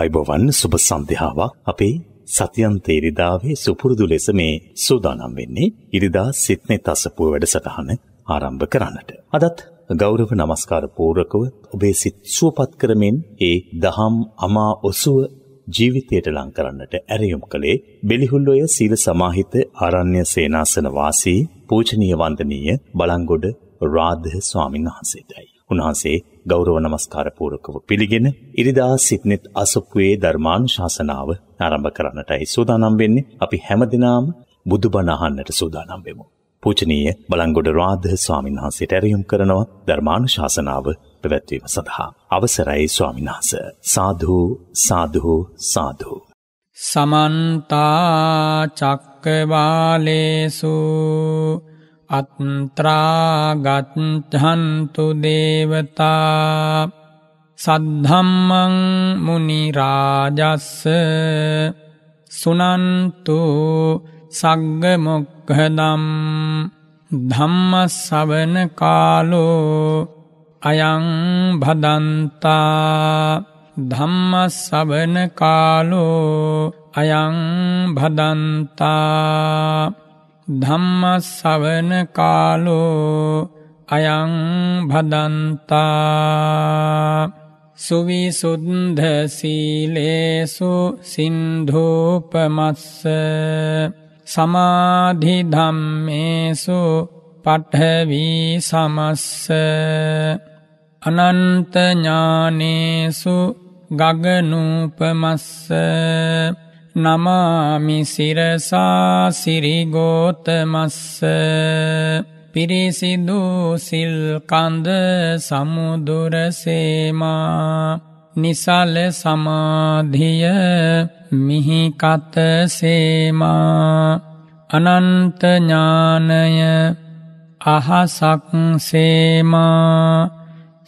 අයිබෝවන් සුබ සන්ධ්‍යාවක් අපේ සතියන්ත ඉරිදාවේ සුපුරුදු ලෙස මේ සූදානම් වෙන්නේ ඉරිදා සිත්නේ තසපුව වැඩසටහන ආරම්භ කරන්නට. අදත් ගෞරව නමස්කාර පූර්වකව ඔබේ සිත් සුවපත් කරමින් ඒ දහම් අමා ඔසුව ජීවිතයට ලං කරන්නට ඇරයුම් කළේ බෙලිහුල්ලොය සීල සමාහිත ආරණ්‍ය සේනාසන වාසී පූජනීය වන්දනීය බලංගොඩ රාධ ස්වාමින්වහන්සේටයි. උන්වහන්සේ ගෞරව නමස්කාර පූර්වකව පිළිගෙන ඉරිදා සිට්නෙත් අසපුවේ ධර්මානුශාසනාව ආරම්භ කරන්නටයි සූදානම් වෙන්නේ. අපි හැමදිනම බුදුබණ අහන්නට සූදානම් වෙමු. පූජනීය බලංගොඩ රාධ ස්වාමීන් වහන්සේට ඇරයුම් කරනවා ධර්මානුශාසනාව පැවැත්වීම සඳහා. අවසරයි ස්වාමීන් වහන්සේ. සාදු සාදු සාදු. සමන්තා චක්කවාලේසු අත්ත්‍රාගත්හන්තු දේවතා සද්ධම්මං මුනිරාජස්ස සුනන්තු සග්ගමොක්හදම් ධම්මස්සවන කාලෝ අයං භදන්තා ධම්මස්සවන කාලෝ අයං භදන්තා ධම්මස්සවන කාලෝ අයං භදන්තා සුවිසුද්ධ සීලේසු සින්ධූපමස්ස සමාධි ධම්මේසු පඨවි සමස්ස අනන්ත ඥානේසු ගගනූපමස්ස නමාමි සිරසා සිරිගෝතමස්ස පිරිසිදු සිල්කන්ද සමුදුරසේමා නිසල සමාධිය මිහිකත සේමා අනන්තඥානය අහසක් සේමා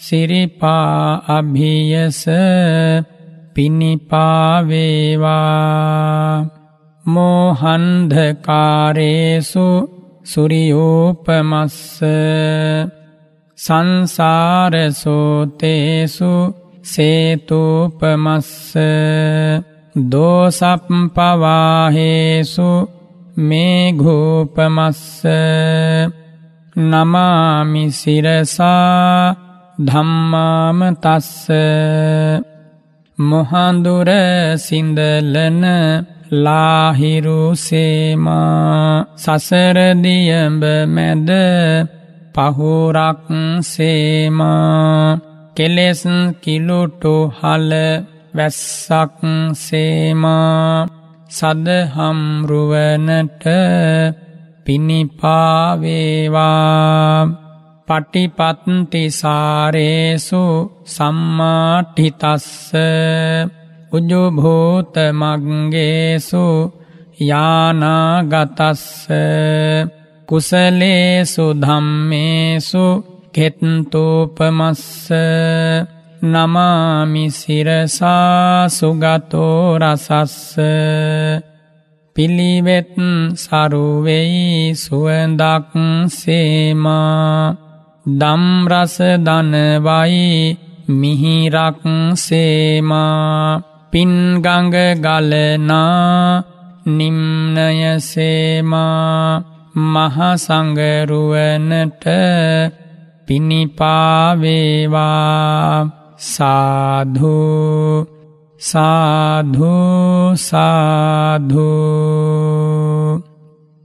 සිරිපා අභියස පිණිපාවේවා මෝහන්ධකාරේසු සුරියූපමස්ස සංසාරසෝතේසු සේතුූපමස්ස දෝසප්පවාහේසු මේඝූපමස්ස නමාමිසිරසා ධම්මාම තස්ස මොහඳුර සිඳලන ලාහිරුසේමා සසරදියඹ මැද පහුරක් සේමා කෙලෙස් කිලුටු හල වැස්සක් සේමා සදහම්රුවනට පිණිපාවේවා පටිපත්ති සාරේසු සම්මාටිතස්ස උජුභූත මග්ගේසු යානාගතස්ස කුසලේසු ධම්මේසු කෙත්තූපමස්ස නමාමි සිරසා සුගතෝ රසස්ස පිළිවෙත් සරුවෙයි සුවඳක් සේමා දම්රස දනවයි මිහිරක් සේමා පින්ගඟ ගලනා නිම්නය සේමා මහසංගරුවනට පිණිපාවේවා සාධූ साधु साधु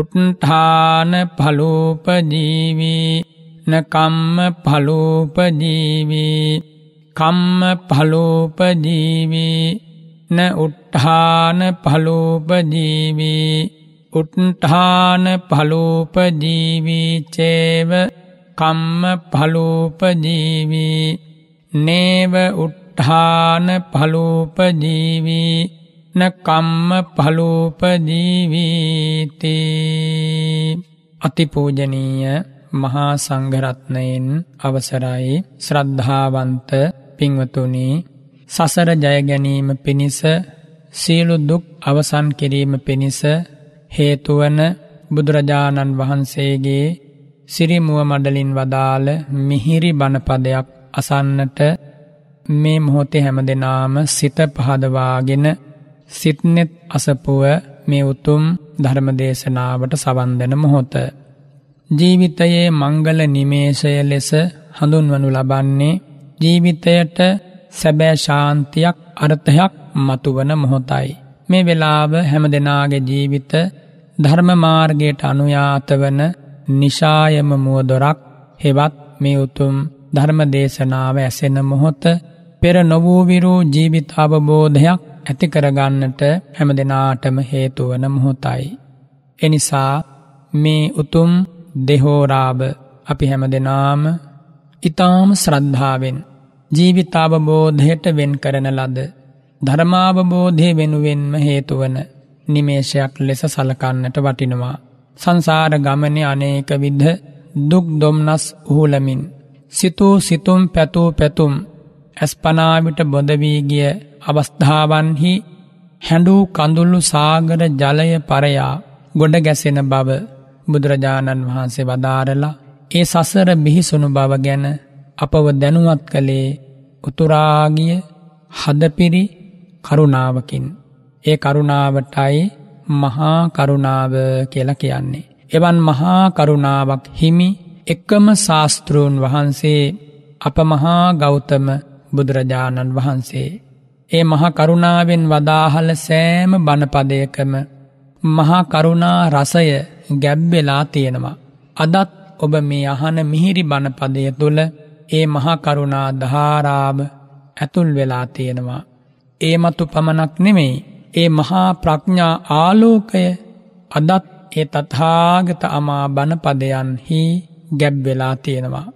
උට්ඨාන පලූපජීවී නකම්ම පලූපජීවී කම්ම පලූපජීවී න උට්ඨාන පලූපජීවී උට්ඨාන පලූපජීවී චේව කම්ම පලූපජීවී නේව උට්ඨාන පලූපජීවී න කම්ම පලූප ජීවිති අතිපූජනීය මහා සංඝරත්නයෙන් අවසරයි ශ්‍රද්ධාවන්ත පින්වතුනි සසර ජය ගැනීම පිණිස සියලු දුක් අවසන් කිරීම පිණිස හේතු වන බුදුරජාණන් වහන්සේගේ සිරිමුව මඩලින් වදාළ මිහිරි බණපදයක් අසන්නට මේ මොහොතේ හැමදෙනාම සිත පහදවාගෙන සිත්නෙත් අසපුුව මේ උතුම් ධර්මදේශනාවට සවන්දන මොහොත. ජීවිතයේ මංගල නිමේෂය ලෙස හඳුන්වනු ලබන්නේ ජීවිතයට සැබෑ ශාන්තියක් අර්ථයක් මතුවන මොහොතයි. මේ වෙලාව හැම දෙනාගේ ජීවිත ධර්මමාර්ගයට අනුයාතවන නිශායම මුව දොරක් හෙවත් මේ උතුම් ධර්මදේශනාව ඇසෙන මොහොත පෙර නොවූවිරූ ජීවිත අවබෝධයක් ඇති කරගන්නට හැම දෙනාටම හේතුවන මුහොතයි. එනිසා මේ උතුම් දෙහෝරාභ අපි හැම දෙනාම ඉතාම ශ්‍රද්ධාවෙන් ජීවිතාවබෝධයට වෙන් කරන ලද ධර්මාවබෝධය වෙනුවෙන්ම හේතුවන නිමේෂයක් ලෙස සලකන්නට වටිනවා. සංසාර ගමන අනේක විද්ධ දුක් දොම්නස් හූලමින් සිතූ සිතුම් පැතූ පැතුම් ඇස්පනාවිට බොඳවී ගිය අවස්ථාවන්හි හැඩූ කඳුල්ලු සාගර ජලය පරයා ගොඩ ගැසෙන බව බුදුරජාණන් වහන්සේ වදාරලා ඒ සසර බිහිසුණු බව ගැන අපව දැනුවත් කළේ උතුරාගිය හදපිරි කරුණාවකින්. ඒ කරුණාවටයි මහා කරුණාව කියලා කියන්නේ. එවන් මහා කරුණාවක් හිමි එකම ශාස්තෘූන් වහන්සේ අප මහා ගෞතම බුදුරජාණන් වහන්සේ. ඒ මහා කරුණාවෙන් වදාහල සෑම බණපදයකම මහා කරුණා රසය ගැබ්වෙලා තියෙනවා. අදත් ඔබ මේ අහන මිහිරි බණපදය තුළ ඒ මහා කරුණා ධාරාව ඇතුල් වෙලා තියෙනවා. ඒ මතු පමණක් නෙමෙයි ඒ මහා ප්‍රඥා ආලෝකය අදත් ඒ තත්හාගත අමා බණපදයන්හි ගැබ්වෙලා තියෙනවා.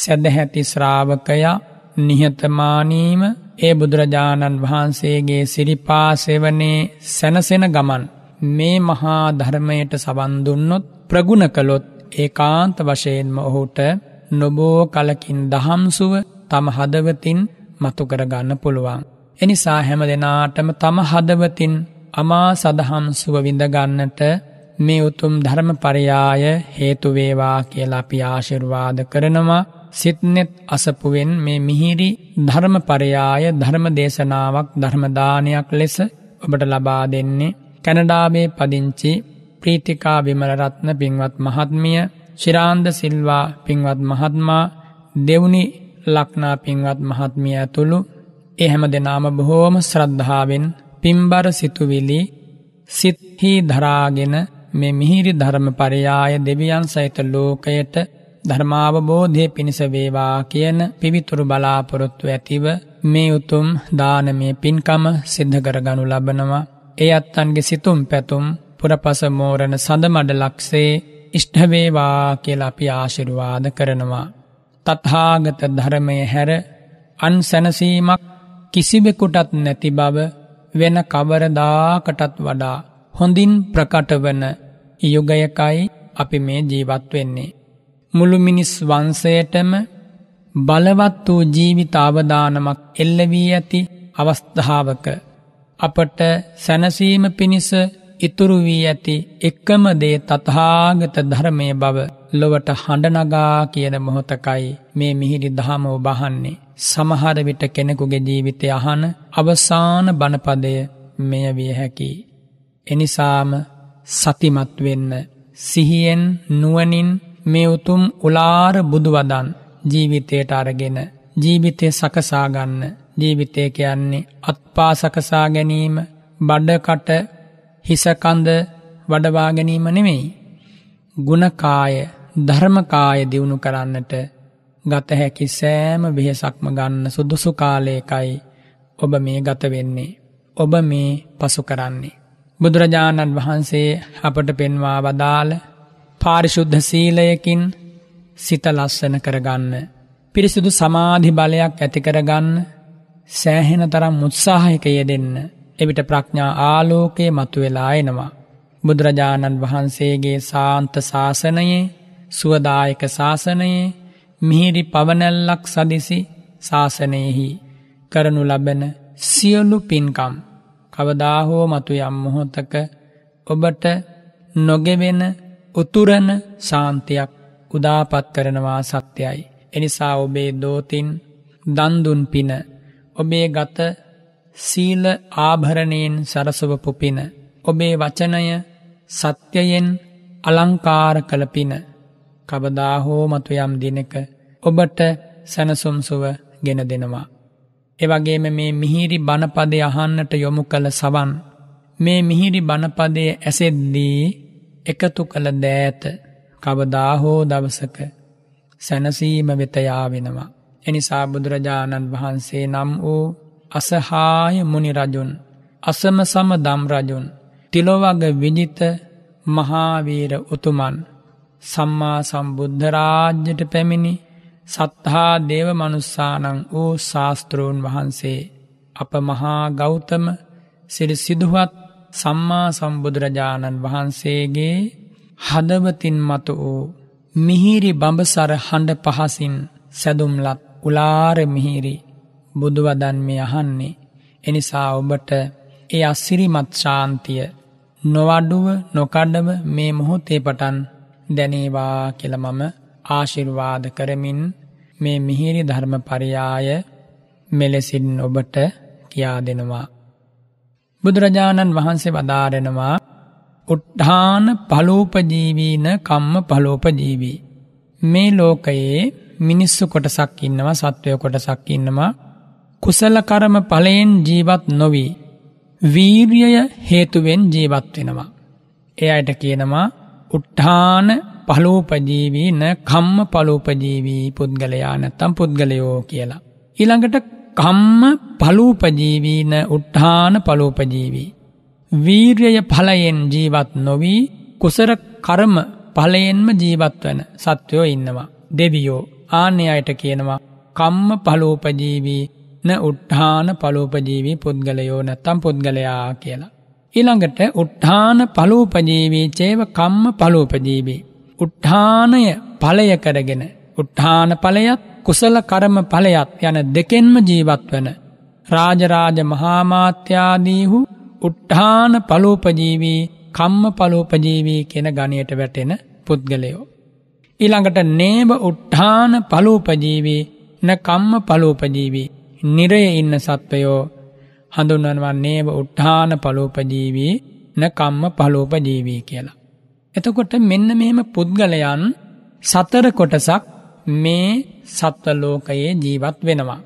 සැදැහැති ශ්‍රාවකයා නිහතමානීම ඒ බුදුරජාණන් වහන්සේගේ සිරිපාසෙවනේ සැනසෙන ගමන් මේ මහා ධර්මයට සබන්දුන්නොත් ප්‍රගුණ කළොත් ඒ කාන්ත වශයෙන්ම ඔහුට නොබෝ කලකින් දහම්සුව තම හදවතින් මතුකරගන්න පුළුවන්. එනිසා හැම දෙනාටම තම හදවතින් අමා සදහම්සුව විඳගන්නට මේ උතුම් ධර්ම පරයාය හේතුවේවා කියලා අපි ආශිර්වාද කරනවා සිත්නෙත් අසපුුවෙන් මේ මිහිරි ධර්මපරයාය ධර්ම දේශනාවක් ධර්මදානයක් ලෙස ඔබට ලබා දෙන්නේ කැනඩාවේ පදිංචි ප්‍රීතිකා විමලරත්න පින්වත් මහත්මිය ශිරාන්ද සිල්වා පින්වත් මහත්මා දෙවුණි ලක්නා පින්වත් මහත්මිය ඇතුළු එහැම දෙනාම බොහෝම ශ්‍රද්ධාවෙන් පිම්බර සිතුවිලි සිත්හි දරාගෙන මෙ මිහිරි ධර්ම පරයාය දෙවියන් සහිත ලෝකයට ධර්මාවබෝධය පිණිස වේවා කියන පිවිතුරු බලාපොරොත්තු ඇතිව මේ උතුම් දානමය පින්කම සිද්ධ කරගනු ලබනවා. ඒ අත්තන්ගේ සිතුම් පැතුම් පුරපස මෝරණ සඳමඩ ලක්සේ ඉෂ්ඨවේවා කියලා අපි ආශිර්වාද කරනවා. තත්හාගත ධර්මය හැර අන් සැනසීමක් කිසිවෙකුටත් නැති බව වෙන කවරදාකටත් වඩා හොඳින් ප්‍රකටවන යුගයකයි අපි මේ ජීවත් වෙන්නේ. මුළු මිනිස් වංසයටම බලවත් වූ ජීවිත අවදානමක් එල්ල වී ඇති අවස්ථාවක අපට සැනසීම පිණිස ඉතුරු වී ඇති එකම දේ තථාගත ධර්මයේ බව ලොවට හඬනගා කියන මොහොතකයි මේ මිහිරි දහම ඔබහන්නේ සමහර විට කෙනෙකුගේ ජීවිතය අහන අවසාන බණපදය මෙය විය හැකි එනිසාම සතිමත් වෙන්න සිහියෙන් නුවණින් මේ උතුම් උලාර බුදුවදන් ජීවිතයට අරගෙන ජීවිතය සකසාගන්න ජීවිතය කියන්නේ අත්පා සකසා ගැනීම බඩකට හිසකන්ද වඩවා ගැනීම නෙමෙයි. ගුණකාය ධර්මකාය දියුණු කරන්නට ගතහැකි සෑම වෙහෙසක්ම ගන්න සුදුසු කාලයකයි ඔබ මේ ගතවෙන්නේ. ඔබ මේ පසු කරන්නේ. බුදුරජාණන් වහන්සේ අපට පෙන්වා වදාළ පාරිශුද්ධ සීලයකින් සිත ලස්සන කරගන්න. පිරිසිදු සමාධි බලයක් ඇතිකරගන්න සෑහෙන තරම් මුත්සාහයක යෙදෙන්න එවිට ප්‍රඥා ආලෝකයේ මතුවෙලා එනවා. බුදුරජාණන් වහන්සේගේ සාන්ත ශාසනයේ සුවදායක ශාසනයේ මිහිරි පවනැල්ලක් සදිසි ශාසනයෙහි කරනු ලබන සියලු පින්කම් කවදාහෝ මතු යම් මොහොතක ඔබට නොගෙවෙන උතුරන ශාන්තියක් උදාපත් කරනවා සත්‍යයි. එනිසා ඔබේ දෝතින් දන්දුන් පින ඔබේ ගත සීල ආභරණයෙන් සරසවපු පින ඔබේ වචනය සත්‍යයෙන් අලංකාර කළ පින කවදා හෝ මතුයම් දිනක ඔබට සැනසුම් සුව ගෙන දෙනවා එවැගේම මේ මිහිරි බණපදේ අහන්නට යොමු කළ සවන් මේ මිහිරි බණපදයේ ඇසෙද්දී එකතු කළ දෑත කවදාහෝ දවසක සැනසීම වෙතයා වෙනවා. එනිසා බුදුරජාණන් වහන්සේ නම් වූ අසහාය මුනිරජුන් අසම සම දම්රජුන් තිලොවග විජිත මහාවීර උතුමන් සම්මා සම්බුද්ධරාජ්‍යට පැමිණි සත්හා දේව මනුස්සානං වූ ශාස්තෘූන් වහන්සේ අප මහා ගෞතම සිරි සිදුවත් සම්මා සම්බුදුරජාණන් වහන්සේගේ හදවතින් මතු වූ මිහිරි බඹසර හඬ පහසින් සැදුම්ලත් උලාර මිහිරි බුදුවදන් මේ අහන්නේ එනිසා ඔබට ඒ අස්සිරිමත් ශාන්තිය නොවඩුව නොකඩව මේ මොහොතේ පටන් දැනේවා කියලමම ආශිර්වාද කරමින් මේ මිහිරි ධර්ම පරියාය මෙලෙසින් ඔබට කියා දෙනවා. බුදුරජාණන් වහන්සේ වදාරෙනවා උට්ඨාන පලෝපජීවීන කම්ම පලෝපජීවී. මේ ලෝකයේ මිනිස්සු කොටසක් ඉන්නවා සත්වය කොටසක් ඉන්නවා කුසල කරම ඵලයෙන් ජීවත් නොවී වීරියය හේතුවෙන් ජීවත් වෙනවා. එයායට කියනවා උට්ඨාන පලෝපජීවීන කම්ම පලෝපජීවී පුද්ගලයා නැත්තම් පුද්ගලයෝ කියලා. ඊළඟට කම්ම පලූපජීවීන උට්ඨාන පලූපජීවී. වීර්යය ඵලයෙන් ජීවත් නොවී කුසර කරම ඵලයෙන්ම ජීවත් වන සත්වයෝ ඉන්නවා. දෙවියෝ ආන්‍ය අයට කියනවා කම්ම පලූපජීවී න උට්ඨාන පලූපජීවී පුද්ගලයෝ නැත්තම් පුද්ගලයා කියලා. ඊළඟට උට්ඨාන පලූපජීවී චේව කම්ම පලූපජීවී. උට්ඨානය ඵලය කරගෙන උට්ඨාන ඵලයත් කුසල කරම ඵලයත් යන දෙකෙන්ම ජීවත් වන රාජරාජ මහාමාත්‍යාදීහු උට්ඨාන පලෝපජීවී කම්ම පලෝපජීවී කෙන ගණයට වැටෙන පුද්ගලයෝ. ඊළඟට නේබ උට්ඨාන පලෝපජීවී න කම්ම පලෝපජීවී නිරය ඉන්න සත්වයෝ හඳුන්වනවා නේබ උට්ඨාන පලෝපජීවී න කම්ම පලෝපජීවී කියලා. එතකොට මෙන්න මෙහෙම පුද්ගලයන් සතර කොටසක් මේ සත්ව ලෝකයේ ජීවත් වෙනවා.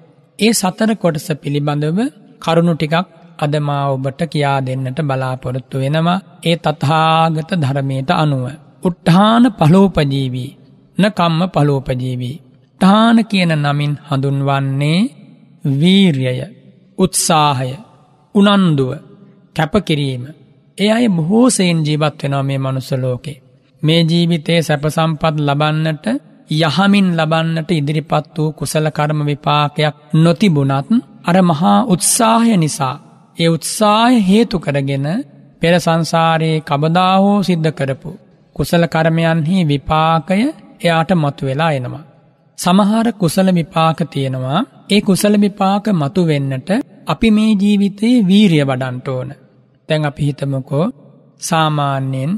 ඒ සතර කොටස පිළිබඳව කරුණු ටිකක් අදමා ඔබට කියා දෙන්නට බලාපොරොත්තු වෙනවා ඒ තථාගත ධර්මයට අනුව. උට්ඨාන පලෝපජීවී නකම්ම පලෝපජීවී. තාන කියන නමින් හඳුන්වන්නේ වීර්යය, උත්සාහය, උනන්දුව, කැපකිරීම. ඒ අය බොහෝසයෙන් ජීවත් වෙනවා මේ මනුස්ස ලෝකේ. මේ ජීවිතයේ සැප සම්පත් ලබන්නට යහමින් ලබන්නට ඉදිරිපත් වූ කුසල කර්ම විපාකයක් නොතිබුණත් අර මහා උත්සාහය නිසා ඒ උත්සාහය හේතු කරගෙන පෙර සංසාරයේ කබදා හෝ සිද්ධ කරපු කුසල කර්මයන්හි විපාකය එයාට මතු වෙලා එනවා. සමහර කුසල විපාක තියෙනවා ඒ කුසල විපාක මතු වෙන්නට අපි මේ ජීවිතයේ වීරිය වඩන්ට ඕන. දැන් අපි හිතමුකෝ සාමාන්‍යයෙන්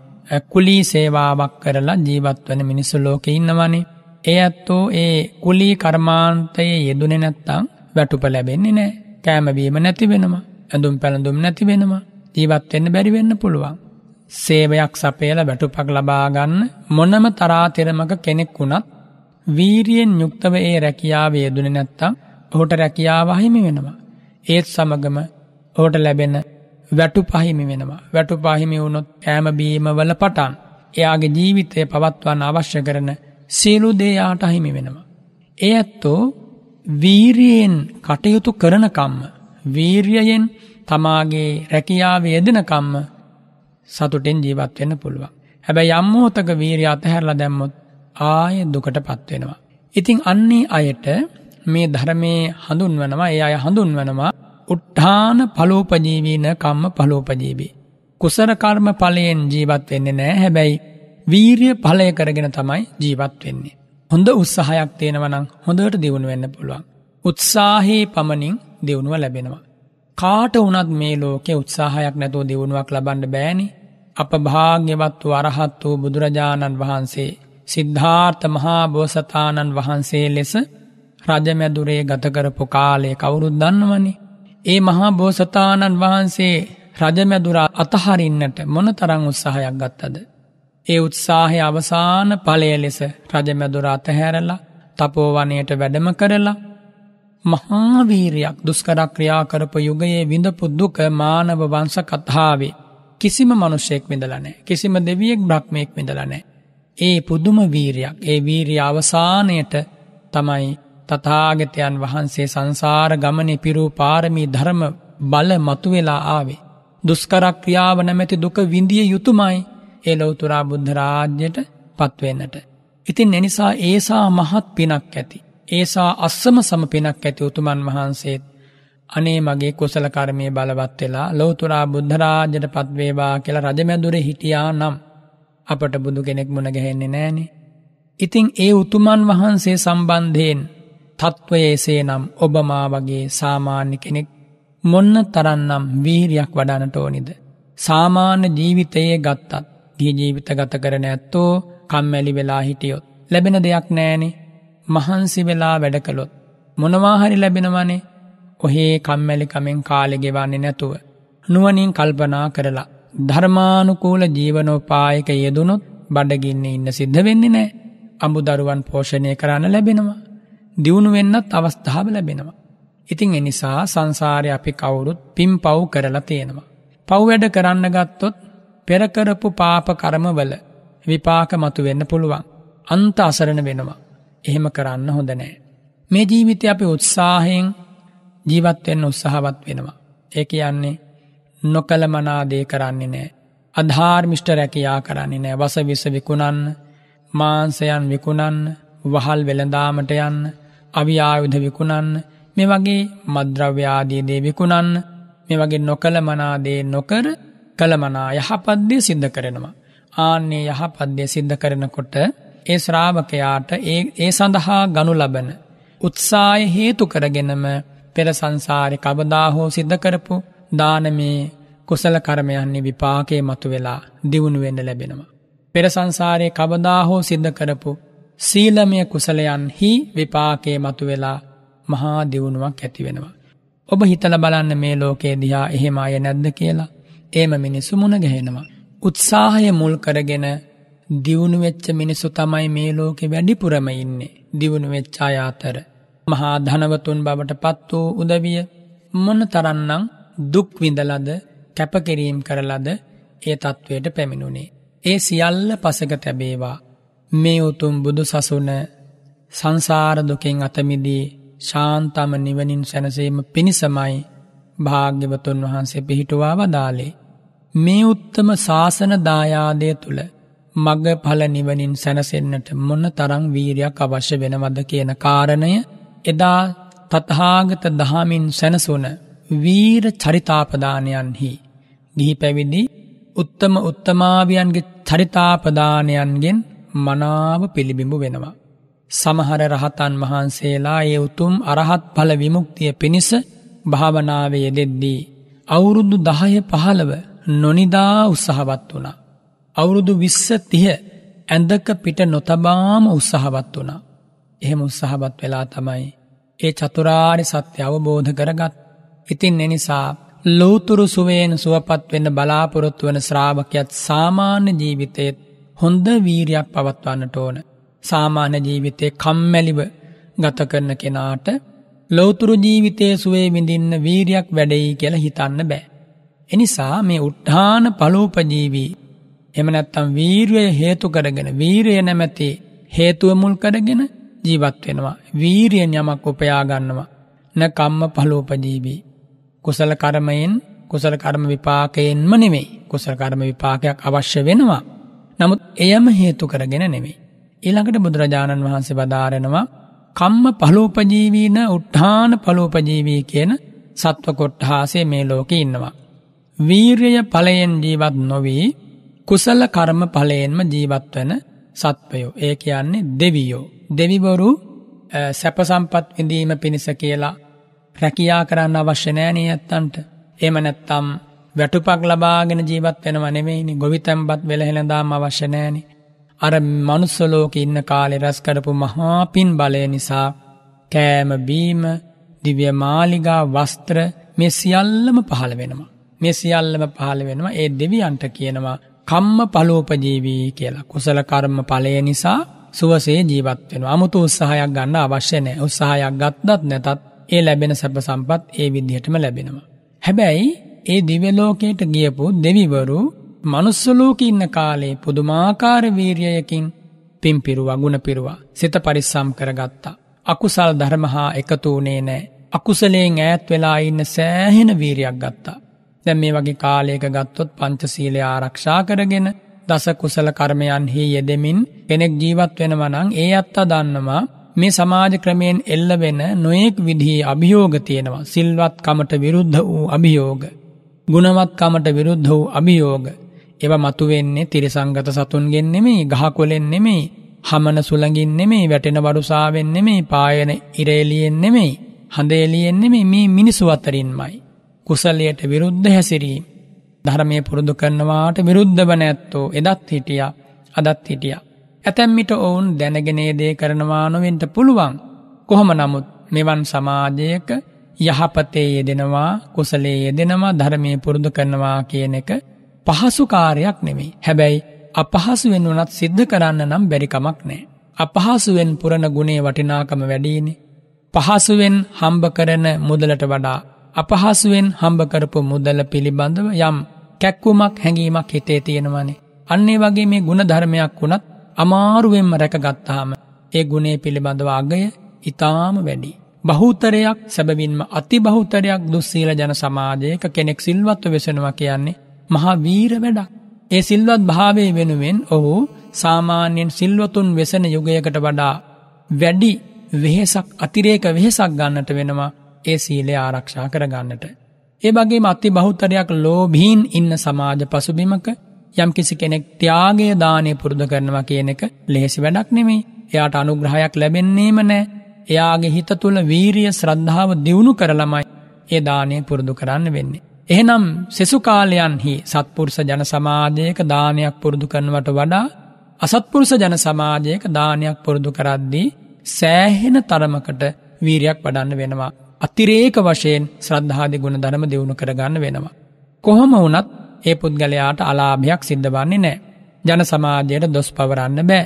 කුලී සේවාවක් කරලා ජීවත් වන මිනිස්සු ලෝකේ ඉන්නවනේ. ඒ ඇත්තෝ ඒ කුලී කර්මාන්තයේ යෙදුනෙ නැත්තං වැටුප ලැබෙන්නේ නෑ කෑමවීම නැතිවෙනවා ඇඳුම් පැළඳුම් නැතිවෙනවා ජීවත්වෙන්න බැරිවෙන්න පුළුවන්. සේවයක් සපේල වැටුපක් ලබාගන්න මොනම තරාතෙරමක කෙනෙක් වුණත් වීරියෙන් යුක්තව ඒ රැකියාව යෙදුන නැත්තං ඔහුට රැකියාව අහිමි වෙනවා. ඒත් සමගම ඕට ලැබෙන වැටු පහිමි වෙනවා. වැටු පහිමි වුණොත් කෑමබීමවල පටන් එයාගේ ජීවිතය පවත්වන්න අවශ්‍ය කරන සියලු දේ යාට අහිමි වෙනවා. ඒ ඇත්තෝ වීරියෙන් කටයුතු කරනකම්ම වීරියෙන් තමාගේ රැකියාවේ යෙදෙනකම්ම සතුටෙන් ජීවත් වෙන්න පුළුවන්. හැබැයි යම් මොහතක වීරිය අතහැරලා දැම්මොත් ආය දුකටපත් වෙනවා. ඉතින් අන්නේ අයට මේ ධර්මයේ හඳුන්වනවා ඒ අය හඳුන්වනවා උත්ථාන පලෝපජීවීන කම්ම පලෝපජීවී. කුසල කර්ම ඵලයෙන් ජීවත් වෙන්නේ නැහැ. හැබැයි වීරිය ඵලය කරගෙන තමයි ජීවත් වෙන්නේ. හොඳ උත්සාහයක් තියෙනවනම් හොඳට දියුණු වෙන්න පුළුවන්. උත්සාහයේ පමණින් දියුණුව ලැබෙනවා. කාට වුණත් මේ ලෝකේ උත්සාහයක් නැතුව දියුණුවක් ලබන්න බෑනි. අප භාග්‍යවත් වූ අරහත් වූ බුදුරජාණන් වහන්සේ සිද්ධාර්ථ මහා බෝසතාණන් වහන්සේ ලෙස රජමැදුරේ ගත කරපු කාලය කවුරුත් දන්නවනේ. ඒ මහා බෝසතාණන් වහන්සේ රජමැදුර අතහරින්නට මොනතරම් උත්සාහයක් ගත්තද? ඒ උත්සාහය අවසාන පලය ලෙස රජමැදුර අතහැරලා තපෝවනයට වැඩම කරලා මහාවීරයක් දුස්කරක්‍රියා කරපු යුගයේ විඳපු දුක මානව වංස කතාවේ කිසිම මනුෂ්‍යයෙක් විඳලනෑ කිසිම දෙවියෙක් බ්‍රහ්මයෙක් විඳලනෑ. ඒ පුදුම වීරයක් ඒ වීරිය අවසානයට තමයි තතාගතයන් වහන්සේ සංසාර ගමනි පිරූ පාරමී ධර්ම බල මතුවෙලා ආවේ. දුස්කරක්‍රියාව නැමැති දුක විඳිය යුතුමයි ඒ ලොවතුරා බුද්ධ රාජ්‍යයට පත්වෙන්නට. ඉතින් එනිසා ඒසා මහත් පිනක් ඇති. ඒසා අස්සම සම පිනක් ඇති උතුමන් වහන්සේත් අනේ මගේ කුසල කර්මය බලවත් වෙලා ලොවතුරා බුද්ධරාජ්‍යයට පත්වේවා කියලා රජමැදුරේ හිටියා නම් අපට බුදු කෙනෙක් මුණ ගැහෙන්නේ නෑනේ. ඉතින් ඒ උතුමන් වහන්සේ සම්බන්ධයෙන් තත්ත්වයේසේ නම් ඔබමා වගේ සාමාන්‍ය කෙනෙක් මොන්න තරන්නම් වීරයක් වඩානට ඕනිද. සාමාන්‍ය ජීවිතයේ ගත්තත් ගිය ජීවිත ගත කරන ඇත්තෝ කම්මැලි වෙලා හිටියොත්. ලැබෙන දෙයක් නෑනේ මහන්සි වෙලා වැඩකළොත්. මොනවාහරි ලැබෙනවනේ ඔහේ කම්මැලිකමෙන් කාලෙගෙවන්නේ නැතුව. නුවනින් කල්පනා කරලා. ධර්මානුකූල ජීවනෝපායක යෙදුණොත් බඩගින්න ඉන්න සිද්ධ වෙන්නේ නෑ. අඹු දරුවන් පෝෂණය කරන්න ලැබෙනවා. දියුණු වෙන්නත් අවස්ථාව ලැබෙනවා. ඉතිං එනිසා සංසාරය අපි කවුරුත් පින් පව් කරලා තියෙනවා. පව් වැඩ කරන්න ගත්තොත් පෙරකරපු පාප කරමවල විපාක මතු වෙන්න පුළුවන්. අන්ත අසරණ වෙනවා. එහෙම කරන්න හොඳ නෑ. මේ ජීවිතය අපි උත්සාහයෙන් ජීවත්වෙන්න උත්සාහවත් වෙනවා. ඒ කියන්නේ නොකළ මනාදේ කරන්නේ නෑ. අධාර්මිෂ්ට රැකයා කරන්නේ නෑ වස විස විකුණන්න මාන්සයන් විකුණන්න වහල් වෙළඳාමට යන්න අවිආයුධ විකුණන්න මේ වගේ මද්‍රව්‍යාදීදේ විකුණන්න මේ වගේ නොකළ මනාදේ නොකර කළමනා යහපද්දය සිද්ධ කරනවා. ආන්නේ යහපද්දය සිද්ධ කරනකොට ඒ ශ්‍රාවකයාට ඒ සඳහා ගනු ලබන. උත්සාය හේතු කරගෙනම පෙර සංසාරය කවදාහෝ සිද්ධ කරපු දානමේ කුසල කරමයන්නේ විපාකයේ මතු වෙලා දියුණුවෙන්න ලැබෙනවා. පෙර සංසාරයේ කවදාහෝ සිද්ධ කරපු සීලමය කුසලයන් හි විපාකයේ මතු වෙලා මහා දියුණුවක් ඇතිවෙනවා. ඔබ හිතල බලන්න මේ ලෝකයේ දිහා එහෙම අය නැද්ද කියලා ඒම මිනිස්සු මුණ ගැහෙනවා. උත්සාහය මුල් කරගෙන දියුණු වෙච්ච මිනිස්සු තමයි මේ ලෝකෙ වැඩිපුරම ඉන්නේ දියුණු වෙච්ච අය අතර. මහා ධනවතුන් බවට පත් වූ උදවිය මොන තරන්නම් දුක් විඳලද කැපකිරීම් කරලද ඒ තත්ත්වයට පැමිණුණේ. ඒ සියල්ල පසක තැබේවා. මේ උතුම් බුදු සසුන සංසාර දුකෙන් අතමිදී ශාන්තම නිවනින් සැනසීම පිණිසමයි භාග්‍යවතුන් වහන්සේ පිහිටුවා වදාලේ. මේ උත්තම ශාසන දායාදය තුළ මග පල නිවනින් සැනසෙන්න්නට මොන්න තරං වීරයක් අවශ්‍ය වෙනවද කියන කාරණය එදා තතහාගත දහමින් සැනසුන වීර චරිතාපදානයන්හි ගිහි පැවිදි උත්තම උත්තමාවියන්ගේ චරිතාපදානයන්ගෙන් මනාව පිළිබිඹු වෙනවා. සමහර රහතන් වහන්සේලා ඒ උතුම් අරහත් පල විමුක්තිය පිණිස භාවනාවය දෙෙද්දී. අවුරුදු දහය පහළව නොනිදා උත්සාහවත් වුණා. අවුරුදු විස්ස තිහ ඇඳක පිට නොතබාම උත්සාහවත් වුණා. එහෙම උත්සාහවත් වෙලා තමයි. ඒ චතුරාරි සත්‍ය අවබෝධ කරගත්. ඉතින් එනිසා ලෝතුරු සුවයෙන් සුවපත් වෙන්න බලාපොරොත්තු වන ශ්‍රාවකයත් සාමාන්‍ය ජීවිතයත් හොඳ වීරයක් පවත්වන්නට ඕන. සාමාන්‍ය ජීවිතය කම්මැලිව ගත කරන කෙනාට ලෝතුරු ජීවිතයේ සුවේ විඳින්න වීරයක් වැඩෙයි කියලා හිතන්න බෑ. එනිසා මේ උට්ඨාන පලෝපජීවී එම නැත්තම් වීරය හේතු කරගෙන වීරය නැමැති හේතුව මුල් කරගෙන ජීවත් වෙනවා. වීරියෙන් යමක් උපයා ගන්නවා. න කම්ම පලෝපජීවී. කුසල කර්මයෙන් කුසල කර්ම විපාකයෙන්ම නෙමෙයි. කුසල කර්ම විපාකයක් අවශ්‍ය වෙනවා. නමුත් එයම හේතු කරගෙන නෙමෙයි. ඊළඟට බුදුරජාණන් වහන්සේ වදාරනවා කම්ම පලෝපජීවීන උට්ඨාන පලෝපජීවී කියන සත්ව කොට්ඨාසයේ මේ ලෝකේ ඉන්නවා. වීර්යය ඵලයෙන් ජීවත් නොවී කුසල කර්ම ඵලයෙන්ම ජීවත් වෙන සත්වයෝ. ඒ කියන්නේ දෙවියෝ. දෙවිවරු සැපසම්පත් විඳීම පිණිස කියලා රැකියා කරන්න අවශ්‍ය නැහැ නේ ඇත්තන්ට. එහෙම නැත්නම් වැටුපක් ලබාගෙන ජීවත් වෙනව නෙමෙයිනේ. ගොවිතැන්පත් වෙලහෙළඳාම අවශ්‍ය නැහැනේ. අර මනුස්ස ලෝකේ ඉන්න කාලේ රැස් කරපු මහා පින් බලය නිසා කෑම බීම දිව්‍ය මාලිගා වස්ත්‍ර මේ සියල්ලම පහළ වෙනවා. මේ සියල්ලම පහළ වෙනවා ඒ දෙවියන්ට කියනවා කම්ම පලෝපජීවී කියලා. කුසල කර්ම ඵලය නිසා සුවසේ ජීවත් වෙනවා. 아무තු උත්සාහයක් ගන්න අවශ්‍ය නැහැ. උත්සාහයක් ගත්තත් නැතත් ඒ ලැබෙන සැප සම්පත් ඒ විදිහටම ලැබෙනවා. හැබැයි ඒ දිව්‍ය ලෝකයට ගියපු දෙවිවරු මනුස්ස ලෝකේ ඉන්න කාලේ පුදුමාකාර වීරියයකින් පින් පිරුවා ගුණ පිරුවා සිත පරිස්සම් කරගත්තා. අකුසල් ධර්ම හා එකතු වුණේ නැහැ. අකුසලයෙන් ඈත් වෙලා ඉන්න සෑහෙන වීරියක් ගත්තා. දැ මේ වගේ කාලයක ගත්තොත් පංචසීලය ආරක්ෂා කරගෙන දස කුසල කර්මයන්හි යෙදෙමින් කෙනෙක් ජීවත් වෙනවනං ඒ අත්තා දන්නවා මේ සමාජ ක්‍රමයෙන් එල්ල වෙන නොයෙක් විදිහි අභියෝග තියෙනවා සිල්වත්කමට විරුද්ධ වූ අභියෝග. ගුණවත්කමට විරුද්ධ වූ අභියෝග. එව මතුවෙන්නේ තිරිසංගත සතුන්ගෙන් නෙමෙයි ගහකොලෙන් නෙමෙයි හමන සුළඟින් නෙමෙයි වැටෙන වඩුසාාවෙන් නෙමෙයි පායන ඉරේලියෙන් නෙමෙයි හඳේලියෙන් නෙමෙයි මේ මිනිසු අතරින්මයි. කුසලයට විරුද්ධ හැසිරීම්. ධර්මය පුරුදු කරනවාට විරුද්ධව නැත්තෝ එදත් හිටිය අදත් හිටිය. ඇතැම්මිට ඔවුන් දැනගෙනේදේ කරනවා නොවෙන්ට පුළුවන් කොහොම නමුත් මෙවන් සමාජයක යහපතේ යෙදෙනවා කුසලේ යෙදෙනවා ධර්මය පුරුදු කරනවා කියන එක පහසුකාරයක් නෙමේ. හැබැයි අපහසුවෙන් වනත් සිද්ධ කරන්න නම් බැරිකමක් නෑ. අපහසුවෙන් පුරණ ගුණේ වටිනාකම වැඩීනි. පහසුවෙන් හම්බ කරන මුදලට වඩා අපහසුවෙන් හම්බකරපු මුදල පිළිබඳව යම් කැක්කුමක් හැඟීමක් හිතේ තියෙනවනේ. අන්නේ වගේ මේ ගුණ ධර්මයක් වුණත් අමාරුවෙන්ම රැකගත්තාම ඒ ගුණේ පිළිබඳව අගය ඉතාම වැඩි. බහුතරයක් සැබවින්ම අති බහුතරයක් දුස්සීල ජන සමාජයක කෙනෙක් සිල්වත්ව වෙසෙනවා කියන්නේ මහා වීර වැඩක්. ඒ සිල්වත් භාවය වෙනුවෙන් ඔහු සාමාන්‍යයෙන් සිල්වතුන් වෙසෙන යුගයකට වඩා වැඩි වෙහෙසක් අතිරේක වෙහෙසක් ගන්නට වෙනවා ඒ සීලේ ආරක්ෂා කරගන්නට. ඒ වගේ මත්ති බහුත්තරයක් ලෝභීන් ඉන්න සමාජ පසුබිමක යම් කිසි කෙනෙක් ත්‍යාගේ දානය පුරුදු කරනවා කියන එක ලෙහෙසි වැඩක් නෙමේ එයාට අනුග්‍රහයක් ලැබෙන්නේම නෑ එයාගේ හිත තුළ වීරිය ශ්‍රද්ධාව දියුණු කරළමයි ඒ දානය පුරුදු කරන්න වෙන්නේ. එහෙනම් සෙසුකාලයන්හි සත්පුරුෂ ජන සමාජයක දානයක් පුරුදු කරනවට වඩා අසත්පුරුෂ ජන සමාජයක දානයක් පුරුදු කරද්දී සෑහෙන තරමකට වීරයක් වඩන්න වෙනවා. අතිරේක වශයෙන් ශ්‍රද්ධාධි ගුණ ධනම දියුණු කරගන්න වෙනවා. කොහොම වුනත් ඒ පුද්ගලයාට අලාභයක් සිද්ධ වන්නේ නෑ. ජන සමාජයට දොස් පවරන්න බෑ.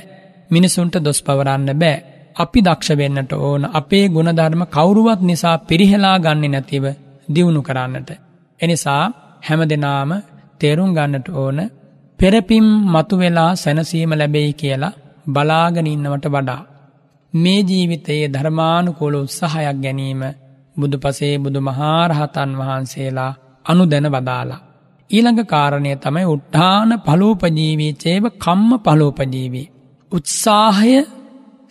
මිනිසුන්ට දොස් පවරන්න බෑ. අපි දක්ෂ වෙන්නට ඕන අපේ ගුණධර්ම කවුරුවත් නිසා පිරිහෙලා ගන්නේ නැතිව දියුණු කරන්නට. එනිසා හැම දෙනාම තේරුම් ගන්නට ඕන පෙරපිම් මතුවෙලා සැනසීම ලැබෙයි කියලා බලාගෙන ඉන්නවට වඩා. මේ ජීවිතයේ ධර්මානුකෝල උත්සාහයක් ගැනීම බුදු පසේ බුදු මහාරහතන් වහන්සේලා අනු දැන වදාලා. ඊළඟ කාරණය තමයි උට්ඨාන පලෝපජීවී චේව කම්ම පලෝපජීවී. උත්සාහය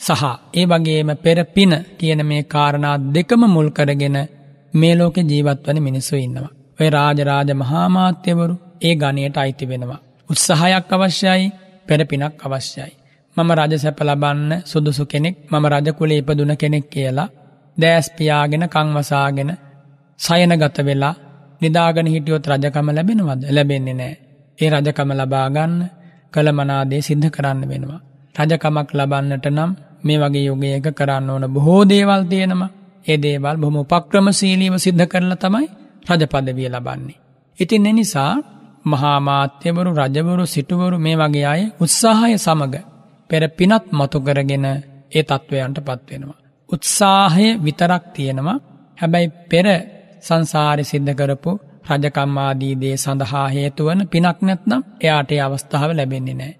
සහ ඒ වගේම පෙරපින කියන මේ කාරණා දෙකම මුල් කරගෙන මේ ලෝකෙ ජීවත්වන මිනිස්සු ඉන්නවා. ඔය රාජරාජ මහාමාත්‍යවරු ඒ ගණයට අයිති වෙනවා. උත්සාහයක් අවශ්‍යයි පෙරපිනක් අවශ්‍යයි. මම රජ සැප ලබන්න සුදුසු කෙනෙක් මම රජකුලේ ඉපදුන කෙනෙක් කියලා දෑස්පියාගෙන කංවසාගෙන සයනගත වෙලා නිදාගන හිටියොත් රජකම ලැබෙනවද ලැබෙන්නේ නෑ. ඒ රජකම ලබාගන්න කළමනාදේ සිද්ධ කරන්න වෙනවා. රජකමක් ලබන්නට නම් මේ වගේ යුගයක කරන්න ඕන බොහෝ දේවල් තියෙනම ඒ දේවල් බොහොම උපක්‍රමශීලීව සිද්ධ කරලා තමයි රජපදවිය ලබන්නේ. ඉතින් එනිසා මහාමාත්‍යවරු රජවරු සිටුවරු මේ වගේ අය උත්සාහය සමග පෙර පිනත් මතු කරගෙන ඒ තත්ත්වයන්ට පත්වෙනවා. උත්සාහය විතරක් තියෙනවා හැබැයි පෙර සංසාරි සිද්ධ කරපු රජකම්මාදීදේ සඳහා හේතුවන පිනක් නැත්නම් එයාට අවස්ථාව ලැබෙන්නේ නෑ.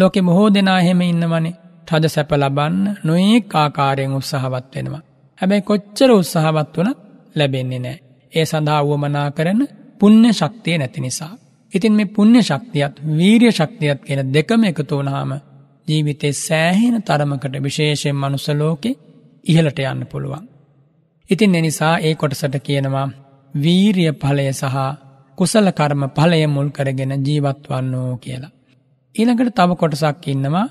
ලෝකෙ බොහෝ දෙනා හෙම ඉන්නවනේ රජ සැප ලබන්න නොයෙක් ආකාරයෙන් උත්සාහවත් වෙනවා. හැබැයි කොච්චර උත්සාහවත් වනත් ලැබෙන්නේ නෑ. ඒ සඳහා වුවමනා කරන පුුණ්‍ය ශක්තිය නැති නිසා. ඉතින් මේ පුුණ්‍ය ශක්තියත් වීරිය ශක්තියත් කියෙන දෙකම එකතුවනාම ජීවිතේ සෑහෙන තරමකට විශේෂයෙන් මනුසලෝකේ ඉහලට යන්න පුළුවන්. ඉතින් එනිසා ඒ කොටසට කියනවා වීරිය පලය සහ කුසල කර්ම පලය මුල් කරගෙන ජීවත්වන්නෝ කියලා. ඊළඟට තව කොටසක් ඉන්නවා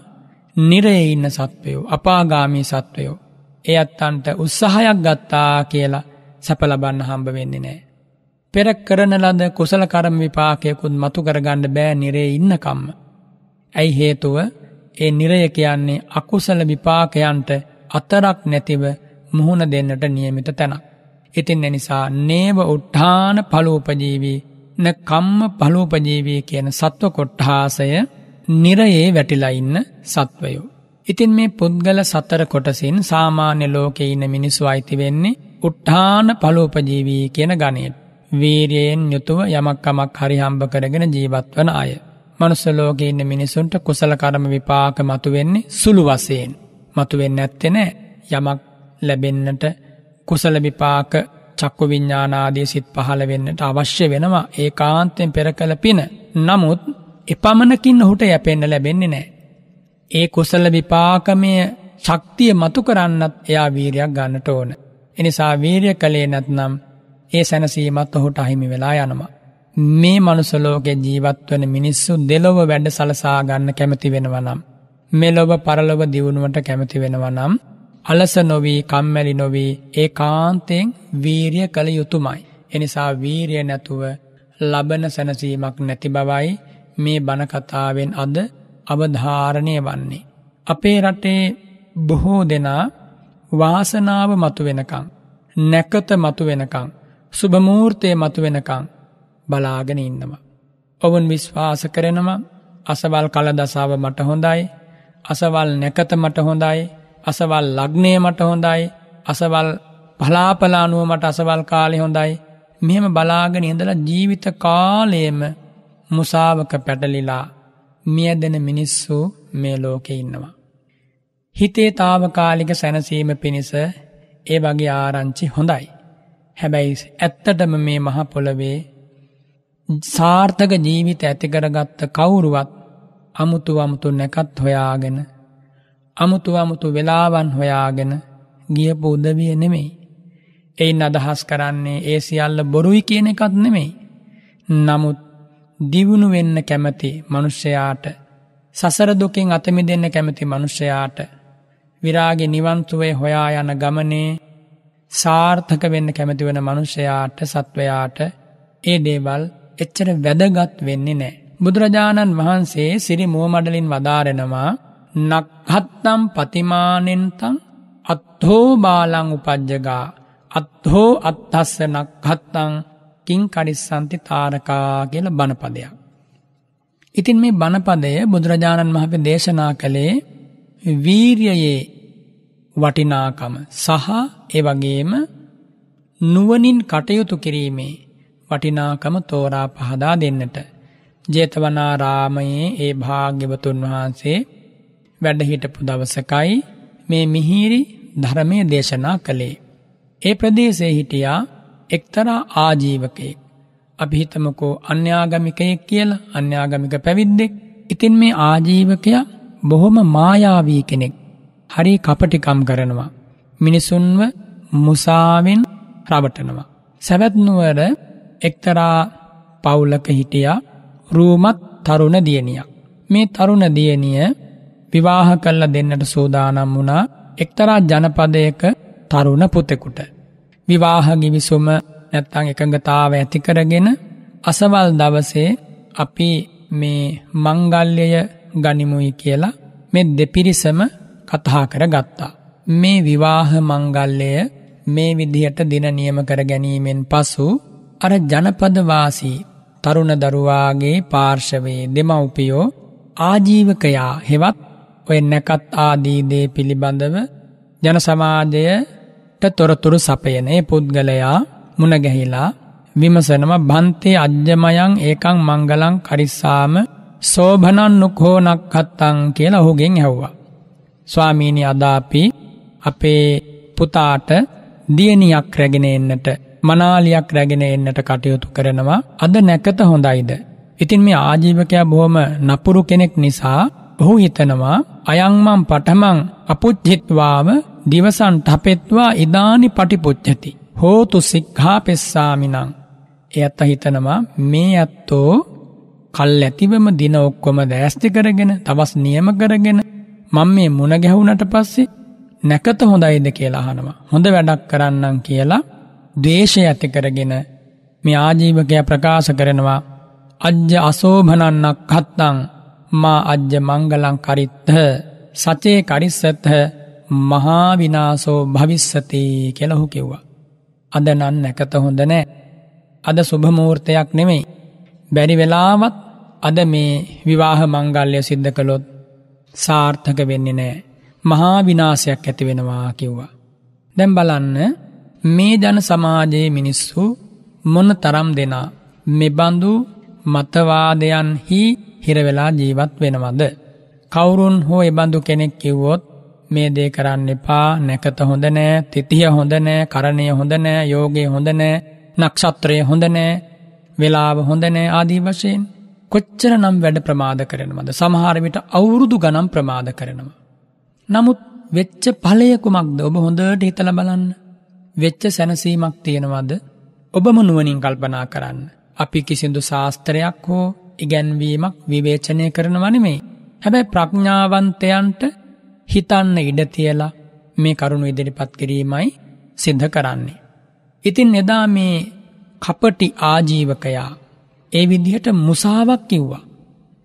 නිරේ ඉන්න සත්වයෝ අපාගාමී සත්වයෝ. ඒ අත්තන්ට උත්සාහයක් ගත්තා කියලා සැපලබන්න හම්බ වෙන්නේ නෑ. පෙර කරන ලද කුසල කරම විපාකයකුත් මතු කරගන්න බෑ නිරේ ඉන්නකම්ම. ඇයි හේතුව ඒ නිරය කියන්නේ අකුසල විපාකයන්ට අතරක් නැතිව මුහුණ දෙන්නට නියමිත තැනක්. ඉතින් එනිසා නේව උට්ඨාන පලූපජීවී න කම්ම පලූපජීවී කියන සත්ව කොට්ඨාසය නිරයේ වැටිලයින්න සත්වයෝ. ඉතින් මේ පුද්ගල සතර කොටසින් සාමාන්‍ය ලෝකෙ ඉන්න මිනිස්සු අයිති වෙන්නේ උට්ඨාන පලූපජීවී කියන ගණයට. වීරයෙන් යුතුව යමක්කමක් හරිහම්බ කරගෙන ජීවත් වන අය. මනුස්සලෝකෙ ඉන්න මිනිසුන්ට කුසල කරම විපාක මතුවෙන්නේ සුළු වසයෙන්. මතුවෙන් ඇත්තෙන යමක් ලැබෙන්නට කුසල විපාක චක්කු විඤ්ඥානාදී සිත් පහළ වෙන්නට අවශ්‍ය වෙනවා ඒ කාන්තෙන් පෙර කළ පින. නමුත් එපමණකින් ඔහුට යැපෙන්න ලැබෙන්නේ නෑ. ඒ කුසල විපාකමය ශක්තිය මතු කරන්නත් එයා වීරයක් ගන්නට ඕන. එනිසා වීරය කළේ නැත්නම් ඒ සැනසීමත් ඔහුට අහිමි වෙලා යනවා. මේ මනුසලෝකෙ ජීවත්වන මිනිස්සු දෙලොව වැඩ සලසා ගන්න කැමති වෙනවනම්. මෙලොබ පරලොබ දියුණුවට කැමති වෙනවා නම් අලස නොවී කම්මැලි නොවී ඒ කාන්තයෙන් වීරිය කළ යුතුමයි. එනිසා වීරිය නැතුව ලබන සැනසීමක් නැති බවයි මේ බණකතාවෙන් අද අවධාරණය වන්නේ. අපේ රටේ බොහෝ දෙනා වාසනාව මතු වෙනකං. නැකත මතු වෙනකං. සුභමූර්තය මතු වෙනකං බලාගෙන ඉන්නවා. ඔවුන් විශ්වාස කරනවා අසවල් කල දසාව මට හොඳයි අසවල් නැකත මට හොඳයි අසවල් ලග්නය මට හොඳයි අසවල් පලාපලානුව මට අසවල් කාලෙ හොඳයි මෙහෙම බලාගෙන ඉඳලා ජීවිත කාලයේම මුසාවක පැටලිලා මියදෙන මිනිස්සු මේ ලෝකෙ ඉන්නවා. හිතේ తాවකාලික සැනසීම පිණිස ඒ වගේ ආරංචි හොඳයි. හැබැයි ඇත්තටම මේ මහ පොළවේ සාර්ථක ජීවිත ඇති කරගත්ත කවුරුවත් අමුතු අමුතු නැකත් හොයාගෙන අමුතු අමුතු වෙලාවන් හොයාගෙන ගියපු උදවිය නෙමෙයි. එයින් අදහස් කරන්නේ ඒ සියල්ල බොරුයි කියන එකත් නෙමෙයි. නමුත් දිවුණු වෙන්න කැමති මනුෂ්‍යයාට සසර දුකින් අතමි දෙන්න කැමති මනුෂ්‍යයාට විරාග නිවන්තුවේ හොයා යන ගමනේ සාර්ථක වෙන්න කැමති වන මනුෂ්‍යයාට සත්වයාට ඒ දේවල් එච්චර වැදගත් වෙන්නේ නෑ. බුදුරජාණන් වහන්සේ සිරි මුවමඩලින් වදාරෙනවා නක්හත්තම් පතිමානෙන්තං අත්හෝ බාලං උපජ්ජගා අත්හෝ අත්හස්ස නක්හත්තං කින් කඩිස්සන්ති තාරකා කියල බණපදයක්. ඉතින් මේ බණපදය බුදුරජාණන් මහප දේශනා කළේ වීර්යයේ වටිනාකම සහ එවගේම නුවනින් කටයුතු කිරීමේ වටිනාකම තෝරා පහදා දෙන්නට. ජේතවනාරාමයේ ඒ භාග්‍යවතුන් වහන්සේ වැඩහිටපු දවසකයි මේ මිහිරි ධරමය දේශනා කළේ. ඒ ප්‍රදේශේ හිටියා එක්තරා ආජීවකයෙක්. අපිහිතමකෝ අන්‍යාගමිකයෙක් කියලා අන්‍යාගමික පැවිද්දෙක්. ඉතින් මේ ආජීවකයා බොහොම මායාවී කෙනෙක්. හරි කපටිකම් කරනවා. මිනිසුන්ව මුසාවෙන් රවටනවා. සැවැත්නුවර එක්තරා පවුලක හිටියා රූමත් තරුණ දියණියක්. මේ තරුණ දියණිය විවාහ කල්ල දෙන්නට සූදානම් වුණා එක්තරා ජනපදයක තරුණ පුතෙකුට. විවාහගිවිසුම නැත්තං එකඟතාව ඇතිකරගෙන අසවල් දවසේ අපි මේ මංගල්්‍යය ගනිමුයි කියලා මෙ දෙපිරිසම කතා කර ගත්තා. මේ විවාහ මංගල්ලය මේ විදිහට දින නියම කර ගැනීමෙන් පසු අර ජනපදවාසී තරුණ දරුවාගේ පාර්ශවයේ දෙමව්පියෝ ආජීවකයා හෙවත් ඔය නැකත් ආදීදේ පිළිබඳව ජන සමාජයට තොරතුරු සපයනේ පුද්ගලයා මුණගැහිලා විමසනම බන්තේ අජ්‍යමයන් ඒකං මංගලං කරිස්සාම සෝභනන් නුකෝනක් හත්තං කියලා ඔහුගෙන් ඇහ්වා. ස්වාමීණි අදාපි අපේ පුතාට දියණියක් රැගෙන එන්නට මනාලියක් රැගෙන එන්නට කටයුතු කරනවා අද නැකත හොඳයිද. ඉතින් මේ ආජීවකයා බොහොම නපුරු කෙනෙක් නිසා ඔහු හිතනවා අයංමං පටමං අපපුච්ජිත්වාව දිවසන් ටපෙත්වා ඉදානි පටිපුච්චති. හෝතු සික්හා පෙස්සාමිනං. එඇත්ත හිතනවා මේ ඇත්තෝ කල් ඇතිවම දින ඔක්කොම දෑස්ති කරගෙන තවස් නියම කරගෙන මං මේ මුණ ගැහුනට පස්සේ නැකත හොඳයිද කියලා අහනවා. හොඳ වැඩක් කරන්නම් කියලා දේශය ඇති කරගෙන මේ ආජීවකය ප්‍රකාශ කරනවා අජ්‍ය අසෝභනන්නක් කත්තං මා අජ්‍ය මංගලං කරිත්හ සචේ කරිස්සත්හ මහා විනාසෝ භවිස්සති කියලා ඔහු කිව්වා. අද නම් නැකත හොඳ නැහැ. අද සුබ මුහූර්තයක් නෙමෙයි. බැරි වෙලාවත් අද මේ විවාහ මංගල්‍ය සිද්ධ කළොත් සාර්ථක වෙන්නේ නැහැ. මහා විනාශයක් ඇති වෙනවා කිව්වා. දැන් බලන්න මේ ජන සමාජයේ මිනිස්සු මොන තරම් දෙනා මෙබඳු මතවාදයන් හි හිරවෙලා ජීවත් වෙනවද. කවුරුන් හෝ එබඳු කෙනෙක් කිව්වොත් මේ දේ කරන්න එපා නැකත හොඳ නෑ තිතිය හොඳ නෑ කරණය හොඳ නෑ යෝගේ හොඳ නෑ නක්ෂත්‍රය හොඳ නෑ වෙලාව හොඳ නෑ ආදී වශයෙන් කොච්චර නම් වැඩ ප්‍රමාද කරනවද සමහරවිට අවුරුදු ගනම් ප්‍රමාද කරනවා. නමුත් වෙච්ච පලය කුමක්ද ඔබ හොඳට හිතල බලන්න වෙච්ච සැනසීමක් තියෙනවද ඔබම නුවනින් කල්පනා කරන්න. අපි කිසිදු ශාස්ත්‍රයක් හෝ ඉගැන්වීමක් විවේචනය කරනවනමේ. හැබැයි ප්‍රඥාවන්තයන්ට හිතන්න ඉඩ තියලා මේ කරුණු ඉදිරිපත් කිරීමයි සිද්ධ කරන්නේ. ඉතින් එදා මේ කපටි ආජීවකයා ඒ විදිහට මුසාවක් කිව්වා.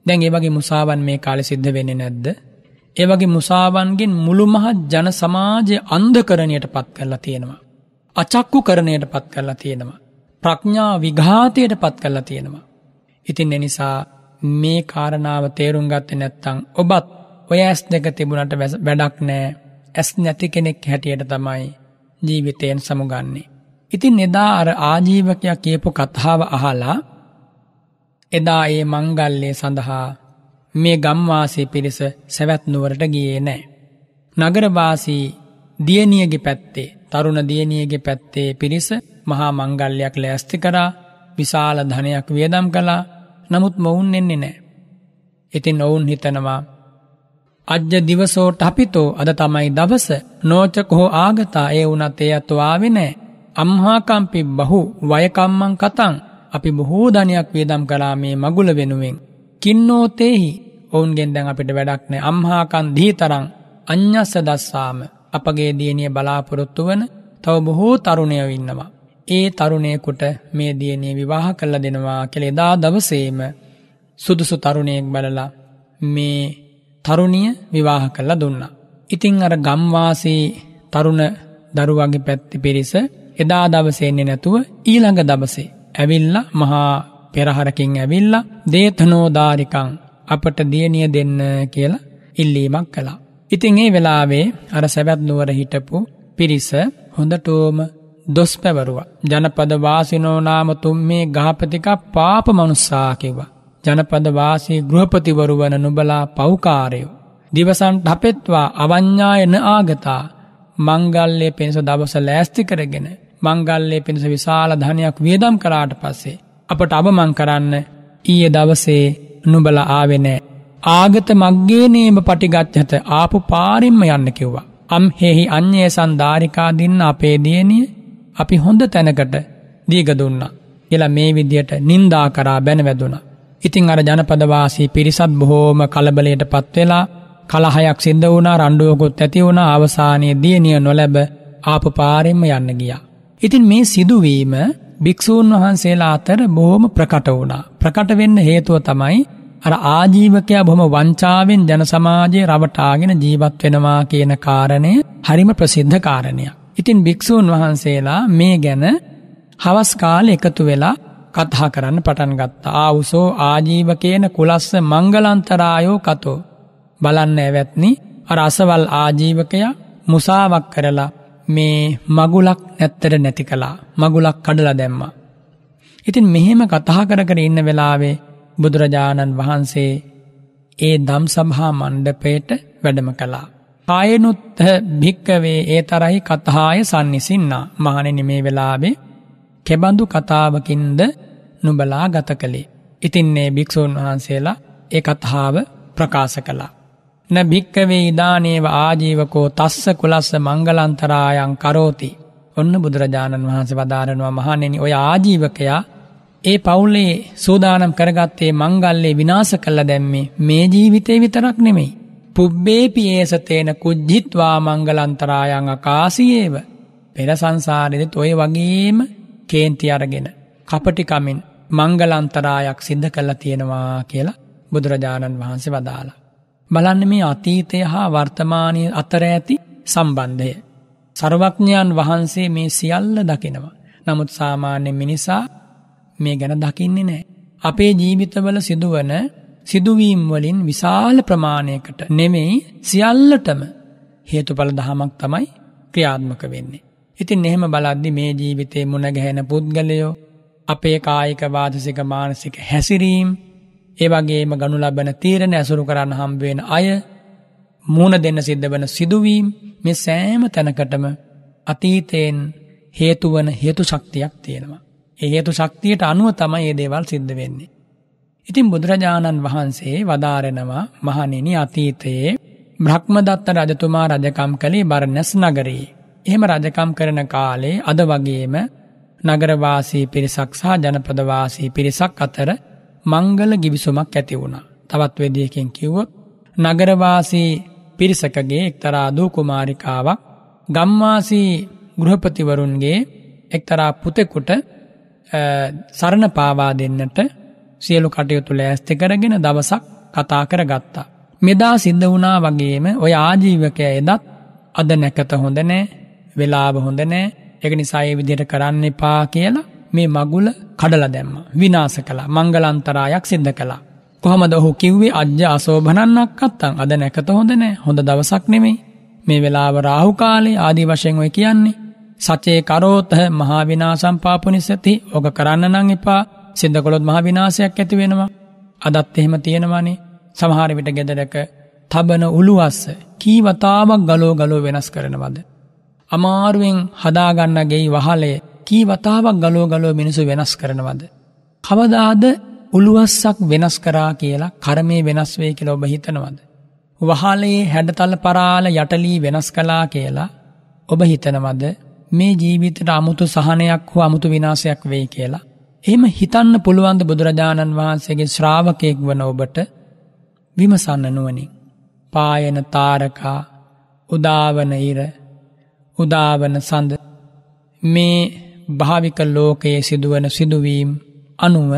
දැන් ඒ වගේ මුසාවන් මේ කාලෙ සිද්ධ වෙන්නේ නැද්ද? ඒ වගේ මුසාවන්ගෙන් මුළු මහත් ජන සමාජය අන්ධකරණයට පත් කරලා තියෙනවා. අචක්කු කරණයට පත් කරලා තියෙනවා. ප්‍රඥා විඝාතයට පත් කරලා තියෙනවා. ඉතින් එනිසා මේ කාරණාව තේරුම් ගත්තේ නැත්තං ඔබත් ඔය ඇස් දෙක තිබුණට වැඩක් නෑ ඇස් නැති කෙනෙක් හැටියට තමයි ජීවිතයෙන් සමුගන්නේ. ඉතින් එදා අර ආජීවකයක් කියපු කතාව අහලා එදා ඒ මංගල්ලේ සඳහා මේ ගම්වාසී පිරිස සැවැත්නුවරට ගියේ නෑ. නගරවාසී දියණියගේ පැත්තේ තරුණ දියණියගේ පැත්තේ පිරිස මහා මංගල්ලයක් ලෑස්ති කරා විශාල ධනයක් වියදම් කළා නමුත් මොවුන් එන්නේ නෑ. ඉතින් ඔවුන් හිතනවා. අජ්‍ය දිවසෝට අපිතෝ අද තමයි දවස නෝචකොහෝ ආගතා ඒ වුනත් ඒ අත්වාවෙ නෑ. අම්හාකම්පි බහු වයකම්මං කතං අපි බොහෝ ධනයක් වියදම් කලා මේ මගුල වෙනුවෙන්. කින්නෝතේහි ඔවුන්ගෙන් දැන් අපිට වැඩක් නෑ අම්හාකන් දී තරං අඤ්ඥස්ස දස්සාම අපගේ දියණිය බලාපොරොත්තු වන තව බොහෝ තරුණයෝ ඉන්නවා. ඒ තරුණයෙකුට මේ දියණිය විවාහ කළ දෙනවා කෙළෙදා දවසේම සුදුසු තරුණයෙක් බලලා මේ තරුණිය විවාහ කළා දුන්නා. ඉතිං අර ගම්වාසී තරුණ දරුවගේ පැත්ති පිරිස එදා දවසේන්නේ නැතුව ඊළඟ දවසේ ඇවිල්ල මහා පෙරහරකින් ඇවිල්ල දේතනෝධාරිකං අපට දියණිය දෙන්න කියලා ඉල්ලීමක් කළා. ඉතින් ඒ වෙලාවේ අර සැබැත් නුවර හිටපු පිරිස හොඳටෝම දොස් පැවරුවා. ජනපද වාසිනෝනාම තුම් මේ ගාපතික පාප මනුස්සාකිවා. ජනපද වාසී ගෘහපතිවරු වන නුබලා පෞකාරයෝ. දිවසන් ටපෙත්වා අවඤ්ඥායන ආගතා මංගල්ලේ පිණිස දවස ලෑස්ති කරගෙන මංගල්ලේ පිණිස විශාල ධනයක් වියදම් කරාට පස්සේ. අපට අබමං කරන්න ඊය දවසේ නුබල ආවෙනෑ. ආගත මග්ගේනේම පටිගත්්‍යත ආපු පාරිම්ම යන්න කිව්වා. අම් හෙහි අන්‍යය සන්ධාරිකා දින්න අපේ දියණිය අපි හොඳ තැනකට දීග දුන්නා. කියලා මේ විදියට නින්දා කරා බැනවැදුන. ඉතිං අර ජනපදවාසී පිරිසත් බොහෝම කලබලයට පත්වෙලා කලහයක් සිද්ධ වුණා රණ්ඩුවකුත් ඇති වුණ අවසානයේ දියණිය නොලැබ ආපු පාරෙන්ම යන්න ගියා. ඉතින් මේ සිදුවීම භික්‍ෂූන් වහන්සේලා අතර බොහොම ප්‍රකට වුණා. ප්‍රකට වෙන්න හේතුව තමයි අර ආජීවකයා බොහොම වංචාවෙන් ජන සමාජයේ රවටාගෙන ජීවත් වෙනවා කියන කාරණය හරිම ප්‍රසිද්ධ කාරණයක්. ඉතින් භික්ෂූන් වහන්සේලා මේ ගැන හවස් කාලේ එකතු වෙලා කතා කරන්න පටන් ගත්තා. ආවුසෝ ආජීවකේන කුලස්ස මංගලන්තරායෝ කතෝ. බලන්න ඇවැත්නි අර අසවල් ආජීවකයා මුසාවක් කරලා මේ මගුලක් නැත්තට නැති කළා. මගුලක් කඩලා දැම්මා. ඉතින් මෙහෙම කතා කර කර ඉන්න වෙලාවේ බුදුරජාණන් වහන්සේ ඒ දම් සභහා මණ්ඩපේට වැඩම කළා. ආයනුත්හ භික්කවේ ඒ තරහි කතහාය සන්නිසින්නා මහනෙනි මේ වෙලාබේ කෙබඳු කතාවකින්ද නුබලා ගත කළේ. ඉතින්නේ භික්‍ෂූන් වහන්සේලා ඒ කතහාව ප්‍රකාශ කළා. න භික්කවේ ඉදානේව ආජීවකෝ තස්ස කුලස්ස මංගලන්තරායන් කරෝති ඔන්න බුදුරජාණන් වහන්සේ වදාරනවා මහනෙනි ඔය ආජීවකයා ඒ පවුල්ලේ සූදානම් කරගත්තේ මංගල්ලේ විනාශ කළ දැම්මේ මේ ජීවිතේ විතරක් නෙමෙයි. පුබ්බේ පියේස තේන කුජ්ජිත්වා මංගලන්තරායන් අකාසියේව. පෙර සංසාරෙදිත් ඔය වගේම කේන්ති අරගෙන කපටිකමින් මංගලන්තරායක් සිද්ධ කළා තියෙනවා කියලා බුදුරජාණන් වහන්සේ වදාලා. බලන්න මේ අතීතය හා වර්තමානය අතර ඇති සම්බන්ධය. සර්වඥයන් වහන්සේ මේ සියල්ල දකිනවා. නමුත් සාමාන්‍ය මිනිසා මේ ගැන දකින්නේ නැහැ. අපේ ජීවිතවල සිදුවන සිදුවීම් වලින් විශාල ප්‍රමාණයකට නෙමෙයි සියල්ලටම හේතුඵල ධමයක් තමයි ක්‍රියාත්මක වෙන්නේ. ඉතින් එහෙම බලද්දි මේ ජීවිතේ මුණ ගැහෙන පුද්ගලයෝ අපේ කායික වාදසික මානසික හැසිරීම් ඒ වගේම ගනු ලබන තීරණ ඇසුරු කරන්න හම්බ වෙන අය මූණ දෙන්න සිද්ධ වෙන සිදුවීම් මේ සෑම තැනකටම අතීතයෙන් හේතු වන හේතු ශක්තියක් තියෙනවා. ඒ හේතු ශක්තියට අනුව තමයි මේ දේවල් සිද්ධ වෙන්නේ. ඉතින් බුදුරජාණන් වහන්සේ වදාරනවා මහණෙනි අතීතයේ බ්‍රහ්මදත්ත රජතුමා රජකම් කළේ බරණැස් නගරයේ. එහෙම රජකම් කරන කාලේ අද වගේම නගරවාසී පිරිසක් සහ ජනපදවාසී පිරිසක් අතර මංගල ගිවිසුමක් ඇති වුණා. තවත් වෙදියකින් කිව්වොත් නගරවාසී පිරිසකගේ එක්තරා දූ කුමාරිකාවක් ගම්වාසී ගෘහපතිවරුන්ගේ එක්තරා පුතෙකුට සරණ පාවා දෙන්නට සියලු කටයුතු ලෑස්ත කරගෙන දවසක් කතා කර ගත්තා. මෙදා සිද්ධ වුණා වගේම ඔය ආජීවකය එදත් අද නැකත හොඳ නෑ වෙලාව හොඳ නෑ එක නිසායේ විදියට කරන්න එපා කියලා මේ මගුල කඩල දැම්ම විනාස කලා මංගලන්තරායක් සිද්ධ කලා. කොහමද ඔහු කිව්වේ අජ්‍ය අසෝභනන්නක් අත්තං අද නැකත හොඳ නෑ හොඳ දවසක් නෙමෙයි මේ වෙලාව රාහු කාලේ ආදී වශයෙන් ඔය කියන්නේ සචේ කරෝතහ මහා විනාශම් පාපුනිසති ඕක කරන්න නම් එපා සිද්ධකොළොත් මහා විනාශයක් ඇති වෙනවා අදත් එහෙම තියෙනවානේ සමහර විට ගෙදරක තබන උළුවස්ස කී වතාවක් ගලෝ ගලෝ වෙනස් කරනවද අමාරුවෙන් හදාගන්න ගෙයි වහලේ කී වතාවක් ගලෝ ගලෝ මිනිසු වෙනස් කරනවද කවදාද උළුවස්සක් වෙනස් කරා කියලා කර්මය වෙනස් වෙයි කියලා ඔබ හිතනවද වහලේ හැඩතල පරාල යටලී වෙනස් කළා කියලා ඔබ හිතනවද මේ ජීවිතයට අමුතු සහනයක් හෝ අමුතු විනාශයක් වෙයි කියලා. එහෙම හිතන්න පුළුවන්ද බුදුරජාණන් වහන්සේගේ ශ්‍රාවකයෙක් වන ඔබට විමසන්න නුවනින්. පායන තාරකා උදාවන ඉර උදාවන සඳ මේ භාවික ලෝකයේ සිදුවන සිදුවීම් අනුව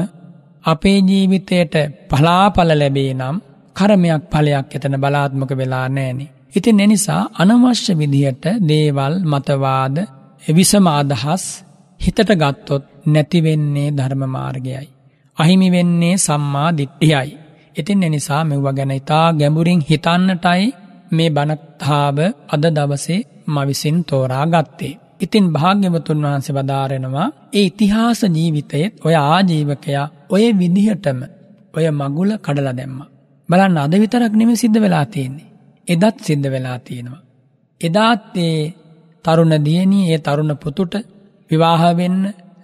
අපේ ජීවිතයට පලාපල ලැබේ නම් කරමයක් පලයක් එතන බලාත්මක වෙලා නෑනේ. ඉතින් එනිසා අනවශ්‍ය විදිහට දේවල් මතවාද විසම අදහස් හිතට ගත්තොත් නැතිවෙන්නේ ධර්මමාර්ගයයි. අහිමි වෙන්නේ සම්මා දිට්ඨියයි. ඉතින් එනිසා මෙව්ව ගැන ඉතා ගැඹුරින් හිතන්නටයි මේ බණත්හාාව අද දවසේ මවිසින් තෝරා ගත්තේ. ඉතින් භාග්‍යවතුන් වහන්සේ වදාරෙනවා ඒ ඉතිහාස ජීවිතයේත් ඔය ආජීවකයා ඔය විදිහටම ඔය මගුල කඩලා දැම්ම. බලන්න අද විතරක් නෙම සිද්ධ වෙලා තියෙන්නේ. එදත් සිද්ධ වෙලා තියෙනවා. එදාත් ඒ තරුණ දියණී ඒ තරුණ පුතුට විවාහ වෙන්න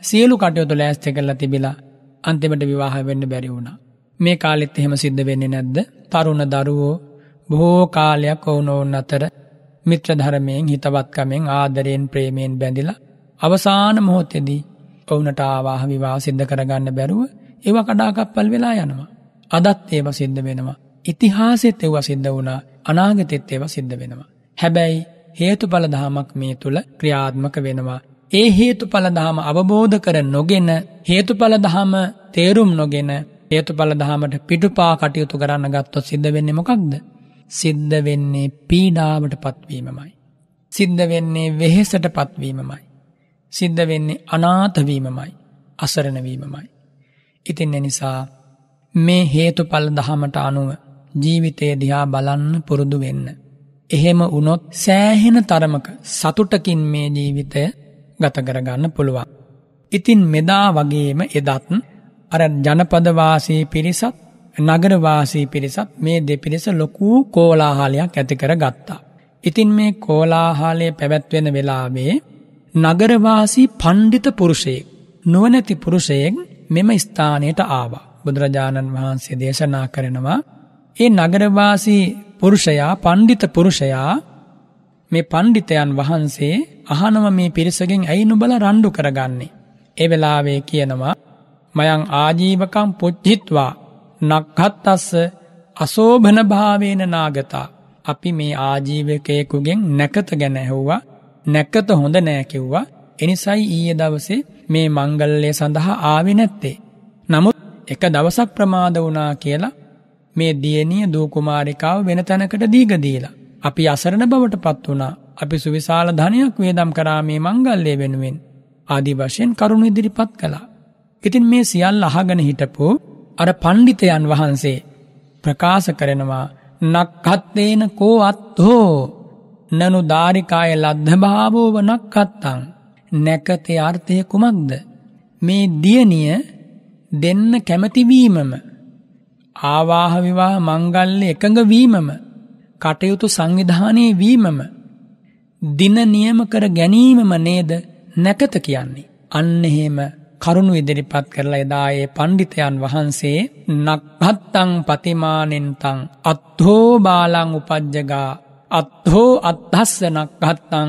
සියලු කටයුතු ලෑස්ති කරලා තිබිලා අන්තිමට විවාහ වෙන්න බැරි වුණා. මේ කාලෙත් එහෙම සිද්ධ වෙන්නේ නැද්ද? තරුණ දරුවෝ බොහෝ කාලයක් ඔවුනොවුන් අතර මිත්‍ර ධර්මයෙන් හිතවත්කමෙන් ආදරයෙන් ප්‍රේමයෙන් බැඳිලා අවසාන මොහොතෙදී ඔවුනට ආවාහ විවාහ සිද්ධ කරගන්න බැරුව ඒව කඩාකප්පල් වෙලා යනවා. අදත් ඒව සිද්ධ වෙනවා. ඉතිහාසෙත් ඒව සිද්ධ වුණා. අනාගතෙත් ඒව සිද්ධ වෙනවා. හැබැයි හේතු පලදහමක් මේ තුළ ක්‍රියාත්මක වෙනවා. ඒ හේතු පලදහම අවබෝධ කර නොගෙන හේතු පලදහම තේරුම් නොගෙන හේතු පලදහමට පිටුපා කටයුතු කරන්න ගත්තොත් සිද්ධ වෙන්නේ මොකක්ද. සිද්ධ වෙන්නේ පීඩාවට පත්වීමමයි. සිද්ධ වෙන්නේ වෙහෙසට පත්වීමමයි. සිද්ධ වෙන්නේ අනාතවීමමයි අසරණවීමමයි. ඉතින් එනිසා මේ හේතු පල් දහමට අනුව ජීවිතය දිහා බලන්න පුරුදු වෙන්න. එහෙම වුණොත් සෑහෙන තරමක සතුටකින් මේ ජීවිතය ගතකරගන්න පුළුවන්. ඉතින් මෙදා වගේම එදත්න් අර ජනපදවාසී පිරිසත් නගරවාසී පිරිසත් මේ දෙපිරිස ලොකූ කෝලාහාලයක් ඇතිකර ගත්තා. ඉතින් මේ කෝලාහාලය පැවැත්වෙන වෙලාවේ නගරවාසී පණ්ඩිත පුරුෂයෙක් නොවනැති පුරුෂයෙක් මෙම ස්ථානයට ආවා. බුදුරජාණන් වහන්සේ දේශනා කරනවා. ඒ නගරවාසී පුරුෂයා පණ්ඩිත පුරුෂයා මේ පණ්ඩිතයන් වහන්සේ අහනව මේ පිරිසගෙන් ඇයි නුබල රණ්ඩු කරගන්නේ. එවෙලාවේ කියනවා මයං ආජීවකම් පුච්ජිත්වා නක්හත් අස්ස අසෝභනභාවේන නාගතා අපි මේ ආජීවකයකුගෙන් නැකත ගැන ඇහුවා නැක්කත හොඳ නෑකිව්වා එනිසයි ඊය දවසේ මේ මංගල්ලය සඳහා ආවි නැත්තේ. නමුත් එක දවසක් ප්‍රමාද වනා කියලා මේ දියණිය දූ කුමාරිකාව වෙන තැනකට දීග දීලා. අපි අසරණ බවට පත් වුණා. අපි සුවිශාල ධනයක් වේදම් කරා මේ මංගල්‍ය වෙනුවෙන්. ආදි වශයෙන් කරුණ ඉදිරිපත් කළා. ඉතින් මේ සියල්ල අහගෙන හිටපු අර පණ්ඩිතයන් වහන්සේ ප්‍රකාශ කරනවා නක්ඛත්තේන කෝ අත්ථෝ නනු ධාරිකාය ලද්ධභාවෝව නක්ඛත්තං නැකතේ අර්ථය කුමක්ද මේ දියණිය දෙන්න කැමැති වීමම ආවාහ විවාහ මංගල්‍ය එකඟ වීමම කටයුතු සංවිධානයේ වීමම දින නියම කර ගැනීමම නේද නැකත කියන්නේ අන්න එහෙම කරුණු ඉදිරිපත් කරලා එදා ඒ පඬිතයන් වහන්සේ නක්හත්තං පතිමානෙන්තං අත්ථෝ බාලං උපජ්ජගා අත්ථෝ අත්ථස්ස නක්හත්තං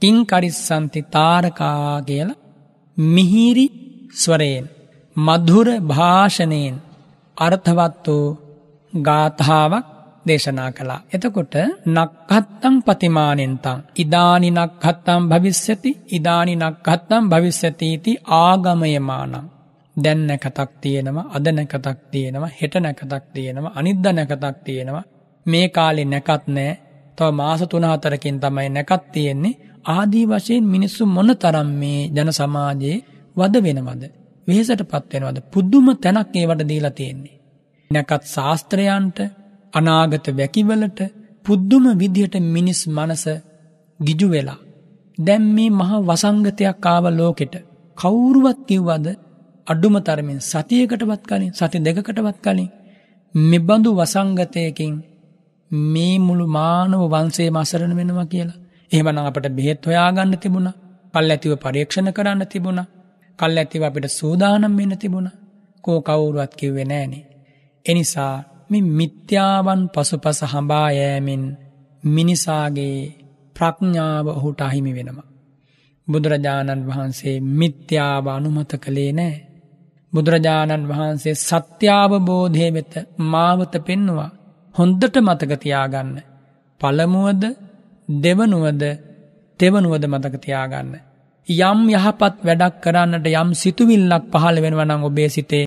කිං කරිස්සන්ති තාරකා කියලා මිහිරි ස්වරයෙන් මధుර භාෂණයෙන් අර්ථවත් වූ ගාථාවක් දේශනා කළා. එතකොට නක්හත්තං පතිමානෙන්තං. ඉදානි නක්හත්තම් භවිස්්‍යති ඉදානි නක්හත්තම් භවිස්්‍යතීති ආගමයමානං. දැන් නැකතක් තියෙනවා අද නැකතක් තියෙනවා හෙට නැකතක් තියෙනවා අනිද්ද නැකතක් තියෙනවා මේ කාලේ නැකත් නෑ තව මාස තුනහතරකින් තමයි නැකත් තියෙන්නේ ආදී වශයෙන් මිනිස්සු මොන තරම් මේ ජන සමාජයේ වද වෙනවද වෙහෙසටපත් වෙනවද? පුදුම තැනක් ඒවට දීලා තියෙන්නේ. නැකත් ශාස්ත්‍රයන්ට අනාගත වැකිවලට පුදුම විදිහට මිනිස් මනස ගිජු වෙලා දැන් මේ මහා වසංගතයක් ආව ලෝකෙට කවුරුවත් කිව්වද අඩුම තරමින් සතියකටවත් කලින් සති දෙකකටවත් කලින් මෙබඳු වසංගතයකින් මේ මුළු මානව වංශේ මසරණ වෙනවා කියලා. එහෙමනම් අපට බෙහෙත් හොයාගන්න තිබුණා. පල්ලැතිව පරීක්ෂණ කරන්න තිබුණා. කල් ඇතිව අපිට සූදානම් වෙන තිබුණ කෝ කවුරුවත් කිව්වෙ නෑනේ. එනිසා මෙ මිත්‍යාවන් පසුපස හඹා යෑමෙන් මිනිසාගේ ප්‍රඥාව ඔහුට අහිමි වෙනවා. බුදුරජාණන් වහන්සේ මිත්‍යාව අනුමත කළේ නෑ. බුදුරජාණන් වහන්සේ සත්‍යාවබෝධය වෙත මාවත පෙන්නවා. හොන්දට මතකතියාගන්න. පළමුුවද දෙවනුවද තෙවනුවද මතකතියාගන්න. යම් යහපත් වැඩක් කරන්නට යම් සිතුවිල්ලක් පහළ වෙනවනං ඔබේ සිතේ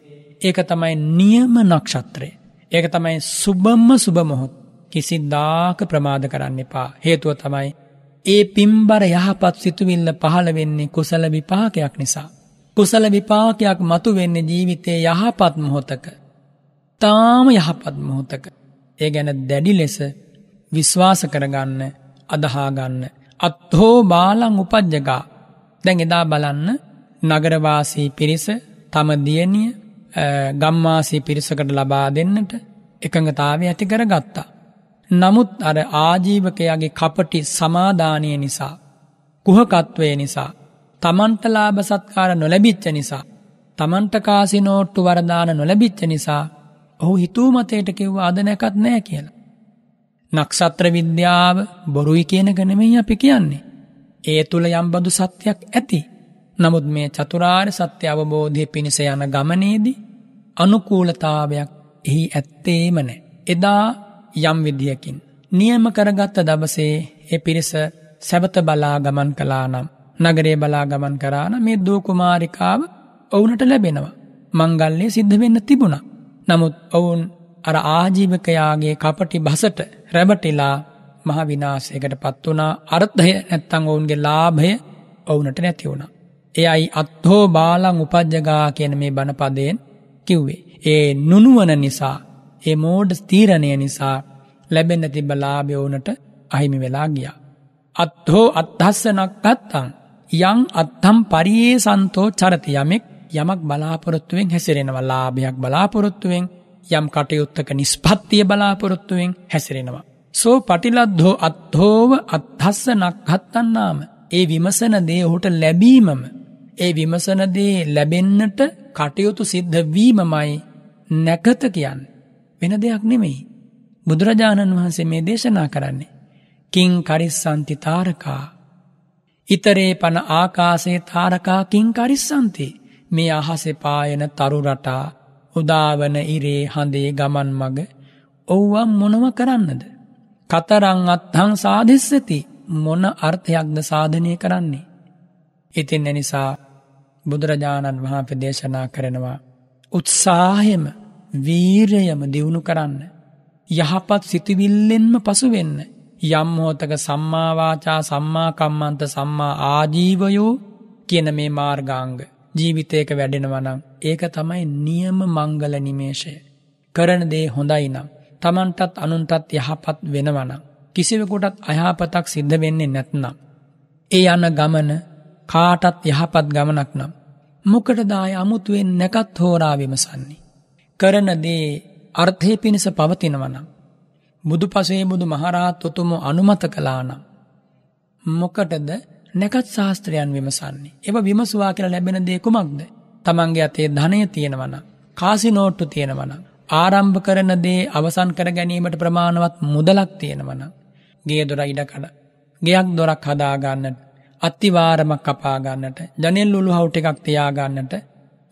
ඒක තමයි නියම නක්ෂත්‍රය. ඒක තමයි සුබම්ම සුබමොහොත් කිසි දාක ප්‍රමාධ කරන්න එපා හේතුව තමයි. ඒ පිම්බර යහපත් සිතුවිල්ල පහළ වෙන්නේ කුසල විපාකයක් නිසා. කුසල විපාකයක් මතු වෙන්නේ ජීවිතේ යහපත් මොහොතක. තාම යහපත් මොහොතක. ඒ ගැන දැඩි ලෙස විශ්වාස කරගන්න අදහාගන්න. අත්හෝ බාලං උපද්ජගා දැන් එදා බලන්න නගරවාසී පිරිස තම දියණිය ගම්මාසී පිරිසකට ලබා දෙන්නට එකඟතාව ඇති කර ගත්තා. නමුත් අර ආජීවකයාගේ කපටි සමාධානය නිසා. කුහකත්වය නිසා. තමන්ට ලාභ සත්කාර නොලැබිච්ච නිසා. තමන්ට කාසි නෝට්ටු වරදාන නොලැබිච්ච නිසා ඔහු හිතූමතයට කිව්ව අදනැකත් නෑ කියලා. නක්ෂත්‍ර විද්‍යාව බොරුයි කියන ගනෙමෙයි අපි කියන්නේ. ඒ තුළ යම්බඳු සත්‍යයක් ඇති. නමුත් මේ චතුරාර් සත්‍ය අවබෝධය පිණිස යන ගමනේදී අනුකූලතාවයක් එහි ඇත්තේම නෑ. එදා යම් විදියකින්. නියම කරගත්ත දවසේ ඒ පිරිස සැවත බලා ගමන් කලා නම් නගරේ බලා ගමන් කරාන මේ දූකුමාරිකාව ඔවුනට ලැබෙනවා. මංගල්ලේ සිද්ධ වෙන්න තිබුණා. නමුත් ඔවුන් අර ආජීවකයාගේ කපටි බසට රැබටිලා මහා විනාශයකටපත් වුණා. අර්ථය නැත්තම් ඔවුන්ගේ ලාභය ඔවුන්ට නැති වුණා. එයයි අත්ථෝ බාලං උපජ්ජගා කියන මේ බණ පදයෙන් කිව්වේ. ඒ නුනුවන නිසා, ඒ මෝඩ තීරණය නිසා ලැබෙන්න තිබ්බ ලාභය ඔවුන්ට අහිමි වෙලා ගියා. අත්ථෝ අත්ථස්සනක්කත්තං යං අත්තම් පරියේ සන්තෝ චරති යමෙක් යමක් බලාපොරොත්තුවෙන් හැසිරෙනවා ලාභයක් බලාපොරොත්තුවෙන් යම් කටයුත්තක නිස්පත්තිය බලාපොරොත්තුවෙන් හැසිරෙනවා. සෝ පටිලද්ධෝ අත්හෝව අත්හස්ස නක්හත්තන්නාම ඒ විමසන දේ ඔහුට ලැබීමම ඒ විමසන දේ ලැබෙන්නට කටයුතු සිද්ධ වීමමයි නැකත කියන්න වෙන දෙයක් නෙමෙයි බුදුරජාණන් වහන්සේ මේ දේශනා කරන්නේ කිං කරිස්සන්ති තාරකා ඉතරේ පන ආකාසේ තාරකා කිං කරිස්සන්ති මේ අහසේ පායන තරු රටා උදාවන ඉරේ හඳේ ගමන් මග ඔව්වා මොනව කරන්නද කතරං අත්හං සාධිස්සති මොන අර්ථයක්ද සාධනය කරන්නේ. ඉතින් එනිසා බුදුරජාණන් වහන්ප දේශනා කරනවා. උත්සාහෙම වීරයම දියුණු කරන්න. යහපත් සිතිවිල්ලෙන්ම පසුවෙන්න. යම්හෝතක සම්මාවාචා සම්මාකම්මන්ත සම්මා ආජීවයෝ කියන මේ මාර්ගාංග ජීවිතයක වැඩෙනවනම් ඒක තමයි නියම මංගල නිමේෂය. කරන දේ හොඳයි නම්. Tamanටත් අනුන්ටත් යහපත් වෙනවනම් කිසිවෙකුටත් අයහපතක් සිද්ධ වෙන්නේ නැත්නම් ඒ යන ගමන කාටත් යහපත් ගමනක් නම් මොකටද ආය අමුතුවෙන් නැකත් හෝරා විමසන්නේ කරන දේ අර්ථය පිණිස පවතිනවනම් බුදුපසේ බුදු මහරහත් උතුම අනුමත කළානම් මොකටද නැකත් ශාස්ත්‍රයන් විමසන්නේ ඒව විමසුවා කියලා ලැබෙන දේ කුමක්ද තමන්ගේ අතේ ධනය තියෙනවනම් කාසිනෝට්ටු තියෙනවනම් ආරම්භ කරන දේ අවසන් කර ගැනීමට ප්‍රමාණවත් මුදලක් තියෙනවන. ගේ දොර ඉඩකඩ. ගෙයක් දොරක් හදාගන්නට අත්තිවාරමක් කපාගන්නට ජනෙල් උළු හවුට එකක් තියාගන්නට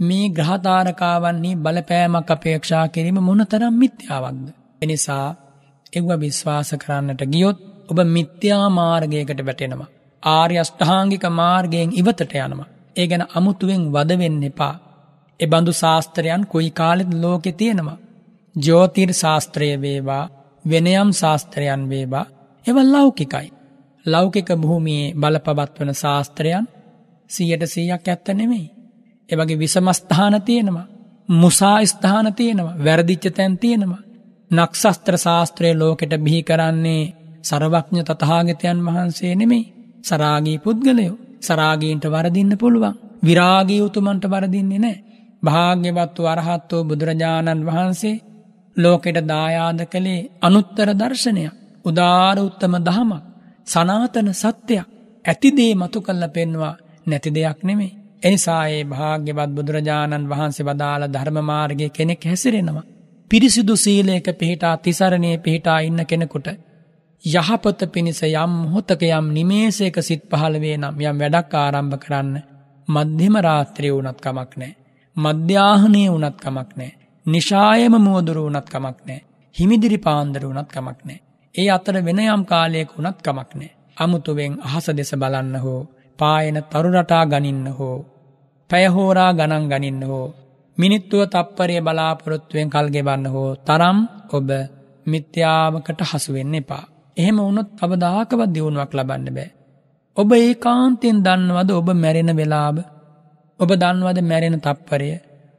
මේ ග්‍රහතාරකාවන්නේ බලපෑමක් අපේක්ෂා කිරීම මොනතරම් මිත්‍යාවක්ද. එනිසා එව විශ්වාස කරන්නට ගියොත් ඔබ මිත්‍යා මාර්ගයකට වැටෙනවා. ආර්ය අෂ්ඨාංගික මාර්ගයෙන් ඉවතට යනවා. ඒ ගැන අමුතුවෙන් වදවෙන්න එපා. එබඳු ශාස්ත්‍රයන් කොයි කාලෙත් ලෝකෙ තියෙනවා. ජෝතිර් ශාස්ත්‍රය වේවා වෙනයම් ශාස්ත්‍රයන් වේවා එව ලෞකිකයි. ලෞකික භූමියයේ බලපවත් වන ශාස්ත්‍රයන් සියට සීයක් ඇත්ත නෙමෙයි. එවගේ විසමස්ථාන තියෙනවා. මුසා ස්ථාන තියෙනවා වැරදිච්ච තැන් තියෙනවා. නක්ෂස්ත්‍ර ශාස්ත්‍රය ලෝකෙට බිහි කරන්නේ සරවක්ඥ තතහාගතයන් වහන්සේ නෙමෙයි සරාගී පුද්ගලයෝ සරාගීන්ට වරදින්න පුළුවන්. විරාගී උතුමන්ට වරදින්නේ නෑ. භාග්‍යවත්තු අරහත්තෝ බුදුරජාණන් වහන්සේ ලෝකෙට දායාද කළේ අනුත්තර දර්ශනයක් උදාර උත්තම දහමක් සනාතන සත්‍යයක් ඇතිදේ මතු කල්ල පෙන්වා නැති දෙයක් නෙමේ. එනිසායේ භාග්‍යවත් බුදුරජාණන් වහන්සේ වදාළ ධර්මමාර්ගය කෙනෙක් හැසිරෙනවා. පිරිසිදු සීලයක පිහිටා තිසරණය පිහිටා ඉන්න කෙනෙකුට. යහපත පිණිස යම් හොතක යම් නිමේසේක සිත් පහළවේ නම් යම් වැඩක් ආරම්භ කරන්න මධ්‍යම රාත්‍රය වනත් කමක් නෑ. මධ්‍යාහනය වනත් කමක් නෑ. නිශායම මුවදුර වුණත් කමක් නෑ. හිමිදිරි පාන්දර වුණත් කමක් නෑ. ඒ අතර වෙන යම් කාලයක වුණත් කමක් නෑ. අමුතුවෙන් අහස දෙස බලන්න හෝ පායන තරුරටා ගනින්න හෝ. පැයහෝරා ගණන් ගනින්න හෝ. මිනිත්තුව තප්පරය බලාපොරොත්තුවෙන් කල්ගෙබන්න හෝ තරම් ඔබ මිත්‍යාවකට හසුවෙන්න එපා. එහෙම වුණොත් අවදාකවත් දියුණුවක් ලබන්න බෑ. ඔබ ඒ කාන්තෙන් දන්නවද ඔබ මැරෙන වෙලාබ ඔබ දන්වද මැරෙන තප්පරය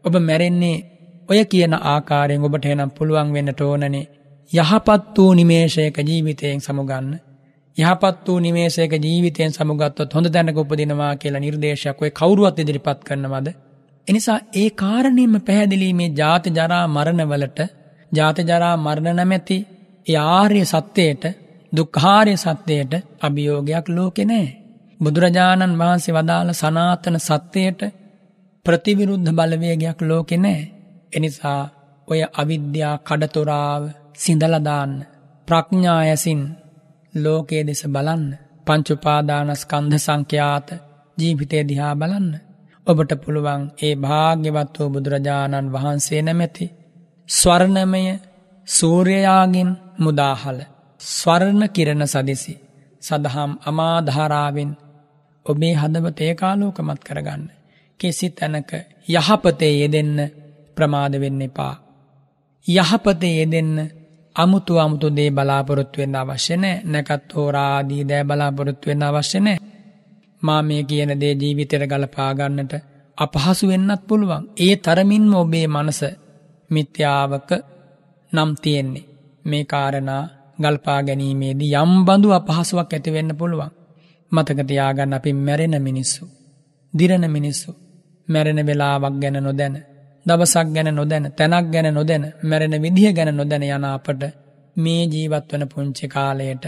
ඔබ මැරෙන්නේ ඔය කියන ආකාරයෙන් ඔබට එනම් පුළුවන් වෙන්න ඕනනේ යහපත් වූ නිමේෂයක ජීවිතයෙන් සමුගන්න යහපත් වූ නිමේෂයක ජීවිතයෙන් සමුගත්තොත් හොඳ දැනක උපදිනවා කියලා නිර්දේශයක් ඔය කවුරුවත් ඉදිරිපත් කරනවද එනිසා ඒ කාරණේම පැහැදිලි මේ ජාති ජරා මරණ වලට ජාති ජරා මරණ නැමැති ඒ ආර්ය සත්‍යයට දුක්ඛාරය සත්‍යයට අභියෝගයක් ලෝකෙ නෑ බුදුරජාණන් වහන්සේ වදාළ සනාතන සත්‍යයට ප්‍රතිවිරුද්ධ බලවේගයක් ලෝකෙ නෑ එනිසා ඔය අවිද්‍යා කඩතොරාව සිඳලදාන්න ප්‍රඥායසින් ලෝකයේ දෙස බලන්න පංචුපාදානස්කන්ධ සංඛ්‍යාත ජීවිතය දිහා බලන්න ඔබට පුළුවන් ඒ භාග්‍යවත් වූ බුදුරජාණන් වහන්සේ නැමැති ස්වර්ණමය සූර්යයාගෙන් මුදාහල ස්වර්ණ කිරණ සදිසි සදහම් අමාධාරාවෙන් ඔබේ හදවත ඒකාලෝකමත් කරගන්න කෙසි තැනක යහපතේ යෙදෙන්න ප්‍රමාද වෙන්න එපා. යහපතේ යෙදෙන්න අමුතු අමුතු දේ බලාපොරොත්තු වෙන්න අවශ්‍ය නැහැ. නැකත් හෝරාදී දෑ බලාපොරොත්තු වෙන්න අවශ්‍ය නැහැ. මා මේ කියන දේ ජීවිතයට ගලපා ගන්නට අපහසු වෙන්නත් පුළුවන්. ඒ තරමින්ම ඔබේ මනස මිත්‍යාවක නම් තියෙන්නේ. මේ කාරණා ගල්පා ගැනීමේදී යම් බඳු අපහසුවක් ඇති වෙන්න පුළුවන්. මතක තියාගන්න අපි මැරෙන මිනිස්සු. දිරණ මිනිස්සු. මැරෙන වෙලාවක් ගැන නොදැන දවසක් ගැන නොදැන තැනක් ගැන නොදැන මැරෙන විදිහ ගැන නොදැන යන අපට මේ ජීවත් වන පුංචි කාලයට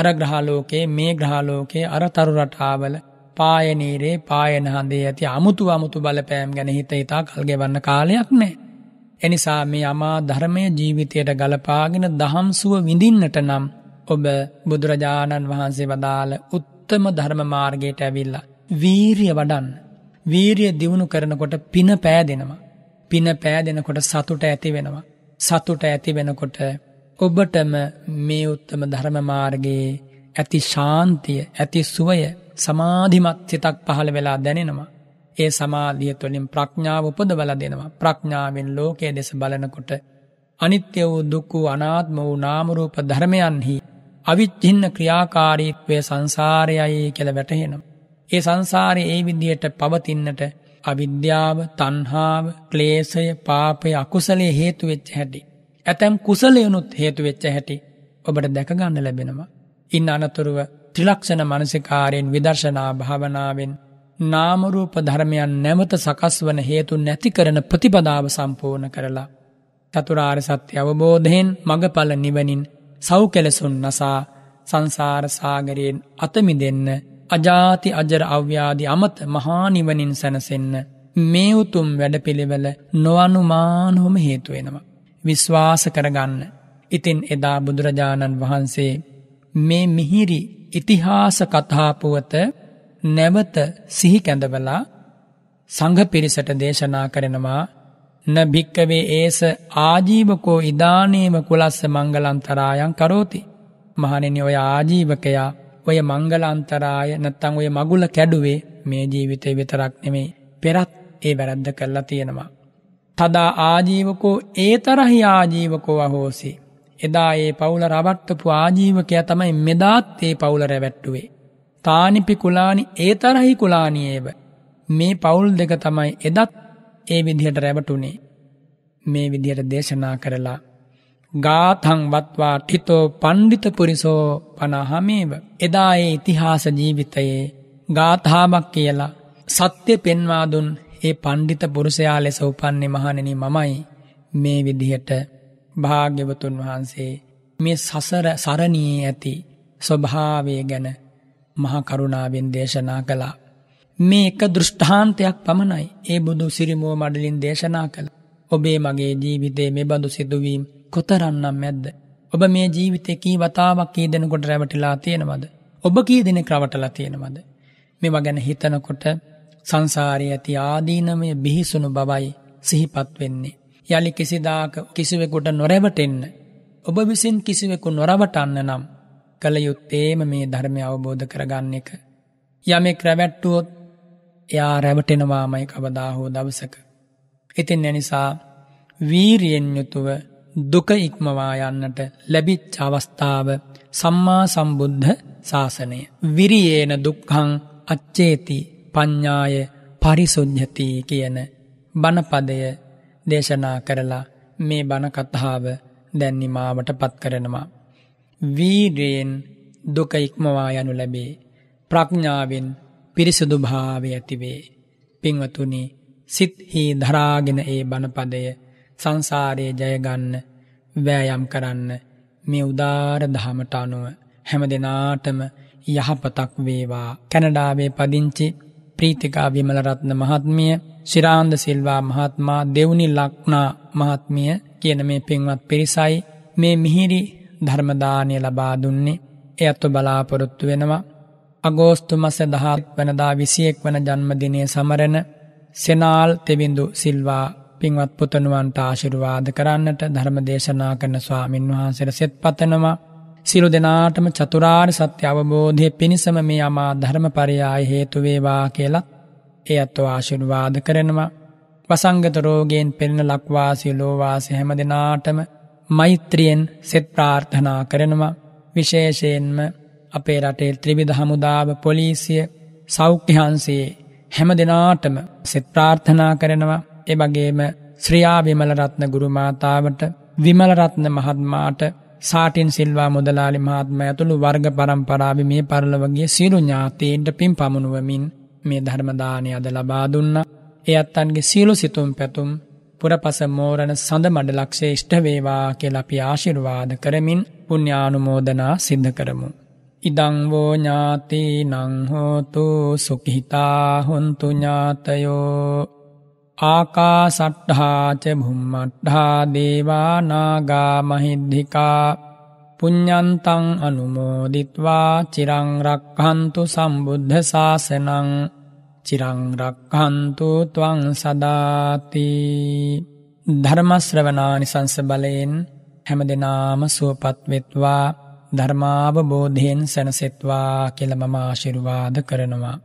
අරග්‍රහලෝකයේ මේ ග්‍රහලෝකයේ අරතරු රටාවල පායනීරේ පායන හඳේ ඇති අමුතු අමුතු බලපෑම් ගැන හිත ඉතා කල්ගෙවන්න කාලයක් නෑ. එනිසා මේ අමා ධර්මය ජීවිතයට ගලපාගෙන දහම්සුව විඳින්නට නම් ඔබ බුදුරජාණන් වහන්සේ වදාළ උත්තම ධර්ම මාර්ගයට ඇවිල්ලා. වීරිය වඩන්න. වීරිය දියුණු කරනකොට පින පෑදෙනවා. පින පෑදෙනකොට සතුට ඇති වෙනවා. සතුට ඇති වෙනකොට ඔබටම මේ උත්තම ධර්මමාර්ගයේ ඇති ශාන්තිය ඇති සුවය සමාධිමත් සිතක් පහළ වෙලා දැනෙනවා. ඒ සමාධිය තුළින් ප්‍රඥාව උපදවල දෙනවා. ප්‍රඥාවෙන් ලෝකයේ දෙස බලනකොට අනිත්‍ය වූ දුක් වූ අනාත්ම වූ නාම රූප ධර්මයන්හි අවිච්ඡින්න ක්‍රියාකාරීත්වය සංසාරයයි කියලා වැටහෙනවා. ඒ සංසාරේ ඒ විදියට පවතින්නට අවිද්‍යාව තන්හාාව ක්ලේසය පාපය අකුසලේ හේතුවෙච්ච හැටි. ඇතැම් කුසලයනුත් හේතුවෙච්ච හැටි ඔබට දැකගන්න ලැබෙනවා. ඉන් අනතුරුව ත්‍රිලක්ෂණ මනසිකාරයෙන් විදර්ශනා භාවනාවෙන් නාමරූප ධර්මයන් නැවත සකස් වන හේතු නැති කරන ප්‍රතිපදාව සම්පූර්ණ කරලා. චතුරාර් සත්‍ය අවබෝධයෙන් මඟඵල නිවනින් සෞ කෙලෙසුන් නසා සංසාර සාගරයෙන් අතමි දෙන්න අජාති අජර අව්‍යාදි අමත මහානිවනින් සැනසෙන්න මේ උතුම් වැඩපිළිවෙල නොවනුමානොම හේතුවෙනවා. විශ්වාස කරගන්න. ඉතින් එදා බුදුරජාණන් වහන්සේ මේ මිහිරි ඉතිහාස කතාපුවත නැවත සිහිකැඳවලා සංඝ පිරිසට දේශනා කරනවා නභික්කවේ ඒස ආජීවකෝ ඉදානේම කුලස්ස මංගලන්තරායන් කරෝති. මහණෙනි ඔය ආජීවකයා ඔය මංගල අන්තරාය නැත්තං ඔය මගුල කැඩුවේ මේ ජීවිතය විතරක් නෙමෙයි පෙරත් ඒ වැරැද්ද කරලා තියෙනවා. තදා ආජීවකෝ ඒ තරහි ආජීවකෝ අහෝසි. එදා ඒ පවුල රවට්ටපු ආජීවකයා තමයි මෙදාත් ඒ පවුල රැවැට්ටුවේ. තානිපි කුලානි ඒ තරහි කුලානියේව. මේ පවුල් දෙක තමයි එදත් ඒ විදිහට රැවටුනේ. මේ විදිහට දේශනා කරලා ගාතංවත්වා ටිතෝ පණ්ඩිත පුරිසෝ පනහමේව. එදා ඒ ඉතිහාස ජීවිතයේ ගාථාවක් කියලා සත්‍ය පෙන්වාදුන් ඒ පණ්ඩිත පුරුෂයා ලෙස උපන්නේ මහණෙනි මමයි මේ විදිහට භාග්‍යවතුන් වහන්සේ මේ සසර සරණී ඇති ස්වභාවය ගැන මහා කරුණාවෙන් දේශනා කළා. මේ එක දෘෂ්ඨාන්තයක් පමණයි ඒ බුදු සිරිමෝ මඩලින් දේශනා කළ. ඔබේ මගේ ජීවිතේ මේ බඳු සිදුවීම් කොතරන්නම් ඇද්ද. ඔබ මේ ජීවිතය කී වතාවක් කී දෙනකොට රැවටිලා තියෙනවද. ඔබ කී දෙන ක්‍රවටලා තියෙනවද. මෙවා ගැන හිතනකොට සංසාරය ඇති ආදීනමය බිහිසුණු බවයි සිහිපත් වෙන්නේ. යළි කිසිදාක කිසිවෙකුට නොරැවටෙන්න. ඔබ විසින් කිසිවෙකු නොරවටන්න නම් කළ යුත්තේම මේ ධර්මය අවබෝධ කරගන්න එක. යමෙ ක්‍රවැට්ටුවොත් එයා රැවටෙනවාමයි කවදාහෝ දවසක. ඉතින් එනිසා වීරියෙන් යුතුව දුක ඉක්මවා යන්නට ලැබිච්ච අවස්ථාව සම්මා සම්බුද්ධ ශාසනය. විරියේන දුක්ඛං අච්චේති පඤ්ඤාය පරිසුඤ්ඤති කියන බණපදය දේශනා කරලා මේ බණ කතාව දැන් නිමාවටපත් කරනවා. වීරයෙන් දුක ඉක්මවා යනු ලැබේ. ප්‍රඥාවෙන් පිරිසුදු භාවය ඇතිවේ. පින්වතුනි සිත්හි දරාගෙන ඒ බණපදය සංසාරයේ ජයගන්න වෑයම් කරන්න මේ උදාර දහමට අනුව හැම දෙනාටම යහපතක් වේවා කැනඩාවේ පදිංචි ප්‍රීතිකා විමලරත්න මහත්මිය ශිරාන්ද සිල්වා මහත්මා දෙවුනි ලක්නා මහත්මිය කියන මේ පින්වත් පිරිසයි මේ මිහිරි ධර්මදානය ලබා දුන්නේ එයත්ව බලාපොරොත්තු වෙනවා අගෝස්තු මස දහත් වනදා විසියෙක් වන ජන්මදිනය සමරණ සෙනාල් තෙබිඳු සිල්වා පින්වත් පුතනුවන්ට ආශිරුවාද කරන්නට ධර්ම දේශනා කරන ස්වාමින් වහන්සට සෙත් පතනවා. සිලු දෙනාටම චතුරාර් සත්‍ය අවබෝධය පිණිසම මේ අමා ධර්මපරයාය හේතුවේවා කියලත් ඒ අත්ව ආශිරුවාද කරනවා. වසංගත රෝගෙන් පෙරෙන ලක්වාසි ලෝවාසි හැම දෙනාටම මෛත්‍රියෙන් සෙත් ප්‍රාර්ථනා කරනවා. විශේෂයෙන්ම අපේ රටේ ත්‍රිවිධ හමුදාව පොලිසිය සෞඛ්‍යහන්සේ හැම දෙනාටම සෙත් ප්‍රාර්ථනා කරනවා එවගේම ශ්‍රියා විමලරත්න ගුරුමාතාවට විමලරත්න මහත්මාට සාටින් සිල්වා මුදලාලි මහත්ම ඇතුළු වර්ග පරම්පරාව මේ පරලවගේ සිරු ඥාතීන්ට පින් පමුණුවමින් මේ ධර්මදානය අද ලබා දුන්න එයත් අන්ගේ සීලු සිතුම් පැතුම් පුරපස මෝරණ සඳ මඩලක්ෂේ ෂ්ටවේවා කෙලපි ආශිර්වාද කරමින් පුුණ්ඥානුමෝදනා සිද්ධ කරමු. ඉදංවෝ ඥාති නංහෝතු සුකිහිතා හොන්තුඥාතයෝ ආකා සට්ඨාච බුම්මට්ඨා දේවානාගා මහිද්ධිකා පුඤ්ඥන්තං අනුමෝදිත්වා චිරංරක්හන්තු සම්බුද්ධ ශාසනං චිරංරක්හන්තු තුවං සදාති ධර්මශ්‍රවනානි සංස බලයෙන් හැම දෙනාම සුවපත්වෙත්වා ධර්මාවබෝධයෙන් සැනසෙත්වා කෙළමමාශිරුවාද කරනවා.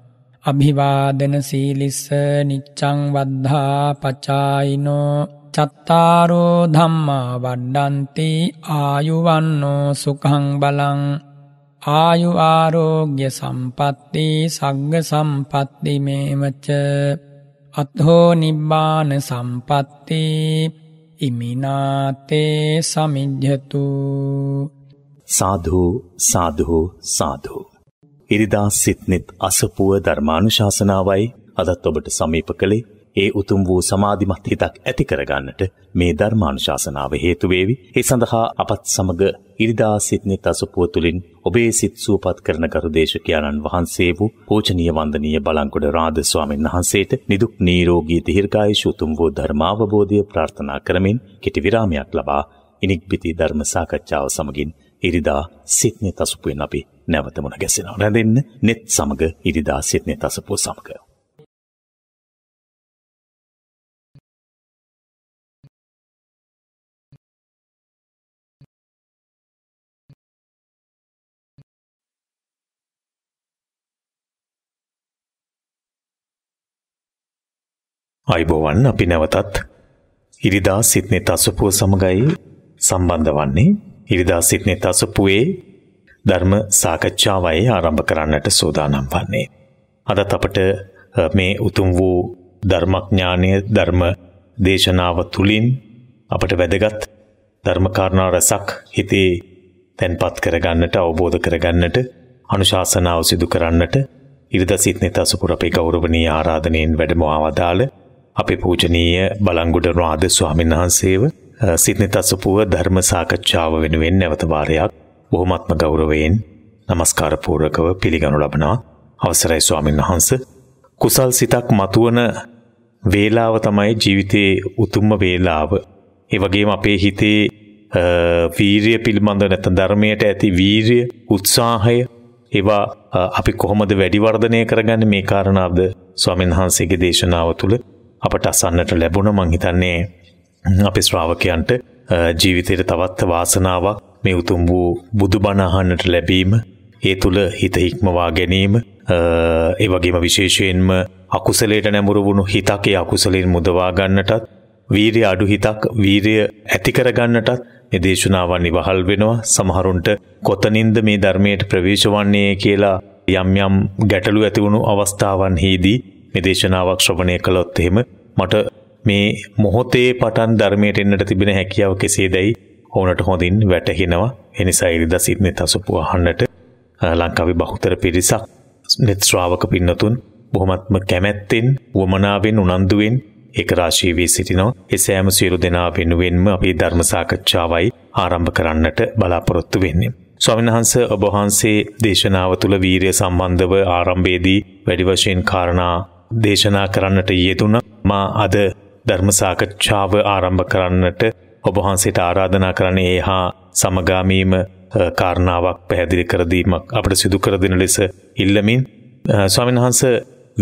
අභිවාදන සීලිස්ස නිච්චං වද්ධා පචායිනෝ චත්තාරෝ ධම්මා වඩ්ඩන්ති ආයුවන්නෝ සුකං බලං ආයු ආරෝග්‍ය සම්පත්ති සග්ග සම්පත්ති මේමච අත්හෝ නිබ්බාන සම්පත්ති ඉමිනාතේ සමිජ්ජතු සාධෝ සාධෝ සාධෝ ඉරිදා සිත්නෙත් අසපුුව ධර්මානුශාසනාවයි අදත් ඔබට සමීප කළේ ඒ උතුම් වූ සමාධිමත් හිතක් ඇති කරගන්නට මේ ධර්මානුශාසනාව හේතුවේවි. ඒ සඳහා අපත් සමග ඉරිදා සිත්නෙත් අසපුුව තුළින් ඔබේ සිත් සූපත් කරන කරු දේශකයාණන් වහන්සේ වූ පෝචනීය වන්දනීය බලංගොඩ රාධ ස්වාමීන් වහන්සේට නිදුක් නීරෝගී දිහිර්කායුෂ උතුම් වූ ධර්මාවබෝධය ප්‍රාර්ථනා කරමින් කෙටි විරාමයක් ලබා ඉනික්බිති ධර්ම සාකච්ඡාව සමගින් ඉරිදා සිත්නෙත් අසපුවෙන් අපි නැවත මුණ ගැසෙනවා. රැඳෙන්න net සමග ඉරිදා සිටනේ තසපෝ සමග. අයිබෝවන් අපි නැවතත් ඉරිදා සිටනේ තසපුව සමගයි සම්බන්ධ වන්නේ ඉරිදා සිටනේ තසපුවේ ධර්ම සාකච්ඡාවයි ආරම්භ කරන්නට සූදානම් වන්නේ. අදත් අපට මේ උතුම් වූ ධර්මඥානය ධර්ම දේශනාව තුළින් අපට වැදගත් ධර්මකාරණා රසක් හිතේ තැන්පත් කරගන්නට අවබෝධ කරගන්නට අනුශාසනාව සිදු කරන්නට ඉරිදා සිට්නෙත අසපුර අපේ ගෞරවනීය ආරාධනෙන් වැඩමවවදාළ අපේ පූජනීය බලංගොඩ රාද ස්වාමීන් වහන්සේව සිට්නෙත අසපුව ධර්ම සාකච්ඡාව වෙනුවෙන් නැවත වාරයක් බොහොමත්ම ගෞරවයෙන් নমස්කාරපූර්වකව පිළිගනු ලබනවා අවසරයි ස්වාමින් වහන්ස කුසල් සිතක් මතුවන වේලාව තමයි ජීවිතයේ උතුම්ම වේලාව ඒ වගේම අපේ හිතේ වීරිය පිළිබඳ නැත්නම් ධර්මයට ඇති වීරිය උත්සාහය ඒවා අපි කොහොමද වැඩි වර්ධනය කරගන්නේ මේ කාරණාවද ස්වාමීන් වහන්සේගේ දේශනාව තුළ අපට අසන්නට ලැබුණා මං හිතන්නේ අපේ ශ්‍රාවකයන්ට ජීවිතයට තවත් වාසනාවක් මේ උතුම් වූ බුදුබණහන්නට ලැබීම ඒ තුළ හිත හික්මවා ගැනීම ඒ වගේම විශේෂයෙන්ම අකුසලයට නැමුරුවුණු හිතකේ අකුසලින් මුදවා ගන්නටත් වීරිය අඩු හිතක් වීරිය ඇති කරගන්නටත් මේ දේශනාවන් ඉවහල් වෙනවා සමහරුන්ට කොතනින්ද මේ ධර්මයට ප්‍රවේශ වන්නේ කියලා යම් යම් ගැටලු ඇති වුණු අවස්ථාවන්හිදී මේ දේශනාවක් ශ්‍රවණය කළොත් එහෙම මට මේ මොහොතේ පටන් ධර්මයට එන්නට තිබෙන හැකියාව කෙසේදයි ඕනට හොඳින් වැටහෙනවා එනිසා ඉරිදා සිත් නෙත් අසපුව අහන්නට ලංකාවේ බහුතර පිරිසක් නෙත් ශ්‍රාවක පින්නතුන් බොහොමත්ම කැමැත්තෙන් වමනාවෙන් උනන්දුවෙන් ඒක රාශී වී සිටිනවා. ඒ සෑම සියලු දෙනා වෙනුවෙන්ම අපි ධර්ම සාකච්ඡාවයි ආරම්භ කරන්නට බලාපොරොත්තු වෙන්නේ. ස්වාමීන් වහන්සේ ඔබ වහන්සේ දේශනාව තුළ වීරිය සම්බන්ධව ආරම්භයේදී වැඩි වශයෙන් කාරණා දේශනා කරන්නට යෙදුණා. මා අද ධර්ම සාකච්ඡාව ආරම්භ කරන්නට ඔබහන්සේට ආරාධනා කරන්නේ ඒ හා සමගාමීම කාරණාවක් පැහැදිලි කරදීමක් අපට සිදු කරදින ලෙස ඉල්ලමින් ස්වාමීන් වහන්ස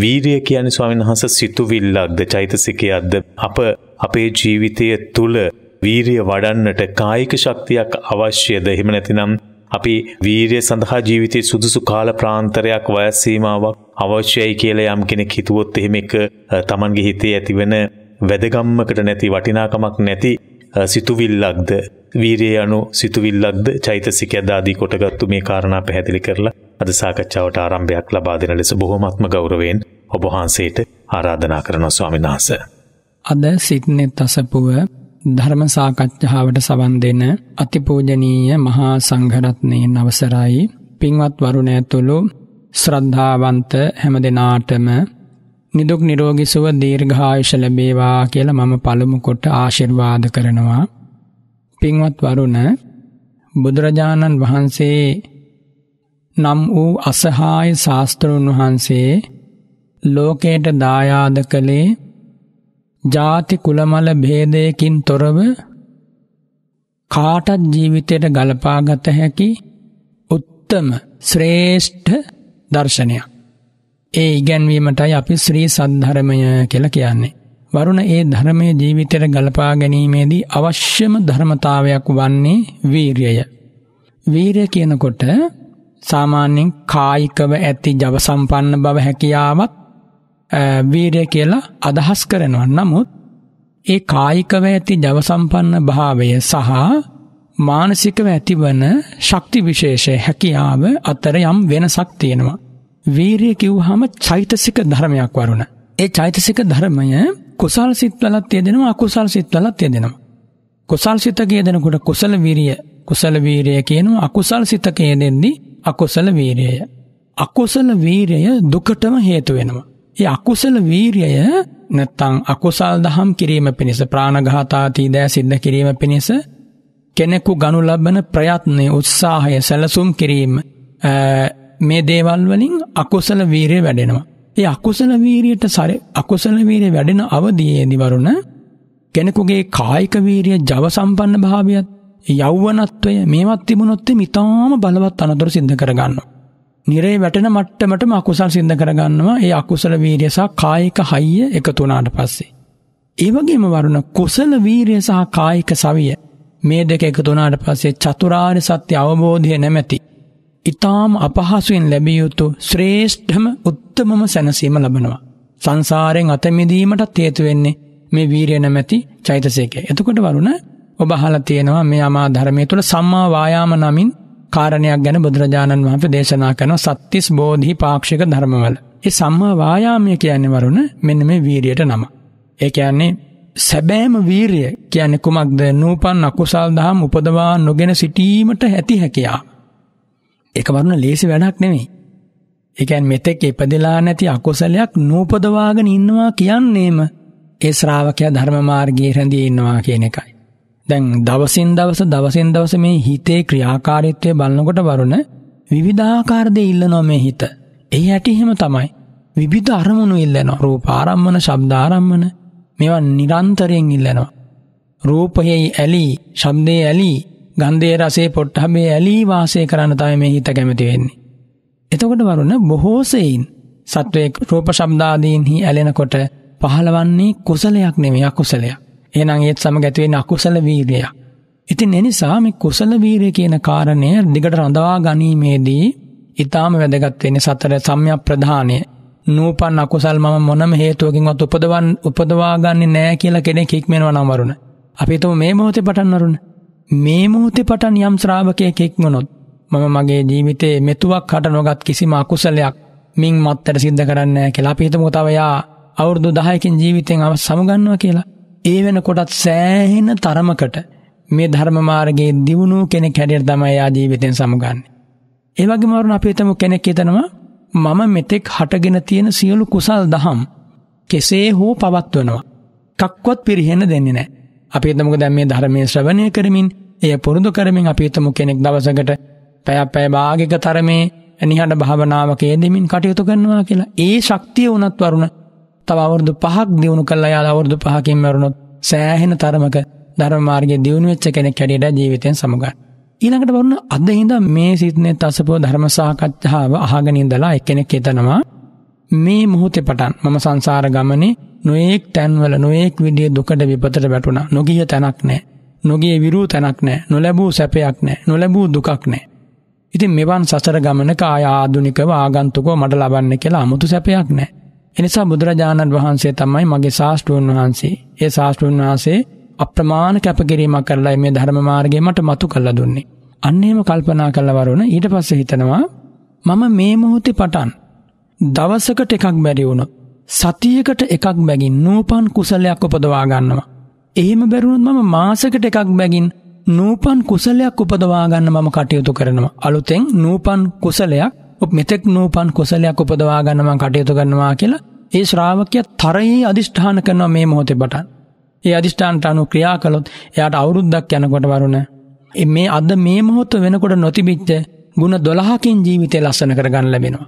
වීරිය කියන්නේ ස්වාමීන් වහන්ස සිතුවිල්ලක්ද චෛතසිකයක්ද අප අපේ ජීවිතය තුළ වීරිය වඩන්නට කායික ශක්තියක් අවශ්‍යද එහෙම නැතිනම් අපි වීරිය සඳහා ජීවිතයේ සුදුසු කාල ප්‍රාන්තරයක් වයස් සීමාවක් අවශ්‍යයි කියලා යම් කෙනෙක් හිතුවොත් එහෙම එක Tamanගේ හිතේ ඇතිවන වැදගම්මකට නැති වටිනාකමක් නැති සිතුවිල්ලක්ද වීරයේ අනු සිතුවිල්ලක්ද චෛතසික අදාදී කොටගත්තු මේ කාරණා පැහැදිලි කරලා අද සාකච්ඡාවට ආරම්භයක් ලබා දෙන ලෙස බොහොමත්ම ගෞරවයෙන් ඔබ වහන්සේට ආරාධනා කරනවා ස්වාමීන් වහන්සේ. අද සිට්නෙත් අසපුව ධර්ම සාකච්ඡාවට සවන් දෙන අතිපූජනීය මහා සංඝරත්නයන් අවසරයි පින්වත් වරුණ ඇතුළු ශ්‍රද්ධාවන්ත හැම දිනාටම නිදුක් නිරෝගී සුව දීර්ඝායුෂ ලැබේවා කියලා මම පළමු කොට ආශිර්වාද කරනවා. පින්වත් වරුණ බුදුරජාණන් වහන්සේ නම් වූ අසහාය ශාස්ත්‍රඥ වහන්සේ ලෝකයට දායාද කළේ ಜಾති කුලමල ભેදයකින් තොරව කාටත් ජීවිතයට ගලපාගත හැකි උත්තම ශ්‍රේෂ්ඨ දර්ශනයක්. ඒ ඉගැන්වීමටයි අපි ශ්‍රී සද්ධරමය කියලා කියන්නේ. වරුණ ඒ ධර්මය ජීවිතයට ගලපා ගැනීමේදී අවශ්‍යම ධර්මතාවයක් වන්නේ වීරියය. වීරය කියනකොට සාමාන්‍යයෙන් කායිකව ඇති ජව සම්පන්න බව හැකියාවත් වීරය කියලා අදහස් කරනවා. නමුත් ඒ කායිකව ඇති ජව සම්පන්න භාවය සහ මානසිකව ඇතිවන ශක්ති විශේෂය හැකියාව අතර යම් වෙනසක් තියෙනවා. වීරිය කිව්වහම චෛතසික ධර්මයක් වරුණ. ඒ චෛතසික ධර්මය කුසල් සිත්වලත් තියෙනවා අකුසල් සිත්වලත් තියෙනවා. කුසල් සිත කියදෙනකොට කුසල වීරිය කුසල වීරය කියනවා අකුසල් සිත කියනෙන්නේ අකුසල වීරයය. අකුසල වීරය දුකටම හේතු වෙනවා. ඒ අකුසල වීරයය නැත්තං අකුසල් දහම් කිරීම පිණිස ප්‍රාණඝාතාති දෑ සිද්ධ කිරීම පිණිස කෙනෙකු ගනු ලබන ප්‍රයත්නය උත්සාහය සැලසුම් කිරීම මේ දේවල් වලින් අකුසල වීරිය වැඩෙනවා. ඒ අකුසල වීරියට සරි අකුසල වීරිය වැඩෙන අවධියේදී වරුණ කෙනෙකුගේ කායික වීරිය, ජව සම්පන්න භාවයත්, යෞවනත්වය මේවත් තිබුණොත් මිතාම බලවත් අනතුරු සිද්ධ කරගන්නවා. නිරේ වැටෙන මට්ටමටම අකුසල් සිද්ධ කරගන්නවා. ඒ අකුසල වීරිය සහ කායික හයිය එකතු වුණාට පස්සේ. ඒ වගේම වරුණ කුසල වීරිය සහ කායික සවිය මේ දෙක එකතු වුණාට පස්සේ චතුරාර්ය සත්‍ය අවබෝධය නැමැති ඊ타ම අපහසුයෙන් ලැබිය යුතු ශ්‍රේෂ්ඨම උත්තමම සැනසීම ලබනවා. සංසාරයෙන් අත මිදීමටත් හේතු වෙන්නේ මේ වීරිය නැමැති චෛතසිකය. එතකොට වරුණ ඔබ අහලා තියෙනවා මේ අමා ධර්මයේ තුල සම්මා වායාම නමින් කාරණයක් ගැන බුදුරජාණන් වහන්සේ දේශනා කරන සත්‍තිස් බෝධි පාක්ෂික ධර්මවල. ඒ සම්මා වායාමය කියන්නේ වරුණ මෙන්න මේ වීරියට නම. ඒ කියන්නේ සැබෑම වීරිය කියන්නේ කුමක්ද? නූපන් අකුසල් දහම් උපදවා නොගෙන සිටීමට ඇති හැකියාව. ඒක වරුණ ලේසි වැඩක් නෙමෙයි. ඒ කියන්නේ මෙතෙක් ඉපදලා නැති අකුසලයක් නූපදවාගෙන ඉන්නවා කියන්නේම ඒ ශ්‍රාවකයා ධර්ම මාර්ගයේ රැඳී ඉන්නවා කියන එකයි. දැන් දවසින් දවස දවසින් දවස මේ හිතේ ක්‍රියාකාරීත්වය බලනකොට වරුණ විවිධාකාර දේ ඉල්ලනවා මේ හිත. ඒ හැටි එහෙම තමයි. විවිධ අරමුණු ඉල්ලනවා. රූප ආරම්මන, ශබ්ද ආරම්මන මේවා නිරන්තරයෙන් ඉල්ලනවා. රූපයේ ඇලි, ශබ්දයේ ඇලි, ගන්ධයේ රසේ පොට්ටහබේ ඇලී වාසය කරන්න තමයි මේ හිත කැමති වෙන්නේ. එතකොට වරුණ බොහෝ සෙයින් සත්වයේ රූප ශබ්දාදීන්හි ඇලෙනකොට පහළවන්නේ කුසලයක් නෙමෙයි අකුසලයක්. එහෙනම් ඒත් සමග ඇති වෙන අකුසල වීර්යයක්. ඉතින් ඒ නිසා මේ කුසල වීර්ය කියන කාරණය දිගට රඳවා ගැනීමේදී ඊටාම වැදගත් වෙන්නේ සතර සම්‍යක් ප්‍රධානය. නූපන් අකුසල් මම මොනම හේතුවකින්වත් උපදවන් උපදවා ගන්නේ නැහැ කියලා කෙනෙක් හික්මනවා නම් වරුණ. අපි හිතමු මේ මොහොතේ පටන් වරුණ. මේ මොහොතේ පටන් යම් ශ්‍රාවකයෙක් එක්මුණොත් මම මගේ ජීවිතේ මෙතුවක් හට නොගත් කිසිම අකුසලයක් මින් මත්තර සිද්ධ කරන්නේ නැහැ කියලා අපි හිතමු තව යා අවුරුදු 10කින් ජීවිතෙන් සමුගන්නවා කියලා. ඒ වෙනකොටත් සෑහෙන තරමකට මේ ධර්ම මාර්ගයේ දියුණු කෙනෙක් හැටියට තමයි යා ජීවිතෙන් සමුගන්නේ. ඒ වගේම වරුණ අපි හිතමු කෙනෙක් හිතනවා මම මෙතෙක් හටගෙන තියෙන සියලු කුසල් දහම් කෙසේ හෝ පවත්වනවා. කක්වත් පිරිහෙන්න දෙන්නේ නැහැ. අපි හිතමුකෝ දැන් මේ ධර්මයේ ශ්‍රවණය කරමින්, එය පුරුදු කරමින් අපි හිතමු කෙනෙක් දවසකට පැය පැය භාගයක තරමේ නිහඬ භාවනාවක යෙදෙමින් කටයුතු කරනවා කියලා. ඒ ශක්තිය උනත් වරුණ තව අවුරුදු 5ක් දිනු කළා යාළ අවුරුදු 5කින් මරුණොත් සෑහෙන තරමක ධර්ම මාර්ගයේ දිනු වෙච්ච කෙනෙක් හැටියට ජීවිතෙන් සමුගන්න. ඊළඟට වරුණ අද ඉඳන් මේ සිත්නේ තසපෝ ධර්ම සාකච්ඡාව අහගෙන ඉඳලා එක්කෙනෙක් හිතනවා මේ මොහොතේ පටන් මම සංසාර ගමනේ නොඑක් තැන්වල නොඑක් විදිය දුකට විපතට වැටුණා. නොගිය තැනක් නැහැ. නොගිය විරූ තැනක් නැහැ. නොලැබූ සැපයක් නැහැ. නොලැබූ දුකක් නැහැ. ඉතින් මෙවන් සසර ගමනක ආය ආදුනිකව ආගන්තුකව මට ලබන්න කියලා 아무තු සැපයක් නැහැ. එනිසා බුදුරජාණන් වහන්සේ තමයි මගේ ශාස්ත්‍රඥ වහන්සේ. ඒ ශාස්ත්‍රඥ වහන්සේ අප්‍රමාණ කැපකිරීමක් කරලා මේ ධර්ම මාර්ගය මට මතු කරලා දුන්නේ. අන්න එහෙම කල්පනා කළා වරුණ ඊට පස්සේ හිතනවා මම මේ මොහොතේ පටන් දවසකට එකක් බැරිවුණ. සතියකට එකක් බැගින් නූපන් කුසලයක් උපදවාගන්නවා. එහෙම බැරුණුත් මම මාසකට එකක් බැගින් නූපන් කුසලයක් උපදවාගන්න මම කටයුතු කරනවා. අලුතෙන් නූපන් කුසලයක් මෙතෙක් නූපන් කුසලයක් උපදවාගන්නම කටයුතු කරනවා කියලා ඒ ශ්‍රාවකය තරයේ අධිෂ්ඨාන කරනවා මේ මොහොතේ බටන්. ඒ අධිෂ්ඨානට අනු ක්‍රියා කළොත් එයාට අවුරුද්දක් යනකොට වරුණ. මේ අද මේ මොහොත වෙනකොට නොතිබිච්ච ගුණ දොළහකින් ජීවිතය ලස්සන කරගන්න ලැබෙනවා.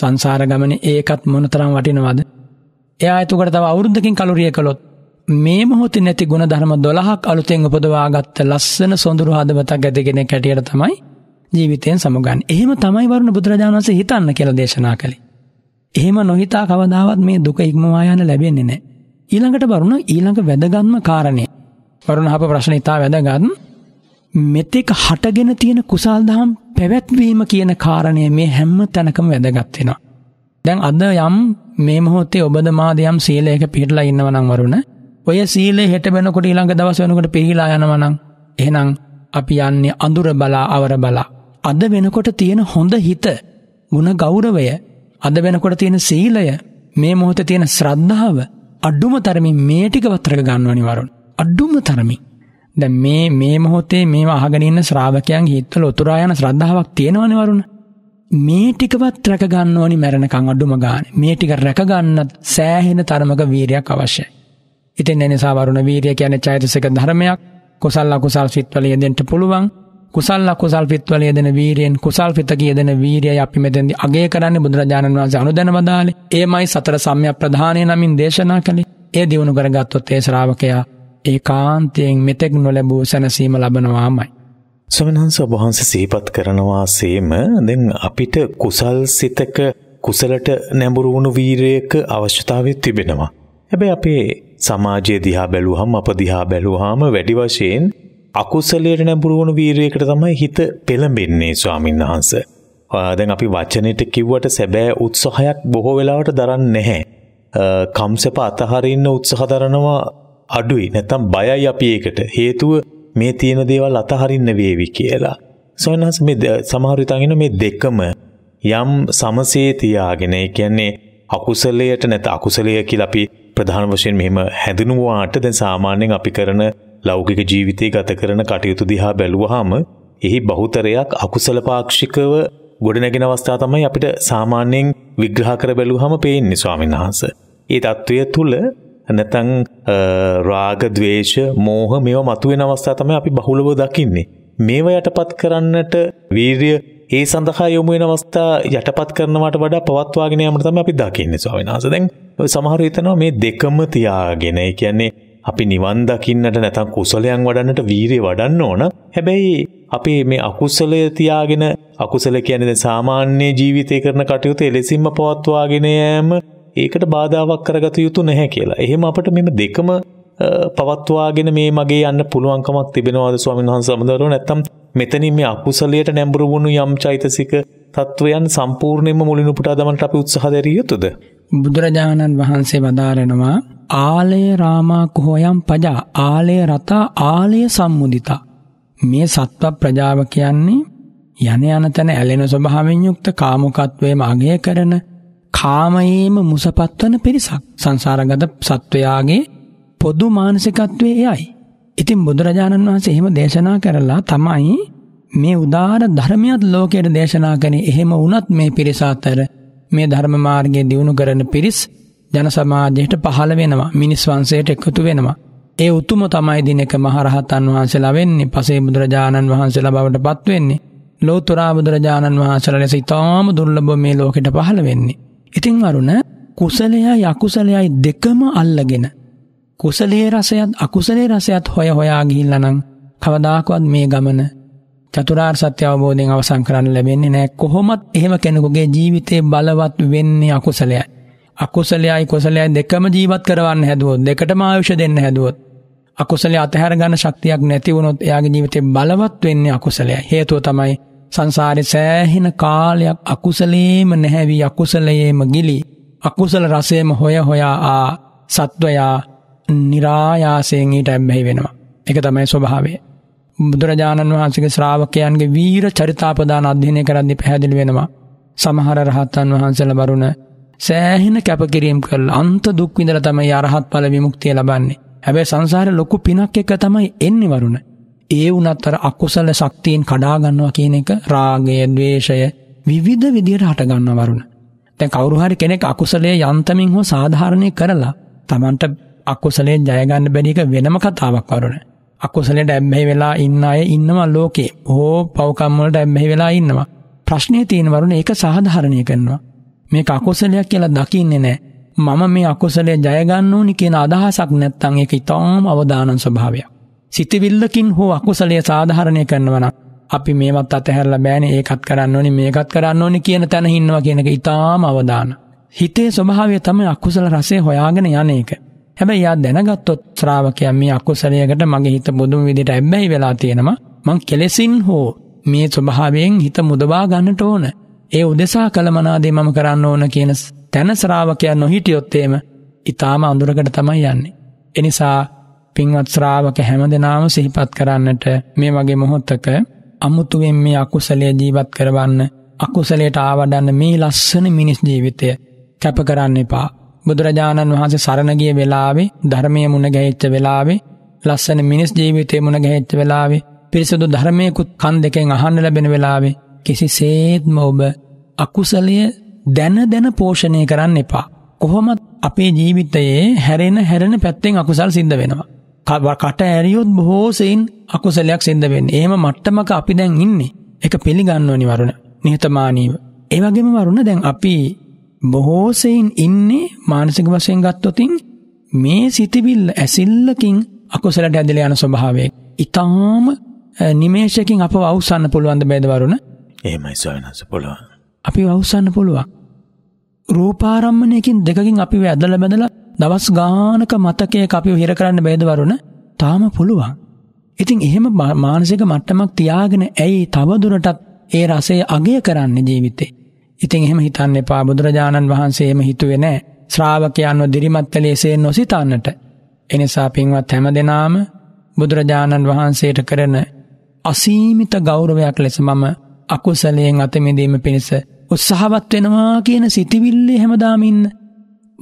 සංසාර ගමන ඒකත් මොනතරම් වටිනවාද. එයා ඇතුකට තව අවුරුද්දකින් කලුරිය කළොත් මේ මොහොති නැති ගුණ ධර්ම දොළහක් අලුතෙන් උපදවාගත්ත ලස්සන සොඳුරු හදවතක් ඇතිගෙන කැටියට තමයි ජීවිතයෙන් සමුගන් එහෙම තමයි වරුණ බුදුරජාණන්ස හිතන්න කියල දේශනා කළේ. එහෙම නොහිතා කවදාවත් මේ දුක ඉක්මවායන ලැබෙන්නේ නෑ. ඊළඟට වරුණ ඊළඟ වැදගන්ම කාරණය. වරුණ හප ප්‍රශ්න ඉතා වැදගන්න මෙතෙක් හටගෙන තියෙන කුසල්දහම් පැවැත්වීම කියන කාරණය මේ හැම්ම තැනකම වැදගත් වෙනවා. දැන් අද යම් මේ මොහොතේ ඔබද මාද යම් සීලයක පිටලා ඉන්නව නම් වරුණ ඔය සීලේ හෙට වෙනකොට ඊළඟ දවස් වෙනකොට පිරීලා යනවා නම් එහෙනම් අපි යන්නේ අඳුර බලා අවර බලා. අද වෙනකොට තියෙන හොඳ හිත, ಗುಣ ගෞරවය, අද වෙනකොට තියෙන සීලය, මේ මොහොතේ තියෙන ශ්‍රද්ධාව අඩුම තරමින් මේ ටික වත්‍රක ගන්නවනි වරුණ. අඩුම තරමින් දැන් මේ මේ මොහොතේ මේව අහගෙන ඉන්න ශ්‍රාවකයන් හිතවල උතුරා යන ශ්‍රද්ධාවක් තියෙනවනේ වරුණ. මේ ටිකවත් රැක ගන්න ඕනි මැරෙනකන් අඩුම ගානේ. මේ ටික රැක ගන්නත් සෑහෙන තරමක වීරයක් අවශ්‍යයි. ඉතින් ඒ නිසා වරුණ වීරිය කියන්නේ චෛතසික ධර්මයක්. කුසල් අකුසල් සිත්වල යෙදෙන්න පුළුවන්. කුසල් අකුසල් පිත්වල යෙදෙන වීරයෙන් කුසල් පිත කියදෙන වීරයයි අපි මෙතෙන්දි අගය කරන්නේ බුදුරජාණන් වහන්සේ අනුදැන වදාළේ. එයමයි සතර සම්‍යක් ප්‍රධානය නමින් දේශනා කළේ. ඒ දිනු කරගත්තොත් ඒ ශ්‍රාවකයා ඒ කාන්තයෙන් මෙතෙක් නොලැබූ සැනසීම ලබනවාමයි. ස්වමන්හන්ස ඔබහන්ස සීපත් කරනවා සේම දෙන් අපිට කුසල් සිතක කුසලට නැඹුරු වුණු වීරයක අවශ්‍යතාවත් තිබෙනවා. හැබැ අපේ සමාජය දිහා බැලුහම් අප දිහා බැලුහාම වැඩි වශයෙන් අකුසලයට නැඹුරු වුණු වීරයකට තමයි හිත පෙළඹෙන්නේ ස්වාමීන් වහන්ස. දැන් අපි වචනෙට කිව්වට සැබෑ උත්සාහයක් බොහෝ වෙලාවට දරන්නේ නැහැ. කම්සප අතහරින්න උත්සාහ දරනවා අඩුයි නැත්තම් බයයි අපි ඒකට හේතුව මේ තියෙන දේවල් අතහරින්න වේවි කියලා. සොයනස් මේ සමහර විටගෙන මේ දෙකම යම් සමසේ තියාගෙන ඒ කියන්නේ අකුසලයට නැත අකුසලය කියලා අපි ප්‍රධාන වශයෙන් මෙහෙම හැඳිනුවාට දැන් සාමාන්‍යයෙන් අපි කරන ලෞකික ජීවිතය ගත කරන කටයුතු දිහා බැලුවහම එහි බහුතරයක් අකුසල පාක්ෂිකව ගොඩනැගෙන අවස්ථා තමයි අපිට සාමාන්‍යයෙන් විග්‍රහ කර බැලුවහම පේන්නේ ස්වාමීන් වහන්සේ. ඒ தত্ত্বය තුල නැතන් රාග දවේශ මෝහ මේව මතුවෙන අවස්ථා තමයි අපි බහුලව දකින්නේ. මේව යටපත් කරන්නට වීරිය ඒ සඳහා යොමු වෙන අවස්ථා යටපත් කරනවට වඩා පවත්වාගෙන යාමට තමයි අපි දකින්නේ ස්වාමීන් වහන්සේ. දැන් සමහර හිතනවා මේ දෙකම තියාගෙන ඒ කියන්නේ අපි නිවන් දකින්නට නැත්නම් කුසලයන් වඩන්නට වීරිය වඩන්න ඕන. හැබැයි අපේ මේ අකුසලය තියාගෙන අකුසල කියන්නේ සාමාන්‍ය ජීවිතය කරන කටයුතු එලෙසින්ම පවත්වාගෙන යෑම ඒකට බාධාවක් කරගත යුතු නැහැ කියලා. එහෙම අපට මෙම දෙකම පවත්වාගෙන මේ මගේ යන්න පුළුවන්කමක් තිබෙනවාද ස්වාමීන් වහන්සේ සමදරෝ නැත්තම් මෙතනින් මේ අකුසලයට නැඹුරු වුණු යම් චෛතසික තත්වයන් සම්පූර්ණයෙන්ම මුලින් උපුටා දමන්නට අපි උත්සාහ දැරිය යුතුද? බුදුරජාණන් වහන්සේ වදාරනවා ආලය රාමා කුහොයම් පජා ආලය රතා ආලය සම්මුදිතා මේ සත්ව ප්‍රජාව කියන්නේ යන යන තැන ඇලෙන ස්වභාවයෙන් යුක්ත කාමකත්වයේ මගය කරන කාමයේම මුසපත්වන පිරිසක් සංසාරගත සත්වයාගේ පොදු මානසිකත්වය එයයි. ඉතින් බුදුරජාණන් වහන්සේ එහෙම දේශනා කරලා තමයි මේ උදාර ධර්මයත් ලෝකයට දේශනා කරේ එහෙම වුණත් මේ පිරිස අතර මේ ධර්ම මාර්ගයේ දියුණු කරන පිරිස් ජන සමාජයට පහළ වෙනවා මිනිස් වංශයට එකතු වෙනවා ඒ උතුම තමයි දිනක මහරහතන් වහන්සේලා වෙන්නේ පසේ බුදුරජාණන් වහන්සේලා බවට පත් වෙන්නේ ලෝතර බුදුරජාණන් වහන්සේලා ලෙස ඊටාම දුර්ලභ මේ ලෝකෙට පහළ වෙන්නේ ඉතිං අරුණ කුසලයයි අකුසලයයි දෙකම අල්ලගෙන. කුසලේ රසයත් අකුසලේ රසයත් හොය හොයා ගිහිල්ලනං කවදාකවත් මේ ගමන චතුරාර් සත්‍ය අවබෝධයෙන් අවසන් කරන්න ලැබෙන්නේ නෑ කොහොමත් එහෙම කෙනෙකුගේ ජීවිතේ බලවත් වෙන්නේ අකුසලයයි. අකුසලයයි කොසලයයි දෙකම ජීවත් කරවන්න හැදුවොත් දෙකටම ආයුෂ දෙන්න හැදුවොත් අකුසලේ අතහැර ගන්න ශක්තියක් නැති වුණොත් එයාගේ ජීවිතේ බලවත් වෙන්නේ අකුසලයයි. හේතුව තමයි සංසාරෙ සෑහෙන කාලයක් අකුසලේම නැහැවී අකුසලයේම ගිලි අකුසල රසයම හොය හොයා ආ සත්වයා නිරායාසයෙන් ඊට ඇබ්බැහි වෙනවා. එක තමයි ස්වභාවේ. බුදුරජාණන් වහන්සේගේ ශ්‍රාවකයන්ගේ වීර චරිතාපදාන අධ්‍යයනය කරද්දි පැහැදිලි වෙනවා. සමහර රහතන් වහන්සේලා බරුණ සෑහෙන කැපකිරීම කරලා අන්ත දුක් විඳලා තමයි අරහත් ඵල විමුක්තිය ලබන්නේ. හැබැයි සංසාරේ ලොකු පිනක් එක තමයි එන්නේ වරුණ. ඒ වුණත් අර අකුසල ශක්තියෙන් කඩා ගන්නවා කියන එක රාගය, ద్వේෂය විවිධ විදියට හට ගන්නවා වරුණ. දැන් කවුරු හරි කෙනෙක් අකුසලයේ යන්තමින් හෝ සාධාරණේ කරලා Tamanට අකුසලයෙන් ජය ගන්න බැරි එක වෙනම කතාවක් වරුණ. අකුසලයට ඇබ්බැහි වෙලා ඉන්න අය ඉන්නවා ලෝකේ. බොහෝ පව්කම් වලට ඇබ්බැහි වෙලා ඉන්නවා. ප්‍රශ්නේ තියෙන වරුණ ඒක සාධාරණය කරනවා. මේක අකුසලයක් කියලා දකින්නේ නැහැ. මම මේ අකුසලයෙන් ජය ගන්න ඕනි කියන අදහසක් නැත්නම් ඒක ඊටාම් අවදානම් ස්වභාවයක්. සිතිවිල්ලකින් හෝ අකුසලය සාධාරණය කරනවන අපි මේවත් අතහැරල බෑන ඒකත් කරන්න ඕනි මේකත් කරන්න ඕනි කියන තැන හින්නවා කියනක ඉතාම අවදාන. හිතේ ස්වභාවය තම අකුසල රසේ හොයාගෙන යන එක. හැබැයි යා දැනගත්තොත් ශ්‍රාවකයන් මේ අකුසලයකට මගේ හිත බුදුන් විදිට ඇබ්බැයි වෙලා තියෙනවා මං කෙලෙසින් හෝ මේ ස්වභාවයෙන් හිත මුදවා ගන්නට ඕන. ඒ උදෙසා කළමනාදේ මම කරන්න ඕන කියන තැන ශ්‍රාවකයන් නොහිටියොත්තේම ඉතාම අඳුරකට තමයි යන්නේ. එනිසා පින්වත් ශ්‍රාවක හැමදෙනාම සිහිපත් කරන්නට මේ වගේ මොහොතක අමුතුවෙන් මේ අකුසලයේ ජීවත් කරවන්න අකුසලයට ආවඩන්න මේ ලස්සන මිනිස් ජීවිතය කැප කරන්න එපා. බුදුරජාණන් වහන්සේ සරණ ගිය වෙලාවේ ධර්මයේ මුණ ගැහිච්ච වෙලාවේ ලස්සන මිනිස් ජීවිතේ මුණ ගැහිච්ච වෙලාවේ පිරිසුදු ධර්මයකුත් කන් දෙකෙන් අහන්න ලැබෙන වෙලාවේ කිසිසේත්ම ඔබ අකුසලය දැන දැන පෝෂණය කරන්න එපා. කොහොමත් අපේ ජීවිතයේ හැරෙන හැරෙන පැත්තෙන් අකුසල් සිද්ධ වෙනවා. කට ඇරියොත් බොහෝසයින් අකුසලයක් සිද්ධ වෙන්න ඒම මට්ටමක අපි දැන් ඉන්නේ එක පිළිගන්නවනි වරුණ නිහතමානීව. ඒවගේම වරුණ දැන් අපි බොහෝසයින් ඉන්නේ මානසික වසයෙන් ගත්තොතින් මේ සිතිවිල්ල ඇසිල්ලකින් අකුසලට ඇදිල යන ස්වභාවේ. ඉතාම නිමේෂකින් අප අවසන්න පුළුවන්ද බේදවරුණ ඒමයි සොයනස පුළුවන්. අපි අවසන්න පුළුවන්. රූපාරම්මණයකින් දෙකින් අපි වැදල බැඳලා දවස් ගානක මතකය අපි හිර කරන්න බේදවරුණ තාම පුළුවන්. ඉතින් එහෙම මානසික මට්ටමක් තියාගෙන ඇයි තවදුරටත් ඒ රසේ අගය කරන්න ජීවිතේ. ඉතින් එහෙම හිතන්න එපා බුදුරජාණන් වහන්සේම හිතුවේ නෑ ශ්‍රාවකයන්ව දිරිමත් කළේ එසේ නොසිතන්නට. එනිසා පින්වත් හැම දෙනාම බුදුරජාණන් වහන්සේට කරන අසීමිත ගෞරවයක් ලෙස මම අකුසලයෙන් අතමිදීම පිණිස උත්සාහවත් වෙනවා කියන සිතිවිල්ලේ හැමදාම ඉන්න.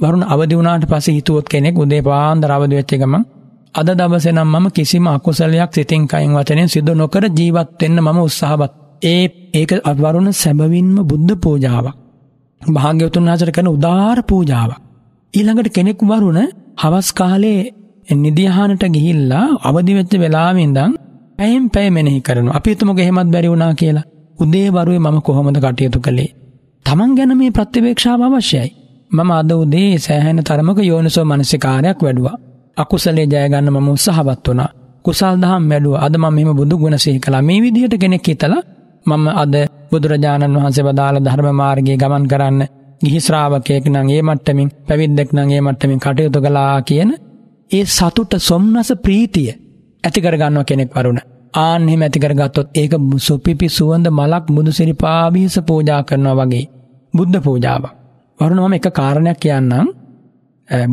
වරුණ අවදි වුණාට පස්සේ හිතුවොත් කෙනෙක් උදේ පාන්දර අවදි වෙච්ච ගමන් අද දවසේ නම් මම කිසිම අකුසලයක් සිතින් කයින් වචනෙන් සිදු නොකර ජීවත් වෙන්න මම උත්සාහවත්. ඒ ඒක වරුණ සැබවින්ම බුද්ධ පූජාවක්. භාග්‍යවතුන් වහන්සේ කරන උදාාර පූජාවක්. ඊළඟට කෙනෙක් වරුණ හවස් කාලේ නිදිහානට ගිහිල්ලා අවදි වෙච්ච වෙලාවෙ ඉඳන් පැයෙන් පැය මෙනෙහි කරනවා. අපි හිතමුකෝ එහෙමත් බැරි වුණා කියලා. උදේ වරුවේ මම කොහොමද කටයුතු කළේ? Taman ගැන මේ ප්‍රතිවේක්ෂාව අවශ්‍යයි. මම අද උදේ සෑහැන තරමක යෝනිසෝ මනසිකාරයක් වැඩුවා. අකුසලේ ජයගන්න මම උත්සාහවත් වුණා. කුසල් දහම් වැඩුවා. අද මම මෙහෙම බුදු ගුණ සිහි කළා. මේ විදිහට කෙනෙක් හිතලා මම අද බුදුරජාණන් වහන්සේ වදාළ ධර්ම මාර්ගයේ ගමන් කරන්න ගිහි ශ්‍රාවකයෙක් නම් ඒ මට්ටමින් පැවිද්දෙක් නම් ඒ මට්ටමින් කටයුතු කළා කියන ඒ සතුට සොම්නස ප්‍රීතිය ඇති කර ගන්නවා කෙනෙක් වරුණ. ආන් එහෙම ඇති කරගත්තොත් ඒක සුපිපි සුවඳ මලක් බුදු සිරිපාභීස පූජා කරනවා වගේ බුද්ධ පූජාවක්. වරුණ මම එක කාරණයක් කියන්නම්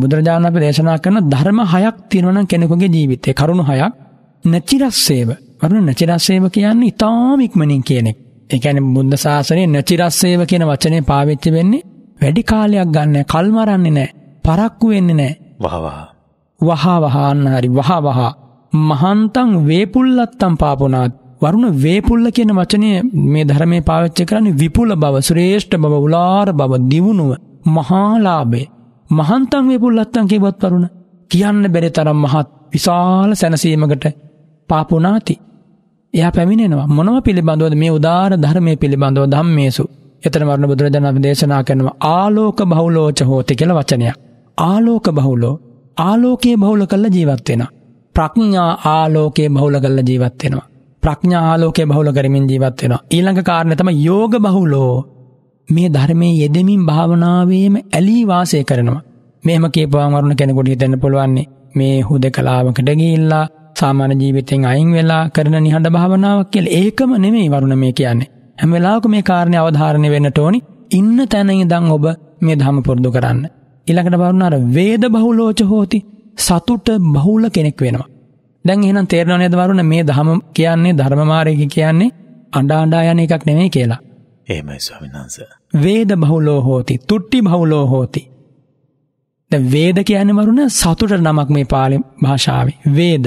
බුදුරජාණන් අප දේශනා කරන ධර්ම හයක් තියෙනවනම් කෙනෙකුගේ ජීවිතේ කරුණු හයක් නැචිරස්සේව වරුණ නැචිරස්සේව කියන්නේ ඉතාම ඉක්මනින් කියනෙක්. ඒ කියන්නේ බුද්ධ ශාසනයේ නැචිරස්සේව කියන වචනේ පාවිච්චි වෙන්නේ වැඩි කාලයක් ගන්න කල් මරන්නේ නැහැ. පරක්කු වෙන්නේ නැහැ. වහ වහ. වහ වහ අන්න හරි වහ වහ. මහන්තං වේපුල්ලත්තම් පාපුණාත් වරුණ වේපුල්ල කියන වචනය මේ ධර්මය පාවිච්ච කරන්නේ විපුල බව ශ්‍රේෂ්ඨ බව උලාර බව දියුණුව මහාලාබේ මහන්තන් වේපුල්ලත්තන් කියවත් වරුණ කියන්න බැරි තරම් මහත් විශාල සැනසීමකට පාපුනාති. එයා පැමිණෙනවා මොනව පිළිබඳවද මේ උදාර ධර්මය පිළිබඳව ධම්මේසු. එතන වරණ බුදුරජාණන් දේශනා කරනවා ආලෝක බහුලෝච හෝති කියලා වචනයක්. ආලෝක බහුලෝ ආලෝකයේ බහුල කළ ජීවත් වෙනවා. ප්‍රඥා ආලෝකයේ බහුල කළ ජීවත් වෙනවා. ප්‍රඥා ආලෝකය බහුල කරමින් ජීවත් වෙනවා. ඊළඟ කාරණය තමයි යෝග බහුලෝ මේ ධර්මයේ යෙදෙමින් භාවනාවේම ඇලී වාසය කරනවා. මෙහෙම කියපුවාම වරුණ කෙනෙකුට හිතෙන්න පුළුවන්නේ මේ හුදකලාවකට ගිහිල්ලා සාමාන්‍ය ජීවිතෙන් අයින් වෙලා කරන නිහඬ භාවනාවක් කියලා. ඒකම නෙමෙයි වරුණ මේ කියන්නේ. හැම වෙලාවක මේ කාරණේ අවධාරණය වෙන්නට ඕනි. ඉන්න තැන ඉඳන් ඔබ මේ ධම පුරුදු කරන්න. ඊළඟට වරුණ අර වේද බහුලෝච හෝති සතුට බහුල කෙනෙක් වෙනවා. දැන් එහෙනම් තේරෙනව නේද වරුණ මේ ධම කියන්නේ ධර්ම මාර්ගය කියන්නේ අඬා අඬා යන එකක් නෙමෙයි කියලා. එහෙමයි ස්වාමීන් වහන්සේ. වේද බහුලෝ හෝති, තුට්ටි බහුලෝ හෝති. දැන් වේද කියන්නේ වරුණ සතුට නමක් මේ පාලි භාෂාවේ. වේද.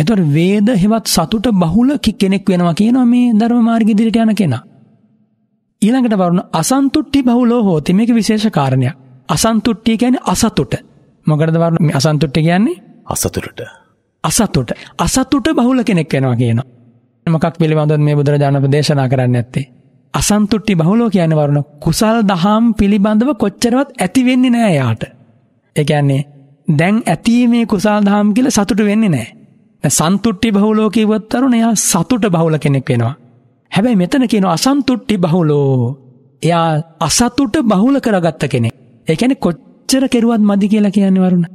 එතකොට වේද හෙවත් සතුට බහුල කෙනෙක් වෙනවා කියනවා මේ ධර්ම මාර්ගය ඉදිරියට යන කෙනා. ඊළඟට වරුණ අසන්තුට්ටි බහුලෝ හෝති මේක විශේෂ කාරණයක්. අසන්තුට්ටිය කියන්නේ අසතුට. මොකටද වරුණ මේ අසන්තුට්ටිය කියන්නේ? අසතුටට. අසතුට අසතුට බහුල කෙනෙක් වෙනවා කියනවා. මොකක් පිළිබඳව මේ බුදුරජාණන් දේශනා කරන්න ඇත්තේ. අසන්තුට්ටි බහුලෝ කියන්නේ වරුණ කුසල් දහම් පිළිබඳව කොච්චරවත් ඇති වෙන්නේ නැහැ යාට. ඒ කියන්නේ දැන් ඇතිීමේ කුසල් දහම් කියලා සතුට වෙන්නේ නැහැ. දැන් සන්තුට්ටි බහුලෝ කිව්වත් තරුණ එයා සතුට බහුල කෙනෙක් වෙනවා. හැබැයි මෙතන කියන අසන්තුට්ටි බහුලෝ එයා අසතුට බහුල කරගත්ත කෙනෙක්. ඒ කියන්නේ කොච්චර කෙරුවත් මදි කියලා කියන්නේ වරුණ.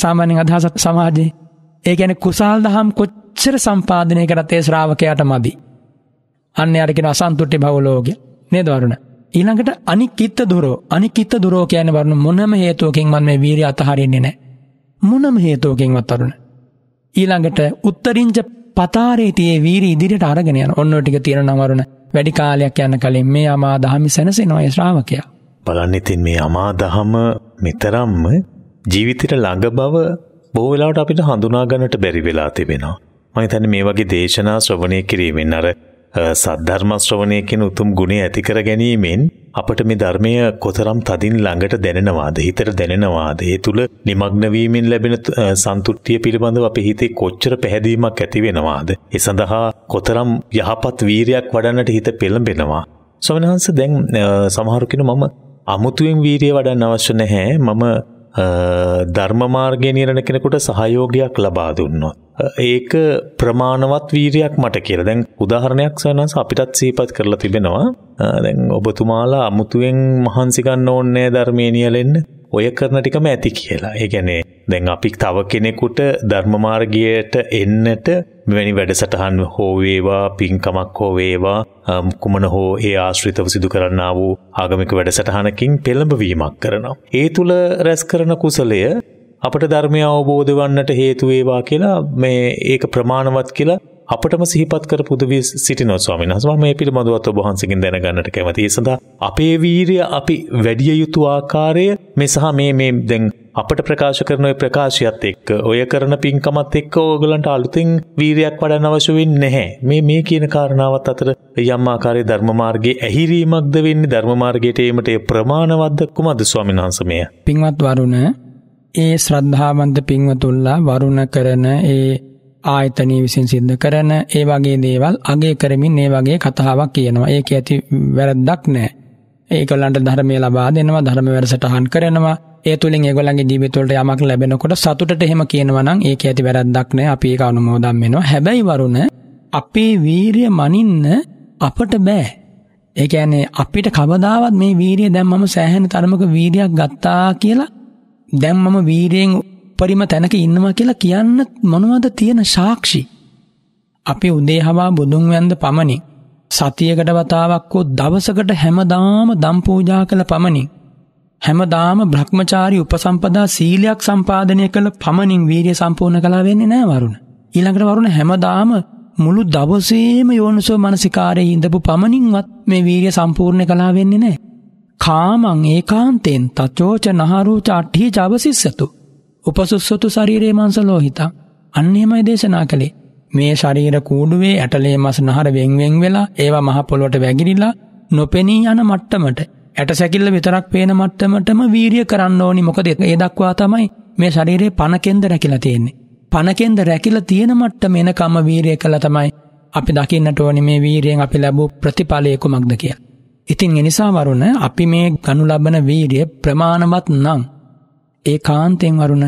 සාමාන්‍යයෙන් අදහසක් සමාජයේ ඒ ගැන කුසල් දහම් කොච්චර සම්පාධනය කරත් ඒ ශ්‍රාවකයාට මදි. අන්න අරගෙන අසන්තුට්ටි බවලෝග නේදවරුණ. ඊළඟට අනිකිත්ත දුරෝ අනිකිත්ත දුරෝ කියන වරුණු මොනම හේතුවකින් මන් මේ වීරි අතහරින්නේ නෑ. මොනම හේතුවකින්වත් අරුණ. ඊළඟට උත්තරින්ජ පතාරේතියේ වීරි ඉදිරියට අරගෙන යන ඔන්න ටික තියෙන නවරුණ වැඩි කාලයක් යන කලින් මේ අමා දහමි සැනසෙනවා ඒ ශ්‍රාවකයා. බලන්න ඉතින් මේ අමා දහම මෙතරම්ම ජීවිතයට ළඟ බව බොහෝ වෙලාවට අපිට හඳුනා ගන්නට බැරි වෙලා තිබෙනවා. මම හිතන්නේ මේ වගේ දේශනා ශ්‍රවණය කිරීමෙන් අර සද්ධර්ම ශ්‍රවණය කියන උතුම් ගුණය ඇති කර ගැනීමෙන් අපට මේ ධර්මය කොතරම් තදින් ළඟට දැනෙනවාද හිතට දැනෙනවාද ඒ තුල নিমগ্ন වීමෙන් ලැබෙන සන්තුට්ඨිය පිළිබඳව අපේ හිතේ කොච්චර පැහැදීමක් ඇති වෙනවාද ඒ සඳහා කොතරම් යහපත් වීරයක් වඩන්නට හිත පෙළඹෙනවා ස්වාමීන් වහන්සේ දැන් සමහරු කියන මම අමුතුවෙන් වීරිය වඩන්න අවශ්‍ය නැහැ මම ධර්මමාර්ගය නිරණ කෙනෙකුට සහයෝගයක් ලබා දුන්නොත්. ඒක ප්‍රමාණවත් වීරයක් මට කියල දැන් උදාහරණයක් සවනස අපිටත් සීපත් කරලා තිබෙනවා දැන් ඔබතුමාලා අමුතුවෙන් මහන්සිකන්න ඕන්නෑ ධර්මය නියලෙන්න්න ඔය කරන ටිකම ඇති කියලා. ඒ ගැනේ දැන් අපි තව කෙනෙකුට ධර්මමාර්ගයට එන්නට මෙවැනි වැඩසටහන් හෝවේවා පින්කමක් හෝවේවා කුමන හෝ ඒ ආශ්‍රිතව සිදු කරන්න වූ ආගමික වැඩසටහනකින් පෙළඹවීමක් කරනවා. ඒ තුළ රැස් කරන කුසලය අපට ධර්මය අවබෝධ වන්නට හේතුවේවා කියලා මේ ඒක ප්‍රමාණවත් කියලා අපටම සිහිපත් කර පුදවී සිටිනොත් ස්වාමීන් වහන්සේ මම මේ පිළිබඳවත් ඔබ වහන්සේගෙන් දැනගන්නට කැමතියි. ඒ සඳහා අපේ වීරිය අපි වැඩි යුතු ආකාරය මේ සහ මේ මේ දැන් අපට ප්‍රකාශ කරන ඔය ප්‍රකාශයත් එක්ක ඔය කරන පින්කමත් එක්ක ඕගලන්ට අලුතින් වීරයක් වඩන්න අවශ්‍ය වෙන්නේ නැහැ. මේ මේ කියන කාරණාවත් අතර යම් ආකාරයේ ධර්ම මාර්ගයේ ඇහිරීමක්ද වෙන්නේ ධර්ම මාර්ගයට ඒමට ඒ ප්‍රමාණවත්ද කුමද ස්වාමීන් වහන්සේ මෙය? පින්වත් වරුණ ඒ ශ්‍රද්ධාවන්ත පින්වතුන්ලා වරුණ කරන ඒ ආයතනය විසින් සිද්ධ කරන ඒ වගේ දේවල් අගේ කරමින් ඒ වගේ කතාවක් කියනවා. ඒක ඇති වැරද්දක් නෑ. ඒගොල්ලන්ට ධර්මය ලබා දෙනවා ධර්ම වැඩසටහන් කරනවා. ඒ තුලින් ඒගොල්ලන්ගේ ජීවිතවලට යමක් ලැබෙනකොට සතුටට එහෙම කියනවා නම් ඒක ඇති වැරද්දක් නෑ. අපි ඒක අනුමෝදන් වෙනවා. හැබැයි වරුණ අපේ වීරිය මනින්න අපට බෑ. ඒ කියන්නේ අපිට කවදාවත් මේ වීරිය දැන් මම සෑහෙන තරමක වීරියක් ගත්තා කියලා දැන් මම වීරියෙන් උප්පරිම තැනක ඉන්නවා කියලා කියන්න මොනවද තියෙන සාක්ෂි. අපි උදේ හවා බුදුන් වැන්ද පමණින් සතියකට වතාවක් වූ දවසකට හැමදාම දම් පූජා කළ පමණින් හැමදාම බ්‍රහ්මචාරී උපසම්පදා සීලයක් සම්පාදනය කළ පමණින් වීරිය සම්පූර්ණ කළා වෙන්නේ නැහැ වරුණ. ඊළඟට වරුණ හැමදාම මුළු දවසේම යෝනිසෝ මනසිකාරයේ ඉඳපු පමණින්වත් මේ වීරිය සම්පූර්ණ කළා වෙන්නේ නැහැ. කාමං ඒකාන්තෙන් තචෝච නහරූච අට්ඨී ජවසිස්සතු උපසුස්සොතු ශරීරයේ මාංශ ලෝහිතා. අන්න එහෙමයි දේශනා කළේ. මේ ශරීර කූඩුවේ ඇටලේ මස් නහර වෙන්වෙන් වෙලා ඒවා මහ පොළොවට වැగిරිලා නොපෙනී යන මට්ටමට ඇට සැකිල්ල විතරක් පේන මට්ටමටම වීරිය කරන්න ඕනි මොකද ඒ දක්වා තමයි මේ ශරීරයේ පණකෙන්ද රැකිලා තියෙන්නේ. පණකෙන්ද රැකිලා තියෙන මට්ටම එනකම වීරිය කළා තමයි අපි දකින්නට ඕනි මේ වීරියෙන් අපි ලැබූ ප්‍රතිඵලය කුමක්ද කියලා. ඉතින් ඒ නිසා වරුණ අපි මේ ගනු ලබන වීරිය ප්‍රමාණවත් නම් ඒ කාන්තෙන් වරුණ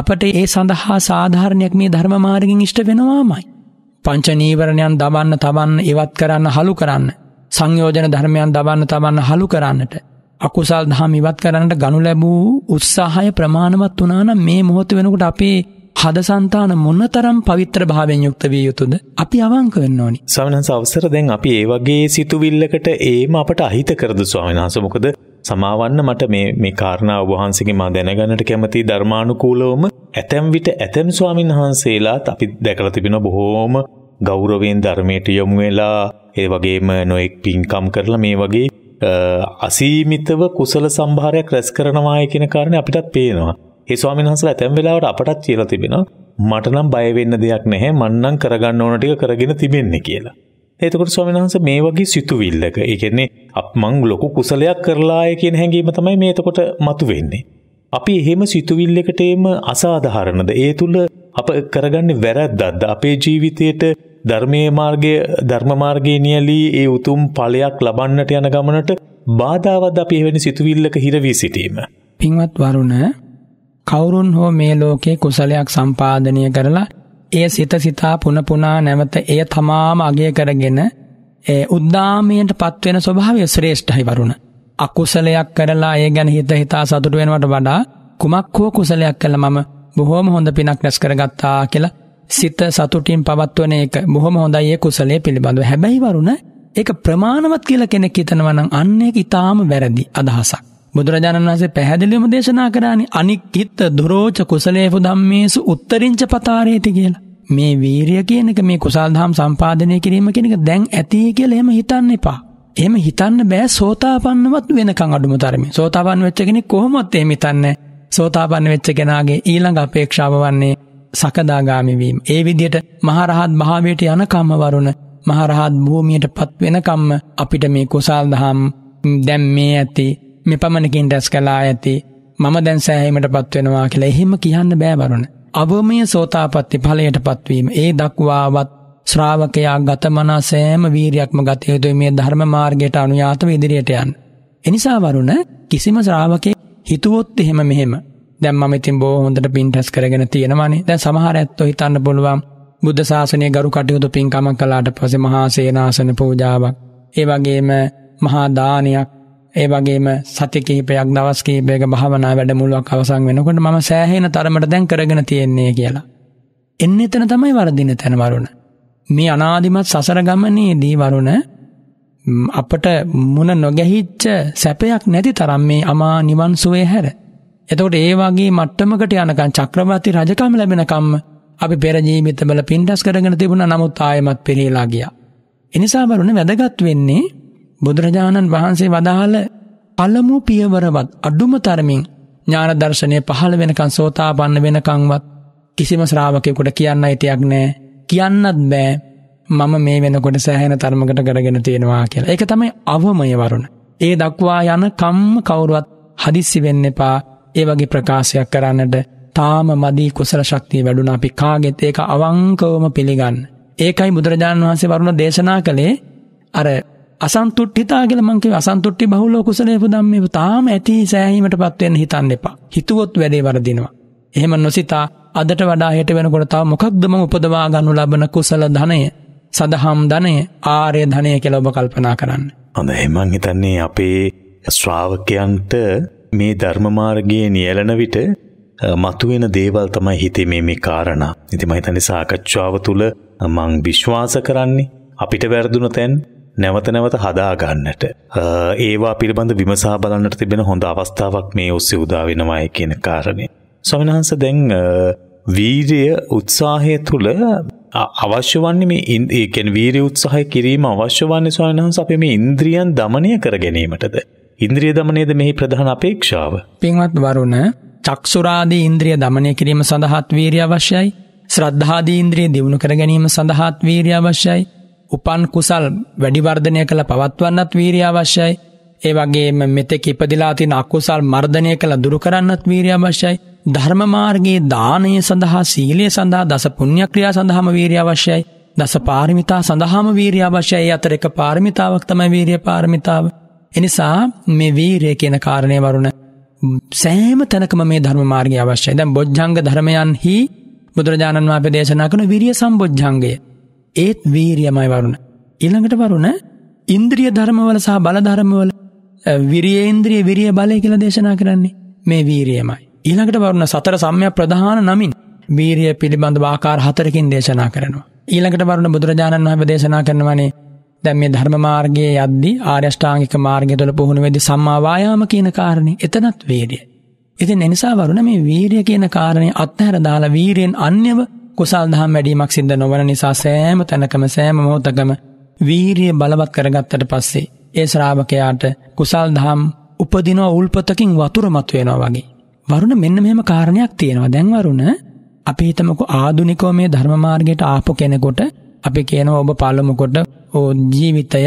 අපට ඒ සඳහා සාධාරණයක් මේ ධර්මමාර්ගින් ඉෂ්ට වෙනවාමයි. පංචනීවරණයන් දබන්න තබන්න ඉවත් කරන්න හළු කරන්න. සංයෝජන ධර්මයන් දබන්න තබන්න හළු කරන්නට. අකුසල් දහම් ඉවත් කරන්නට ගනු ලැබූ උත්සාහය ප්‍රමාණවත් වනාන මේ මොහොත වෙනකුට අපේ හද සන්තාන මොන්න තරම් පවිත්‍ර භාවෙන් යුක්ත විය යුතුද අපි අවංක වෙන්න ඕනි ස්වාමිනාස අවසර දැන් අපි ඒ වගේ සිතුවිල්ලකට ඒම අපට අහිත කරද ස්වාමිනාස මොකද සමාවන්න මට මේ මේ කාරණාව වහන්සේගේ මා දැනගන්නට කැමති ධර්මානුකූලවම ඇතැම් විට ඇතැම් ස්වාමින් වහන්සේලාත් අපි දැකලා තිබෙන බොහෝම ගෞරවයෙන් ධර්මයට යොමු වෙලා ඒ වගේම නොඑක් පින්කම් කරලා මේ වගේ අසීමිතව කුසල සම්භාරයක් රැස් කරනවාය කියන කාරණේ අපිටත් පේනවා. ඒ ස්වාමීන් වහන්සේලා ඇතැම් වෙලාවට අපටත් කියලා තිබෙනවා මට නම් බය වෙන්න දෙයක් නැහැ මන්නම් කරගන්න ඕන ටික කරගෙන තිබෙන්නේ කියලා. එතකොට ස්වාමීන් වහන්සේ මේ වගේ සිතුවිල්ලක ඒ කියන්නේ මං ලොකු කුසලයක් කරලාය කියන හැඟීම තමයි මේ එතකොට මතුවෙන්නේ. අපි එහෙම සිතුවිල්ලකට එම අසාධාරණද? ඒ තුල අප කරගන්නේ වැරද්දක්ද? අපේ ජීවිතයේට ධර්මයේ මාර්ගය ධර්ම මාර්ගයේ නියලී ඒ උතුම් ඵලයක් ලබන්නට යන ගමනට බාධාවත් අපි එවැනි සිතුවිල්ලක හිරවී සිටීම. පින්වත් වරුණ කවුරුන් හෝ මේ ලෝකේ කුසලයක් සම්පාදනය කරලා එය සිත සිතා පුන පුනා නැවත එය තමාම අගය කරගෙන ඒ උද්දාමයට පත්වෙන ස්වභාවය ශ්‍රේෂ්ඨයි වරුණ. අකුසලයක් කරලා ඒ ගැන හිත හිතා සතුට වෙනවට වඩා කුමක් හෝ කුසලයක් කළ මම බොහෝම හොඳ පිනක් රැස් කරගත්තා කියලා සිත සතුටින් පවත්වන එක බොහොම හොඳයි ඒ කුසලයේ පිළිබඳව. හැබැයි වරුණ ඒක ප්‍රමාණවත් කියලා කෙනෙක් හිතනවා නම් අන්න ඒක ඊටාම වැරදි අදහසක්. බුදුරජාණන් වහන්සේ පැහැදිලිවම දේශනා කරානි අනික්කිත දුරෝච කුසලේපු ධම්මේසු උත්තරින්ච පතාරේති කියලා. මේ වීරිය කියන එක මේ කුසල් ධම් සම්පාදනය කිරීම කියන එක දැන් ඇති කියලා එහෙම හිතන්න එපා. එහෙම හිතන්න බෑ සෝතාපන්නවත් වෙනකන් අඩුම තරමේ. සෝතාපන්න වෙච්ච කෙනෙක් කොහොමවත් එහෙම හිතන්නේ සෝතාපන්න වෙච්ච කෙනාගේ ඊළඟ අපේක්ෂාව වන්නේ සකදාගාමි වීම. ඒ විදිහට මහරහත් භාවයට යනකම්ම වරුණ මහරහත් භූමියටපත් වෙනකම්ම අපිට මේ කුසල් ධම් දැන් මේ ඇති මෙපමණකින් රැස් කලා ඇති මම දැන් සෑහීමට පත්වෙනවා කියලා එහෙම කියන්න බෑබරුණ. අවමය සෝතාපත්ති ඵලයට පත්වීම ඒ දක්වාවත් ශ්‍රාවකයා ගතමනා සෑම වීරයක්ම ගතයුතුයි මේ ධර්ම මාර්ගයට අනුයාතව ඉදිරියට යන්න. එනිසා වරුණ කිසිම ශ්‍රාවකේ හිතුවොත් එහෙම මෙහෙම දැම් මතින් බෝ හොඳට පින්ටස් කරගෙන තියෙනවානේ දැන් සමහර ඇත්තෝ හිතන්න පුළුවන් බුද්ධ ශාසනය ගරු කටයුතු පින්කමක් කලාට පසේ මහා සේනාසන පූජාවක් ඒ වගේම මහා දානයක් ඒ වගේම සති කිහිපයක් දවස් කිහිපයක භාවනා වැඩමුළුවක් අවසන් වෙනකොට මම සෑහෙන තරමට දැන් කරගෙන තියෙන්නේ කියලා. එන්න එතන තමයි වරදින තැන වරුණ. මේ අනාදිමත් සසර ගමනේදී වරුණ අපට මුණ නොගැහිච්ච සැපයක් නැති තරම් මේ අමා නිවන් සුවේ හැර. එතකොට ඒ වගේ මට්ටමකට යනකම් චක්‍රවර්ති රජකම් ලැබෙනකම් අපි පෙර ජීවිතවල පින්ඩස් කරගෙන තිබුණා නමුත් ආයෙමත් පිරීලා ගියා. එනිසා වරුණ වැදගත් වෙන්නේ බුදුරජාණන් වහන්සේ වදාළ පළමු පියවරවත් අඩුම තරමින් ඥාන දර්ශනය පහළ වෙනකන් සෝතා පන්න වෙනකංවත් කිසිම ශ්‍රාවකයකුට කියන්න අයිතියක් නෑ කියන්නත් බෑ මම මේ වෙනකොට සෑහෙන තර්මකට කරගෙන තියෙනවා කියලා එක තමයි අවමය වරුණ. ඒ දක්වා යන කම්ම කවුරුවත් හදිස්සි වෙන්න එපා ඒ වගේ ප්‍රකාශයක් කරන්නට තාම මදී කුසල ශක්තිය වැඩුණ අපි කාගෙත් ඒක අවංකවම පිළිගන්න. ඒකයි බුදුරජාණන් වහන්සේ වරුණ දේශනා කළේ අර අසන්තුට්ඨිතා කියලා මං කිව්වේ අසන්තුට්ටි බහුලෝ කුසලයේ ධම්මේ තාම ඇති සෑහීමටපත් වෙන්න හිතන්න එපා. හිතුවොත් වැඩේ වරදිනවා. එහෙම නොසිතා අදට වඩා හෙට වෙනකොට තව මොකක්ද මම උපදවා ගන්නු ලබන කුසල ධනය සදහම් ධනය ආර්ය ධනය කියලා ඔබ කල්පනා කරන්න. හොඳ එහෙනම් හිතන්නේ අපේ ශ්‍රාවකයන්ට මේ ධර්ම මාර්ගයේ නියැලෙන විට මතුවෙන දේවල් තමයි හිතේ මේ මේ කාරණා. ඉතින් මම හිතන්නේ සාකච්ඡාව තුළ මම විශ්වාස කරන්නේ අපිට වැරදුන තැන් නැවත නැවත හදාගන්නට ඒවා පිළිබඳ විමසා බලන්නට තිබෙන හොඳ අවස්ථාවක් මේ ඔස්සේ උදා වෙනවායි කියන කාරණේ. ස්වාමිනහන්ස දැන් වීරය උත්සාහය තුළ අවශ්‍ය වන්නේ මේ ඒකෙන් වීරය උත්සාහය කිරීම අවශ්‍ය වන්නේ ස්වාමිනහන්ස අපේ මේ ඉන්ද්‍රියන් দমনය කර ගැනීමටද ඉන්ද්‍රිය দমনයේද මෙහි ප්‍රධාන අපේක්ෂාව පින්වත් වරුණ චක්සුරාදී ඉන්ද්‍රිය দমনය කිරීම සඳහාත් වීරිය අවශ්‍යයි ශ්‍රද්ධාදී ඉන්ද්‍රිය දියුණු කර ගැනීම සඳහාත් වීරිය අවශ්‍යයි උපන් කුසල් වැඩිවර්ධනය කළ පවත්වන්නත් වීරිය අවශ්‍යයි. ඒ වගේම මෙතෙක් ඉපදිලා තින අකුසල් මර්ධනය කළ දුරු කරන්නත් වීරිය අවශ්‍යයි. ධර්මමාර්ගයේ දානය සඳහා සීලය සඳහා දස පුණ්‍යක්‍රියා සඳහාම වීරිය අවශ්‍යයි. දස පාරමිතා සඳහාම වීරිය අවශ්‍යයි. අතර එක පාරමිතාවක් තමයි වීරිය පාරමිතාව. එනිසා මේ වීරය කියන කාරණය වරුණ සෑම තැනකම මේ ධර්මමාර්ගය අවශ්‍යයි. දැන් බොජ්ජංග ධර්මයන්හි බුදුරජාණන් වහන්සේ දේශනා කරන විරිය සම්බොජ්ජංගය ඒත් වීරියමයි වරුණ. ඉළඟට වරුණ ඉන්ද්‍රිය ධර්මවල සහ බලධරමවල විරියේන්ද්‍රිය විරිය බලය කියල දේශනා කරන්නේ මේ වීරියමයි. ඊළඟට වරුණ සතර සම්ය ප්‍රධාන නමින් වීරිය පිළිබඳ වාකාර හතරකින් දේශනා කරනවා. ඊළඟට වරුණ බුදුරජාණන් වහම දේශනා කරනවනේ දැම් මේ ධර්මමාර්ගයේ යද්දි ආර්යෂ්ඨාංගික මාර්ගය තුළ පුහුණු වෙදි සම්මාවායාම කියන කාරණය එතනත් වේරිය. ඉතින් එනිසා වරුණ මේ වීරිය කියන කාරණය අත්හැර දාලා වීරයෙන් අන්‍යව කුසල් දහම් වැඩීමක් සිද්ධ නොවන නිසා සෑම තැනකම සෑම මොහොතකම වීරිය බලවත් කරගත්තට පස්සේ ඒ ශ්‍රාවකයාට කුසල් දහම් උපදිනෝ උල්පතකින් වතුර මතුවෙනවා වගේ. වරුණ මෙන්න මෙහෙම කාරණයක් තියෙනවා. දැන් වරුණ අපි හිතමුකෝ ආදුනිකව මේ ධර්ම මාර්ගයට ආපු කෙනෙකුට අපි කියනවා ඔබ පළමුකොට ජීවිතය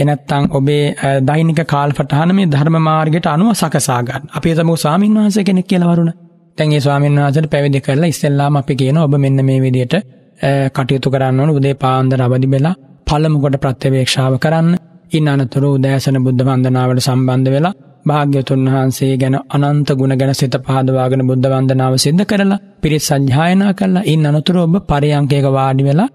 එනත්තං ඔබේ දෛනික කාල්පටහන මේ ධර්ම මාර්ගයට අනුව සකසා ගන්න. අපි හිතමු ස්වාමින්වහන්සේ කෙනෙක් කියලා වරුණ. තැන් ඒ ස්වාමීන් වහන්සේට පැවිදි කරලා ඉස්සෙල්ලාම අපි කියනවා ඔබ මෙන්න මේ විදිහට කටයුතු කරන්න ඕන උදේ පාන්දර අවදි වෙලා පළමු කොට ප්‍රත්‍යවේක්ෂාව කරන්න ඉන් අනතුරු උදෑසන බුද්ධ වන්දනාවට සම්බන්ධ වෙලා භාග්‍යතුන් වහන්සේ ගැන අනන්ත ගුණ ගැන සිත පහදවාගෙන බුද්ධ වන්දනාව සිද්ධ කරලා පිරිත් සංඥායනා කරලා ඉන් අනතුරු ඔබ පරියංකයක වාඩි වෙලා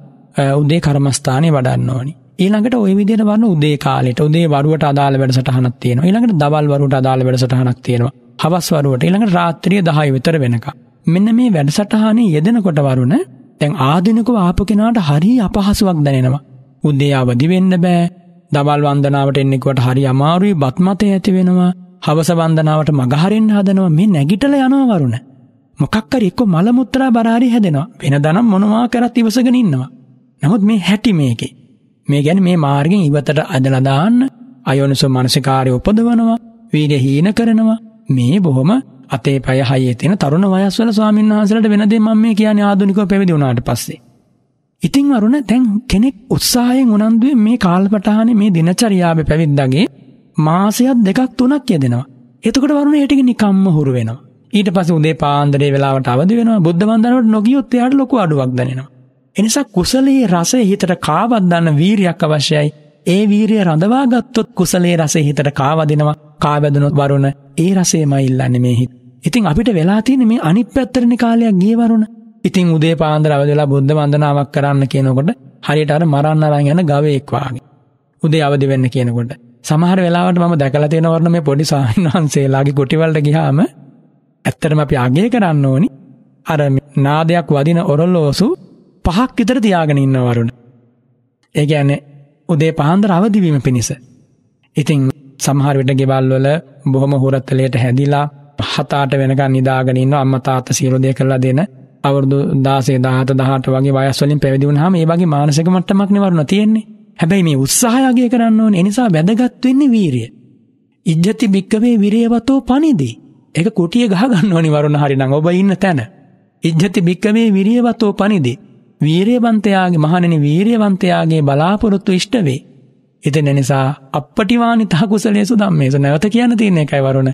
උදේ කර්මස්ථානේ වඩන්න ඕනි. ඊළඟට ওই විදිහට වරන උදේ කාලෙට උදේ වරුවට අදාළ වැඩසටහනක් තියෙනවා. ඊළඟට දවල් වරුවට අදාළ වැඩසටහනක් තියෙනවා. හවස්වරුවට ඉළඟ රාත්‍රිය දහයි විතර වෙනක. මෙන්න මේ වැඩසටහනේ යෙදෙන කොටවරුණ තැන් ආධනකව ආපු කෙනාට හරි අපහසුවක් දැනෙනවා. උද්දේ අවදි වෙන්න බෑ දවල් වන්දනාවට එන්නෙකුවට හරි අමාරුයි බත්මතය ඇති වෙනවා හවස වන්දනාවට මගහරෙන් හදනවා මේ නැගිටල යනවරුණ. මොකක්කර එක්ක මළමුත්‍රා බරාරි හැදෙනවා වෙන දනම් මොනවා කරත් ඉවසගෙන ඉන්නවා. නමුත් මේ හැටි මේකේ. මේ ගැන මේ මාර්ගෙන් ඉවතට අදලදාන්න අයෝනිසෝ මනසිකාරය උපදවනවා වීර හීන කරනවා මේ බොහොම අතේ පය හයේ තියෙන තරුණ වයස් වල ස්වාමීන් වහන්සේලාට වෙන දේ මම මේ කියන්නේ ආධුනිකව පැවිදි වුණාට පස්සේ. ඉතින් අරුණ දැන් කෙනෙක් උත්සාහයෙන් උනන්දුවෙන් මේ කාලපටහනේ මේ දිනචරියාවේ පැවිද්දාගේ මාසයක් දෙකක් තුනක් යදෙනවා. එතකොට වරුණ ඒ ටික නිකම්ම හුරු වෙනවා. ඊට පස්සේ උදේ පාන්දරේ වෙලාවට අවදි වෙනවා. බුද්ධ වන්දනාවට නොගියොත් එයාට ලොකු අඩුවක් දැනෙනවා. එනිසා කුසලයේ රසය හිතට කාවත් දන්න වීරියක් අවශ්‍යයි. ඒ වීරිය රඳවා ගත්තොත් කුසලේ රසේ හිතට කාවදිනවා කාවැදුනොත් වරුණ ඒ රසේමයි ඉල්ලන්නේ මේ හිත. ඉතින් අපිට වෙලා තියෙන්නේ මේ අනිත් පැත්තටනේ කාලයක් ගිය වරුණ. ඉතින් උදේ පාන්දර අවදිලා බුද්ධ වන්දනාවක් කරන්න කියනකොට හරියට අර මරන්න අරන් යන ගවයෙක් වාගේ. උදේ අවදි වෙන්න කියනකොට සමහර වෙලාවට මම දැකලා තියෙනවා වරුණ මේ පොඩි සාහිණන් වහන්සේලාගේ කුටි වලට ගියාම ඇත්තටම අපි අගය කරන්න ඕනි අර නාදයක් වදින ඔරලෝසු පහක් විතර තියාගෙන ඉන්න වරුණ. ඒ කියන්නේ උදේ පහන්දර අවදිවීම පිණිස. ඉතිං සමහරවිට ගෙවල්වල බොහොම හුරත්තලයට හැදිලා හතාට වෙනක නිදාගනින්න අම්ම තාත්ත සීරෝදය කරලා දෙන අවුරදු දාසේ දාහත දහට වගේ වයස්වලින් පැවිදිවුණ හම ඒ වගේ මානසක මට්ටමක්න වරුණ තියෙන්නේ හැබැයි මේ උත්සාහයගේ කරන්න ඕන එනිසා වැදගත්වෙන්නේ වීරිය. ඉජ්ජති භික්කවේ විරේවතෝ පනිදී. එක කුටිය ගහගන්න ඕනි වරුණ හරිනං ඔබ ඉන්න තැන. ඉජ්ජති භික්කවේ විරියවතෝ පනිදී. වීරයවන්තයාගේ මහණෙනි වීරයවන්තයාගේ බලාපොරොත්තු ඉෂ්ට වේ. එතන නිසා අපපටිවානිතා කුසලේසු ධම්මේසු නැවත කියන්න තියෙන එකයි වරුණ.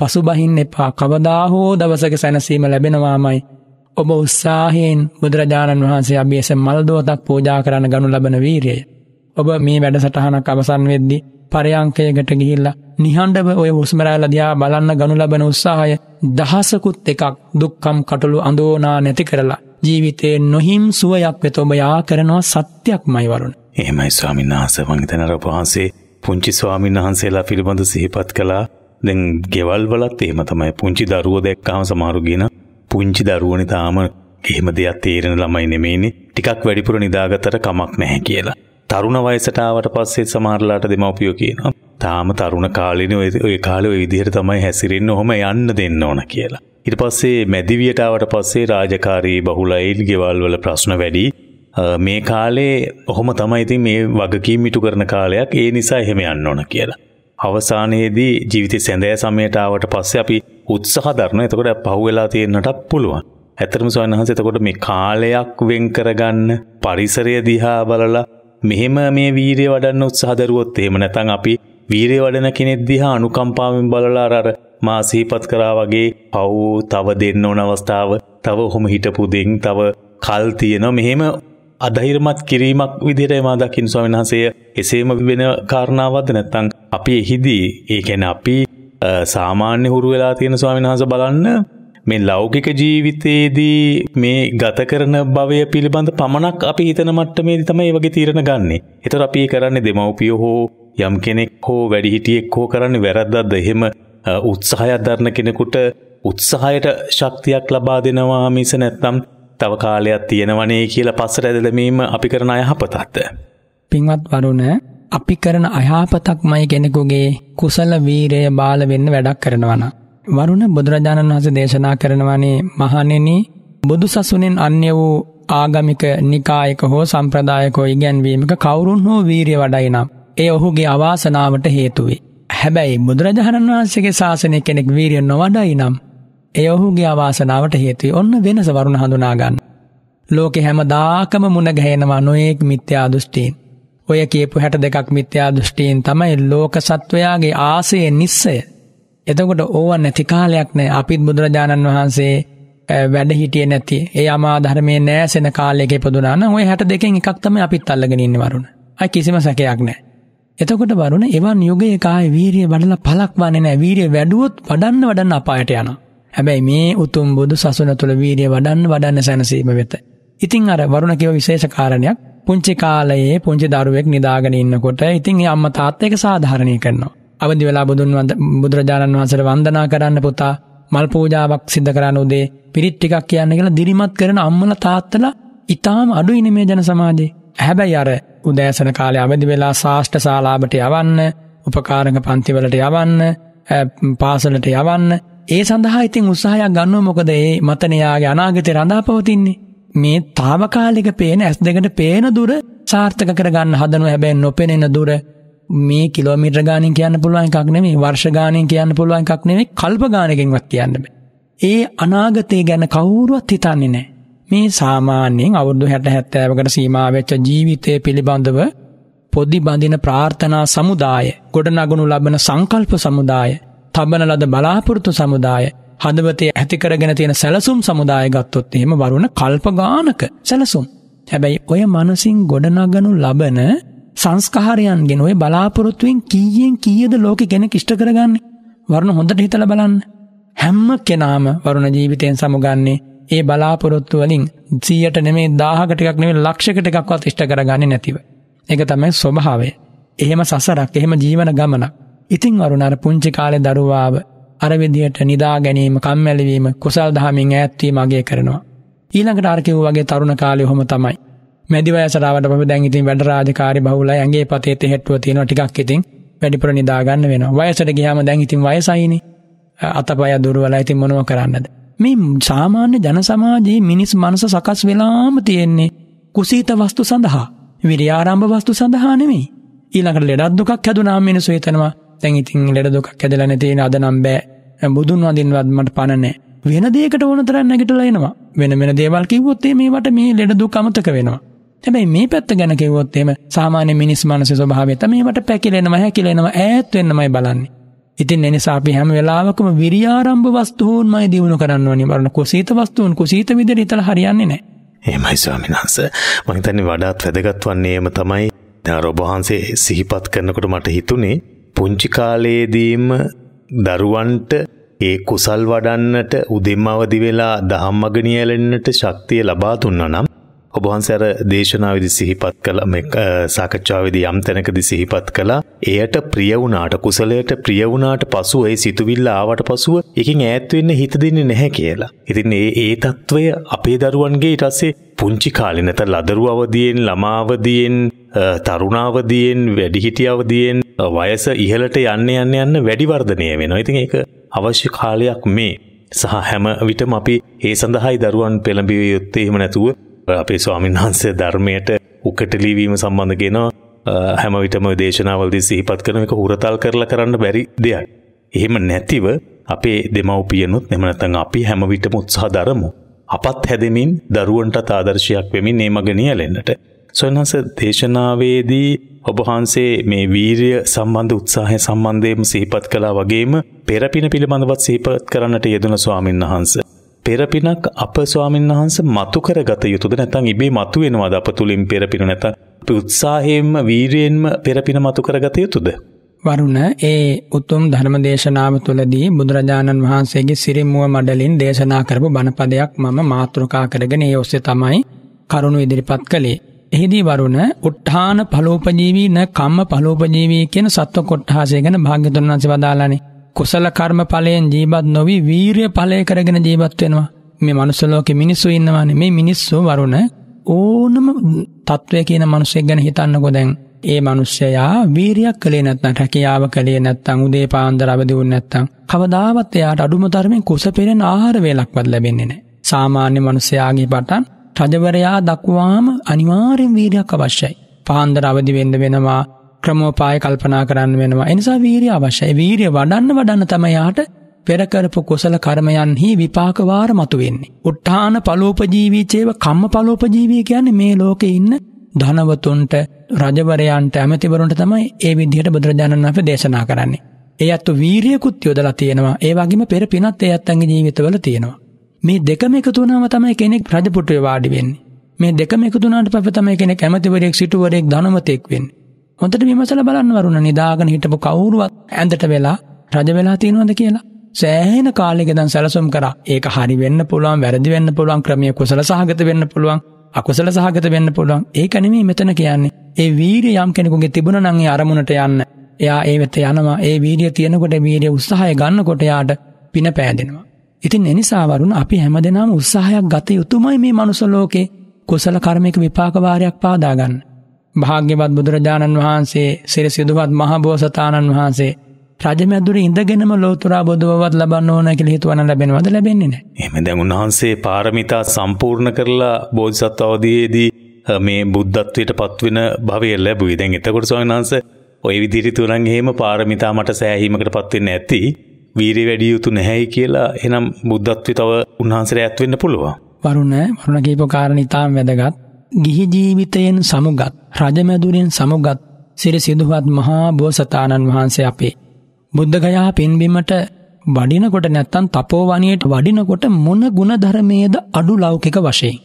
පසුබහින්න එපා. කවදා හෝ දවසක සැනසීම ලැබෙනවාමයි. ඔබ උත්සාහයෙන් බුදුරජාණන් වහන්සේ අභියස මල් දෝතක් පූජා කරන්න ගනු ලබන වීරියය. ඔබ මේ වැඩසටහනක් අවසන් වෙද්දී පරයංකයකට ගිහිල්ලා නිහඬව ඔය හුස්ම රැල්ල දිහා බලන්න ගනු ලබන උත්සාහය දහසකුත් එකක් දුක්ඛම් කටළු අඳෝනා නැති කරලා ජීවිතේ නොහිම් සුවයක් වෙත ඔබ යා කරනවා සත්‍යක්මයි වරුණ. එහෙමයි ස්වාමීන් වහන්සේ මං හිතනවා ඔබ වහන්සේ පුංචි ස්වාමීන් වහන්සේලා පිළිබඳ සිහිපත් කළා. දැන් ගෙවල් වලත් එහෙම තමයි පුංචි දරුවෝ දැක්කාම සමහරු කියන පුංචි දරුවනේ තාම එහෙම දෙයක් තේරෙන ළමයි නෙමෙයිනේ. ටිකක් වැඩිපුර නිදාගත්තට කමක් නැහැ කියලා. තරුණ වයසට ආවට පස්සේ සමහරලාට දෙමව්පියෝ කියනවා. තාම තරුණ කාලේනේ ඔය කාලේ ඔය විදිහට තමයි හැසිරෙන්න ඔහොම යන්න දෙන්න ඕන කියලා. ඉට පස්සේ මැදිවියට ආවට පස්සේ රාජකාරී බහුලයිල් ගෙවල්වල ප්‍රශ්න වැඩි මේ කාලේ ඔහොම තමයි ඉතින් මේ වගකීම් ඉටු කරන කාලයක් ඒ නිසා එහෙම යන්න ඕන කියලා. අවසානයේදී ජීවිත සැඳෑ සමයට ආවට පස්සේ අපි උත්සාහ දරන එතකොට පහුවෙලා තියෙන්නටත් පුළුවන්. ඇතරම ස්වාමීන් වහන්සේ එතකොට මේ කාලයක් වෙන් කරගන්න පරිසරය දිහා බලලා මෙහෙම මේ වීරිය වඩන්න උත්සාහ දරුවොත් එහෙම නැත්නම් අපි වීරිය වඩන කෙනෙක් දිහා අනුකම්පාවෙන් බලලා අර මා සීපත් කරා වගේ පව් තව දෙන්න ඕන අවස්ථාව තව හොම හිටපු දෙෙන් තව කල් තියෙන මෙහෙම අධෛර්මත් කිරීමක් විදිර මා දකිින් ස්වාමන් වහන්සය එසේම වෙන කාරණාවද නැත්තං අපි එහිදී ඒකැන අපි සාමාන්‍ය හුරු වෙලා තියෙන ස්වාමන් වහස බලන්න මේ ලෞකික ජීවිතයේදී මේ ගත කරන භවය පිළිබඳ පමණක් අපි හිතන මට්ටමේදී තමයි ඒ වගේ තීරණ ගන්නෙ. ඒතර අපි කරන්නේ දෙමව්පිය හෝ යම් කෙනෙක් හෝ වැඩිහිටියෙක් හෝ කරන්නේ වැරද්දක්ද එහෙම උත්සාහයක් දරන කෙනෙකුට උත්සාහයට ශක්තියක් ලබා දෙනවා මිස නැත්නම් තව කාලයක් තියෙනවනේ කියලා පස්සට ඇදලමීම අපි කරන අයහපතත්ද. පින්වත් වරුණ අපි කරන අයහපතක් මයි කෙනෙකුගේ කුසල වීරය බාල වෙන්න වැඩක් කරනවන. වරුණ බුදුරජාණන් වහස දේශනා කරනවනේ මහනෙන බුදු සසුනෙන් අන්‍ය වූ ආගමික නිකායක හෝ සම්ප්‍රදායකෝ ඉගැන්වීමක කවුරුන් හෝ වීරිය වඩයිනම්. ඒ ඔහුගේ අවාසනාවට හේතුවේ. හැබැයි බුදුරජාණන් වහන්සේගේ ශාසනය කෙනෙක් වීරිය නොවඩයි නම් එය ඔහුගේ අවාසනාවට හේතුයි ඔන්න වෙනස වරුණ හඳුනා ගන්න. ලෝකේ හැමදාකම මුණ ගැහෙනවා නොයෙක් මිත්‍යා දෘෂ්ටීන්. ඔය කියපු 62ක් මිත්‍යා දෘෂ්ටීන් තමයි ලෝක සත්වයාගේ ආසයේ නිස්සය. එතකොට ඕව නැති කාලයක් නෑ අපිත් බුදුරජාණන් වහන්සේ වැඩ හිටියේ නැති. ඒ අමා ධර්මයේ නෑසෙන කාලයක ඉපදුනා නම් ওই 62කින් එකක් තමයි අපිත් අල්ලගෙන ඉන්නේ වරුණ. අයි කිසිම සැකයක් නෑ. එතකොට බරුණ එවන් යුගයේ කාය වීරිය වඩලා පළක් වන්නේ නැහැ. වීරිය වැඩුවොත් වඩන්න වඩන්න අපායට යනවා. හැබැයි මේ උතුම් බුදු සසුන තුළ වීරිය වඩන්න වඩන්න සැනසීම වෙත. ඉතින් අර වරුණ කිව විශේෂ කාරණයක් පුංචි කාලයේ පුංචි දරුවෙක් නිදාගෙන ඉන්නකොට ඉතින් ඒ අම්මා තාත්තා ඒක සාධාරණය කරනවා. අවදි වෙලා බුදුන් බුදුරජාණන් වහන්සේට වන්දනා කරන්න පුතා මල් පූජාවක් සිද්ධ කරන්න උදේ පිරිත් ටිකක් කියන්න කියලා දිරිමත් කරන අම්මලා තාත්තලා ඊටාම අඩුයිනේ මේ ජන සමාජයේ. හැබැයි අර උදෑසන කාලය අවදි වෙලා ශාෂ්ට ශලාබට යවන්න උපකාරක පන්තිවලට යවන්න පාසලට යවන්න ඒ සඳහා ඉතින් උත්සාහයක් ගන්නුව මොකද ඒ මතනයාගේ අනාගතය රඳාපවතින්නේ මේ තාවකාලික පේන ඇස් දෙකට පේන දුර සාර්ථක කරගන්න හදනු හැබැයි නොපෙනෙන දුර මේ කිලෝමිට්‍ර ගානින් කියන්න පුළුවන් එකක් නෙමේ වර්ෂගානයෙන් කියන්න පුළුවන් එකක් නෙමේ කල්ප ගානකින්වත් කියන්නබ ඒ අනාගතය ගැන කවුරුවත් හිතන්නේ නෑ මේ සාමාන්‍යයෙන් අවුරුදු 60 70කට සීමා වෙච්ච ජීවිතය පිළිබඳව පොදි බඳින ප්‍රාර්ථනා සමුදාය, ගොඩනගනු ලබන සංකල්ප සමුදාය, තබන ලද බලාපොරොත්තු සමුදාය, හදවතේ ඇති කරගෙන තියෙන සැලසුම් සමුදාය ගත්තොත් එහෙම වරුණ කල්පගානක සැලසුම්. හැබැයි ඔය මනසින් ගොඩනගනු ලබන සංස්කාරයන්ගෙන ඔය බලාපොරොත්තුවෙන් කීයෙන් කීයද ලෝකෙ කෙනෙක් ඉෂ්ට කරගන්නේ? වරුණ හොඳට හිතලා බලන්න. හැම කෙනාම වරුණ ජීවිතයෙන් සමුගන්නේ ඒ බලාපොරොත්තු වලින් 100ට නෙමෙයි 1000කට ටිකක් නෙමෙයි ලක්ෂයකට ටිකක්වත් ඉෂ්ට කරගන්නේ නැතිව. ඒක තමයි ස්වභාවය. එහෙම සසරක්, එහෙම ජීවන ගමනක්. ඉතින් වරුණ අර පුංචි කාලේ දරුවාව අර විදියට නිදා ගැනීම, කම්මැලි වීම, කුසල් දහමින් ඈත් වීම අගය කරනවා. ඊළඟට අර කිව්වා වගේ තරුණ කාලේ ඔහොම තමයි. මැදි වයසට ආවට පස්සේ දැන් ඉතින් වැඩ රාජකාරී බහුලයි, ඇඟේ පතේ තෙහෙට්ටුව තියෙනවා ටිකක් ඉතින් වැඩිපුර නිදා ගන්න වෙනවා. වයසට ගියාම දැන් ඉතින් වයසයිනේ. අතපය දුර්වලයි, ඉතින් මොනව කරන්නද? මේ සාමාන්‍ය ජන සමාජයේ මිනිස් මනස සකස් වෙලාම තියෙන්නේ කුසීත වස්තු සඳහා. විරියාරම්භ වස්තු සඳහා නෙමෙයි. ඊළඟට ලෙඩක් දුකක් හැදුනාම මිනිස්සු හිතනවා දැන් ඉතින් ලෙඩ දුකක් හැදලා නැති අද නම් බෑ. බුදුන් වඳින්නවත් මට පණ නැහැ. වෙන දෙයකට ඕන තරම් නැගිටලා එනවා. වෙන වෙන දේවල් කිව්වොත් මේවට මේ ලෙඩ දුක අමතක වෙනවා. හැබැයි මේ පැත්ත ගැන කිව්වොත් එහෙම සාමාන්‍ය මිනිස් මනසේ ස්වභාවය තමයි මේවට පැකිලෙනවා, හැකිලෙනවා, ඈත් වෙන්නමයි බලන්නේ. ඉතින් එනිසා අපි හැම වෙලාවකම විරියාරම්භ වස්තුන්මයි දිනු කරන්න ඕනේ. බලන්න කුසීත වස්තුන් කුසීත විදිහට ඉතල හරියන්නේ නැහැ. එහෙමයි ස්වාමීන් වහන්සේ. මම හිතන්නේ වඩාත් වැදගත් වන්නේ එම තමයි. දැන් ඔබ වහන්සේ සිහිපත් කරනකොට මට හිතුනේ පුංචි කාලයේදීම දරුවන්ට ඒ කුසල් වඩන්නට උදෙම් අවදි වෙලා ධම්මග නියැලෙන්නට ශක්තිය ලබා දුන්නා නම් ඔබ වහන්සේ අර දේශනාවේදී සිහිපත් කළ මේ සාකච්ඡාවේදී යම් තැනකදී සිහිපත් කළා එයට ප්‍රිය වුණාට කුසලයට ප්‍රිය වුණාට පසුව ඒ සිතුවිල්ල ආවට පසුව එකින් ඈත් වෙන්න හිත දෙන්නේ නැහැ කියලා. ඉතින් ඒ ඒ తত্ত্বය අපේ දරුවන්ගේ ඊට පස්සේ පුංචි කාලේ නැත ලදරු අවදියෙන් ළමා අවදියෙන් තරුණාවදියෙන් වැඩිහිටිය අවදියෙන් වයස ඉහළට යන්න යන්න යන්න වැඩි වර්ධනය වෙනවා. ඉතින් ඒක අවශ්‍ය කාලයක් මේ. සහ හැම විටම අපි ඒ සඳහායි දරුවන් පෙළඹිය යුත්තේ එහෙම නැතුව අපේ ස්වාමීන් වහන්සේ ධර්මයට උකටලීවීම සම්බන්ධ කියනවා හැමවිටම දේශනාවල්දී සිහිපත් කරනක හුරතල් කරලා කරන්න බැරි දෙයක්. එහෙම නැතිව අපේ දෙමව්පියනුත් එමනතන් අපි හැමවිටම උත්සාහ දරමු. අපත් හැදමින් දරුවන්ටත් ආදර්ශයක් වෙමින් මේ මග නියලෙන්නට. සොන්හස දේශනාවේදී ඔබහන්සේ මේ වීරිය සම්බන්ධ උත්සාහය සම්බන්ධයම සිහිපත් කලා වගේම පෙරපින පිළිබඳවත් සිහිපත් කරන්නට යෙදන ස්වාමීන් වහන්ස. පෙරපිනක් අප ස්වාමීන් වහන්ස මතු කරගත යුතුද නැතන් ඉබේ මතු වෙනවාද අප තුළින් පෙරපින නැතන් උත්සාහයෙන්ම වීරයෙන්ම පෙරපින මතු කරගත යුතුද. වරුණ ඒ උතුම් ධර්ම දේශනාව තුළදී බුදුරජාණන් වහන්සේගේ සිරිම්මුව මඩලින් දේශනා කරපු බණපදයක් මම මාතෘකා කරගෙන ඒ ඔස්සේ තමයි කරුණු ඉදිරිපත් කළේ. එහිදී වරුණ උට්ඨාන පලෝපජීවී න කම්ම පලෝපජීවී කියන සත්ව කොට්හාසය ගැන භාග්‍යතුන් වහන්සේ වදාලානේ. කුසල කර්ම ඵලයෙන් ජීවත් නොවි වීරය ඵලය කරගෙන ජීවත් වෙනවා. මේ මනුස්සලෝකෙ මිනිස්සු ඉන්නවානේ. මේ මිනිස්සු වරුණ ඕනම තත්ත්වය කියන මනුස්සෙක් ගැන හිතන්නකො දැන් ඒ මනුෂ්‍යයා වීරයක් කළේ නැත්නම් රැකියාව කළේ නැත්නම් උදේ පාන්දර අවදි වුනේ නැත්නම් කවදාවත් එයාට අඩුම තරමින් කුස පෙරෙන ආහාර වේලක්වත් ලැබෙන්නේ නැහැ. සාමාන්‍ය මනුෂ්‍යයාගේ පටන් රජවරයා දක්වාම අනිවාර්යෙන් වීරයක් අවශ්‍යයි. පාන්දර අවදි වෙන්න වෙනවා ක්‍රමෝපාය කල්පනා කරන්න වෙනවා. එනිසා වීරිය අවශ්‍යයි. වීරිය වඩන්න වඩන්න තමයි යාට පෙරකරපු කුසල කර්මයන්හි විපාකවාර මතුවෙන්නේ. උට්ඨාන පලෝපජීවීචේව කම්ම පලෝපජීවී කියන්නේ මේ ලෝකේ ඉන්න ධනවතුන්ට රජවරයන්ට ඇමතිවරුන්ට තමයි ඒ විදිහට බුදුරජාණන් වහන්සේ දේශනා කරන්නේ. ඒ අත්තු වීරියකුත් යොදලා තියෙනවා. ඒ වගේම පෙර පිනත් ඒ අත්තන්ගේ ජීවිතවල තියෙනවා. මේ දෙකම එකතු වුණාම තමයි කෙනෙක් රජපුටුවේ වාඩි වෙන්නේ. මේ දෙකම එකතු වුණාට පස්සේ තමයි කෙනෙක් ඇමතිවරයෙක් සිටුවරයෙක් ධනවතෙක් වෙන්නේ. හොඳට විමසලා බලන්න වරුණ නිදාගෙන හිටපු කවුරුවත් ඇඳට වෙලා රජ වෙලා තියෙනවද කියලා. සෑහෙන කාලෙක දැන් සැලසුම් කරා. ඒක හරි වෙන්න පුළුවන්, වැරදි වෙන්න පුළුවන්, ක්‍රමයේ කුසල සහගත වෙන්න පුළුවන්, අකුසල සහගත වෙන්න පුළුවන්. ඒක නෙමෙයි මෙතන කියන්නේ. ඒ වීරිය යම් කෙනෙකුගේ තිබුණා නම් ඒ අරමුණට යන්න. එයා ඒ වෙත යනවා. ඒ වීරිය තියෙනකොට වීරිය උත්සාහය ගන්නකොට එයාට පින පෑදෙනවා. ඉතින් එනිසා වරුණ අපි හැමදෙනාම උත්සාහයක් ගත යුතුමයි මේ මනුස්ස ලෝකේ කුසල කර්මයක විපාක වාරයක් පාදා ගන්න. භාග්‍යවත් බුදුරජාණන් වහන්සේ සිරිසිදුවත් මහ බෝසතාණන් වහන්සේ රජමැදුර ඉඳගෙනම ලෝතුරා බොදුවවත් ලබන්න ඕන කියලා හිතුවන ලැබෙනවද ලැබෙන්නේ නැහැ. එහෙම දැන් උන්වහන්සේ පාරමිතා සම්පූර්ණ කරලා බෝධිසත්ව අවධියේදී මේ බුද්ධත්වයට පත්වෙන භවය ලැබුවේ. දැන් එතකොට ස්වාමීන් වහන්සේ ওই විදිහට තුරන් එහෙම පාරමිතා මට සෑහීමකට පත් වෙන්න ඇති. වීරිය වැඩි යුතු නැහැයි කියලා එහෙනම් බුද්ධත්වයට තව උන්වහන්සේට ඇත් වෙන්න පුළුවන්. වරුණ වරුණ කියපෝ කාරණේ තාම වැදගත්. ගිහි ජීවිතයෙන් සමුගත් රජමැදුරෙන් සමුගත් සිරි සිදුවත් මහා බෝසතාණන් වහන්සේ අපේ බුද්ධගයා පෙන්බිමට වඩිනකොට නැත්තන් තපෝවනයට වඩිනකොට මොන ගුණධරමේද අඩු ලෞකික වශයෙන්.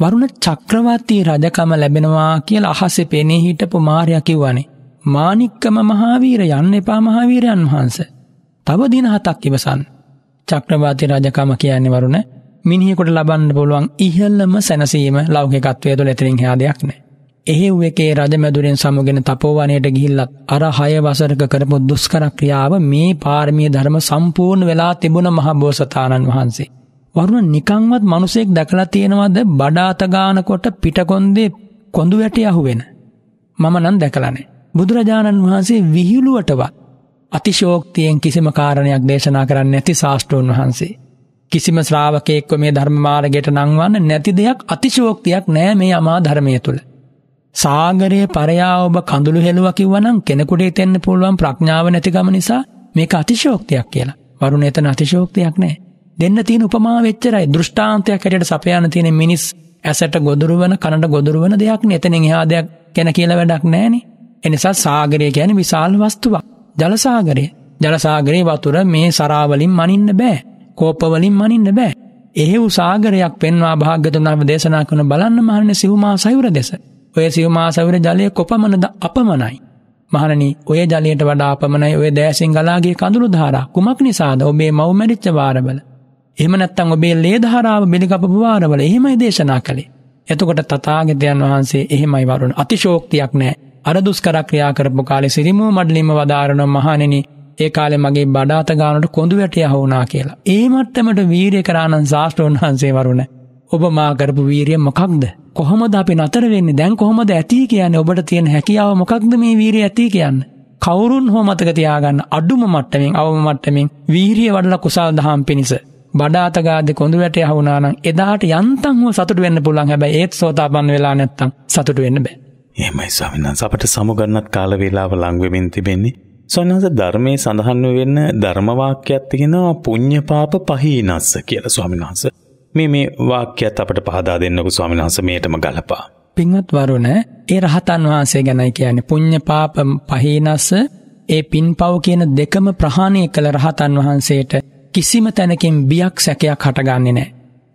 වරුණ චක්‍රවර්තී රජකම ලැබෙනවා කියල අහසෙ පෙනේ හිටපු මාරයකිව්වනේ. මානික්කම මහාවීර යන්න එපා මහාවීරයන් වහන්ස. තව දින හතක් ඉවසන්. චක්‍රවාති රජකම කියන්නේ වරුණ මිනිහෙකුට ලබන්න පුළුවන් ඉහල්ලම සැනසීම ලෞකිකත්වය තුළ එතරින් හා දෙයක් නෑ. එහෙව් එකේ රජමැදුරෙන් සමුගෙන තපෝවනයට ගිහිල්ලත් අර 6 වසරක කරපු දුෂ්කර ක්‍රියාව මේ පාරමීය ධර්ම සම්පූර්ණ වෙලා තිබුණ මහ බෝසතාණන් වහන්සේ. වරුණ නිකන්වත් මිනිසෙක් දැකලා තියෙනවද බඩාත ගානකොට පිටකොන්දේ කොඳු වැටි අහුවෙන? මම නම් දැකලා නැහැ. බුදුරජාණන් වහන්සේ විහිළුවටවත් අතිශෝක්තියෙන් කිසිම කාරණයක් දේශනා කරන්නේ නැති ශාස්ත්‍රෝන් වහන්සේ. කිසිම ශ්‍රාවකයෙක්ව මේ ධර්ම මාර්ගයට නංවන්න නැති දෙයක් අතිශෝක්තියක් නෑ මේ අමා ධර්මයේ තුල. සාගරයේ පරයා ඔබ කඳුළු හෙළුවා කිව්වනම් කෙනෙකුට හිතෙන්න පුළුවන් ප්‍රඥාව නැතිකම නිසා මේක අතිශෝක්තියක් කියලා. වරුණ එතන අතිශෝක්තියක් නෑ. දෙන්න තියෙන උපමාව එච්චරයි. දෘෂ්ටාන්තයක් හැටියට සපයන්න තියෙන මිනිස් ඇසට ගොදුරු වෙන කනට ගොදුරු වෙන දෙයක් නේ. එතනින් එහා දෙයක් ගැන කියලා වැඩක් නෑනේ. එනිසා සාගරය කියන්නේ විශාල වස්තුවක්. ජල සාගරය. ජල සාගරේ වතුර මේ සරාවලින් මනින්න බෑ. කෝපවලින් මනින්න බෑ. එහෙව් සාගරයක් පෙන්වා භාග්‍යතුන් වහන්සේ දේශනා කරන බලන්න මහන්නේ සිව්මා සයුර දෙස. ඔය සිව් මහසාගරයේ ජලය කොපමණද අපමණයි. මහණනි, ඔය ජලයට වඩා අපමණයි ඔය දෑසින් ගලාගේ කඳුළු ධාරා. කුමක් නිසාද? ඔබේ මව් මැරිච්ච වාරවල. එහෙම නැත්නම් ඔබේ ලේ ධාරාව බිලිකපපු වාරවල එහෙමයි දේශනා කළේ. එතකොට තථාගතයන් වහන්සේ එහෙමයි වරුණ අතිශෝක්තියක් නැහැ. අර දුෂ්කර ක්‍රියා කරපු කාලේ සිරිමෝ මඩලින්ම වදාරන මහණෙනි ඒ කාලේ මගේ බඩාත ගානට කොඳු වැටියා වුණා කියලා. ඒ මට්ටමට වීරිය කරානන් සාස්ත්‍රෝන් වහන්සේ වරුණ ඔබ මා කරපු වීරිය මොකක්ද කොහොමද අපි නතර වෙන්නේ දැන් කොහොමද ඇති කියන්නේ ඔබට තියෙන හැකියාව මොකක්ද මේ වීරිය ඇති කියන්න කවුරුන් හෝ මතක තියාගන්න අඩුම මට්ටමින් අවම මට්ටමින් වීරිය වඩලා කුසල් දහම් පිණිස බඩාතගාද කොඳු වැට යහුණා නම් එදාට යන්තම් හෝ සතුට වෙන්න පුළුවන් හැබැයි ඒත් සෝතාපන්න වෙලා නැත්තම් සතුට වෙන්න බෑ එහෙමයි ස්වාමීන් අපට සමුගන්නත් කාල වේලාව ලඟ වෙමින් තිබෙන්නේ ස්වන්හස ධර්මයේ සඳහන් වෙන්න ධර්මවාක්‍යයක් තියෙනවා පුඤ්ඤපාප පහීනස්ස කියලා ස්වාමීන් වහන්සේ මේ මේ වාක්‍යත් අපට පහදා දෙන්නකු ස්වාමින් වහස මේටම ගලපා. පින්වත් වරුණ ඒ රහතන් වහන්සේ ගැනයි කියන්නේ පුං්ඥ පාප පහේනස්ස ඒ පින් පව් කියන දෙකම ප්‍රහාණය කළ රහතන් වහන්සේට කිසිම තැනකින් බියක් සැකයක් හටගන්නේ නෑ.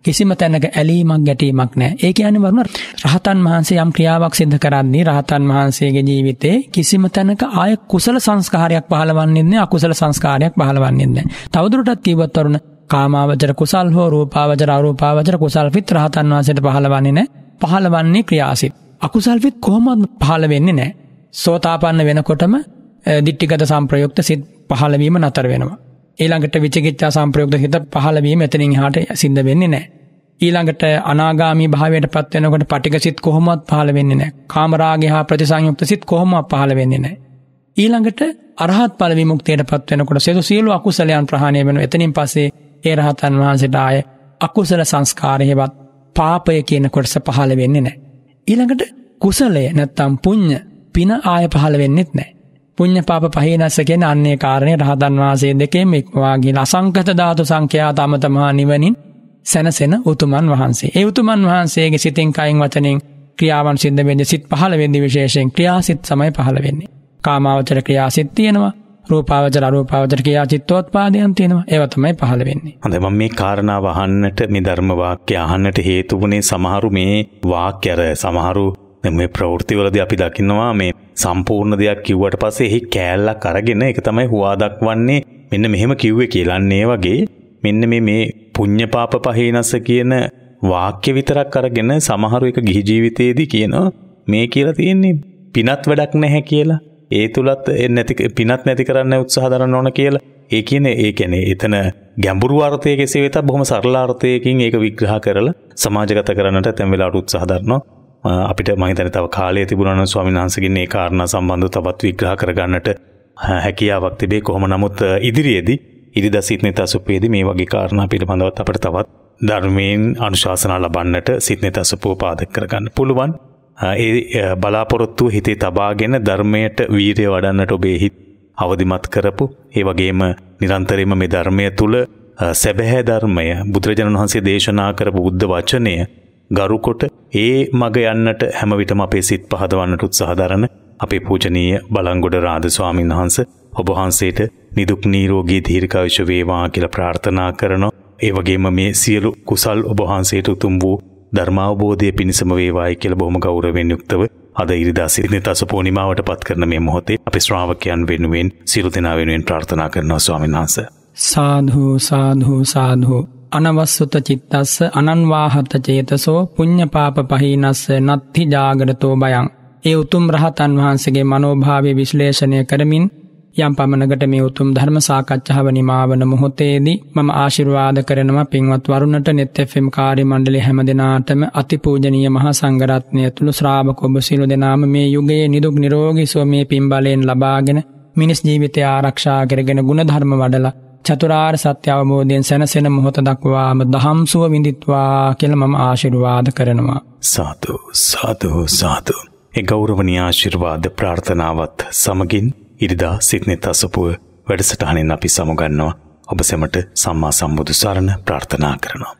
කිසිම තැනක ඇලීමක් ගැටීමක් නෑ ඒක අනි වරුණ රහතන් වහන්සේ යම් ක්‍රියාවක් සිද්ධ කරන්නේ රහතන් වහන්සේගේ ජීවිතේ කිසිම තැනක ආය කුසල සංස්කාරයක් පහලවන්නෙන්නේ අකුසල සංස්කාරයක් පහලවන්නෙන්නේ. තවදුරටත් කීවත්වරුණ කාමාවචර කුසල් හෝ රූපාවචර අරූපාවචර කුසල් පිත් රහතන් වහන්සේට පහළවන්නේ නැහැ. පහළවන්නේ ක්‍රියාසිත. අකුසල් පිත් කොහොමවත් පහළ වෙන්නේ නැහැ. සෝතාපන්න වෙනකොටම දිට්ඨිගත සම්ප්‍රයුක්ත සිත් පහළවීම නතර වෙනවා. ඊළඟට විචිකිච්ඡා සම්ප්‍රයුක්ත හිත පහළවීම එතනින් එහාට සිද්ධ වෙන්නේ නැහැ. ඊළඟට අනාගාමී භාවයට පත් වෙනකොට පටිඝ සිත් කොහොමවත් පහළ වෙන්නේ නැහැ. කාමරාගය හා ප්‍රතිසංයුක්ත සිත් කොහොමවත් පහළ වෙන්නේ නැහැ. ඊළඟට අරහත් ඵල විමුක්තියටපත් වෙනකොට සේතු සියලු අකුසලයන් ප්‍රහාණය වෙනවා. එතනින් පස්සේ ඒ රහතන් වහන්සේට ආය අකුසල සංස්කාරයහෙවත් පාපය කියන කොටස පහළ වෙන්නේ නෑ. ඊළඟට කුසලය නැත්තම් පුං්ඥ පින ආය පහළ වෙන්නෙත් නෑ. පුං්ඥ පාප පහිනස්ස කියෙන අන්නේ කාරණය රහතන් වහන්සේ දෙකේ මෙක්වාගේ ලසංකත ධාතු සංඛ්‍යා තමතමහා නිවනින් සැනසෙන උතුමන් වහන්සේ. ඒ උතුමන් වහන්සේගේ සිතින් කයින් වචනින් ක්‍රියාවන් සිද්ධ වෙන්නේ සිත් පහළ වෙන්නේ විශේෂයෙන් ක්‍රියාසිත සමය පහළ වෙන්නේ. කාමාවචර ක්‍රියාසිත තියෙනවා. රූපාවචර අරූපාවචර කියා චිත්තෝත්පාදයන් තියෙනවා. ඒවා තමයි පහළ වෙන්නේ. හොඳයි මම මේ කාරණාව අහන්නට මේ ධර්ම වාක්‍ය අහන්නට හේතු වුණේ සමහරු මේ වාක්‍ය අර සමහරු මේ ප්‍රවෘතිවලදී අපි දකින්නවා මේ සම්පූර්ණ දෙයක් කිව්වට පස්සේ එහි කෑල්ලක් අරගෙන ඒක තමයි හුවා දක්වන්නේ මෙන්න මෙහෙම කිව්වේ කියලාන්නේ වගේ මෙන්න මේ මේ පුඤ්ඤපාප පහේනස කියන වාක්‍ය විතරක් අරගෙන සමහරු එක ගිහි ජීවිතයේදී කියනවා මේ කියලා තියෙන්නේ පිනත් වැඩක් නැහැ කියලා ඒ තුළත් නැති පිනත් නැති කරන්න උත්සාහ දරන්න ඕන කියලා ඒ කියන්නේ ඒ කියන්නේ එතන ගැඹුරු අර්ථය කෙසේ වෙතත් බොහොම සරල අර්ථයකින් ඒක විග්‍රහ කරලා සමාජගත කරන්නට ඇතැම් වෙලාවට උත්සාහ දරනවා අපිට මම හිතන්නේ තව කාලය තිබුණා නම් ස්වාමීන් වහන්සේගෙන් මේ කාරණා සම්බන්ධව තවත් විග්‍රහ කරගන්නට හැකියාවක් තිබේ කොහොම නමුත් ඉදිරියේදී ඉරිදසිත්නත සුපේදී මේ වගේ කාරණා පිළිබඳවත් අපිට තවත් ධර්මයෙන් අනුශාසනා ලබන්නට සිත්නත සුපෝපාදක කරගන්න පුළුවන්. ඒ බලාපොරොත්තුව හිතේ තබාගෙන ධර්මයට වීරය වඩන්නට ඔබේ හිත් අවදිමත් කරපු ඒ වගේම නිරන්තරයම මේ ධර්මය තුළ සැබැහැ ධර්මය බුදුරජාණන් වහන්සේ දේශනා කර බුද්ධ වචනය ගරුකොට ඒ මග යන්නට හැමවිටම අපේ සිත් පහදවන්නට උත්සාහධරන අපේ පූජනීය බලංගොඩ රාධ ස්වාමීන් වහන්ස ඔබහන්සේට නිදුක් නීරෝගී දීර්ඝායුෂ වේවා කියලා ප්‍රාර්ථනා කරනවා. ඒ වගේම මේ සියලු කුසල් ඔබහන්සේට උතුම් වූ ධර්මාවබෝධය පිණිසම වේවායි කියලා බොහොම ගෞරවයෙන් යුක්තව අද ඉරිදා සිරිනේ දස පූර්ණිමාවට පත් කරන මේ මොහොතේ අපි ශ්‍රාවකයන් වෙනුවෙන් සියලු දෙනා වෙනුවෙන් ප්‍රාර්ථනා කරනවා ස්වාමීන් වහන්සේ. සාධු සාධු සාධු අනවස්සුත චිත්තස්ස අනන්වාහත චේතසෝ පුඤ්ඤපාප පහීනස්ස නත්ති ජාගරතෝ බයං ඒ උතුම් රහතන් වහන්සේගේ මනෝභාවය විශ්ලේෂණය කරමින් යම් පමණකට මේ උතුම් ධර්ම සාකච්ඡාව නිමාවන මොහොතේදී මම ආශිර්වාද කරනවා පින්වත් වරුණට net fm කාර්ය මණ්ඩලයේ හැම දිනාටම අතිපූජනීය මහා සංඝරත්නය තුළු ශ්‍රාවක ඔබ සියලු දෙනාම මේ යුගයේ නිදුක් නිරෝගී සුව මේ පින් බලයෙන් ලබාගෙන මිනිස් ජීවිතය ආරක්ෂා කරගෙන ಗುಣධර්ම වඩලා චතුරාර් සත්‍ය අවබෝධයෙන් සැනසෙන මොහොත දක්වාම දහම් සුව විඳිත්වා කියල මම ආශිර්වාද කරනවා. සාතු සාතුහෝ සාතු. ඒ ගෞරවනි ආශිර්වාද ප්‍රාර්ථනාවත් සමගින් ඉරිදා සිත්නෙත් අසපුුව වැඩසටහනෙන් අපි සමුගන්නවා ඔබ සැමට සම්මා සම්බුදු සරණ ප්‍රාර්ථනා කරනවා.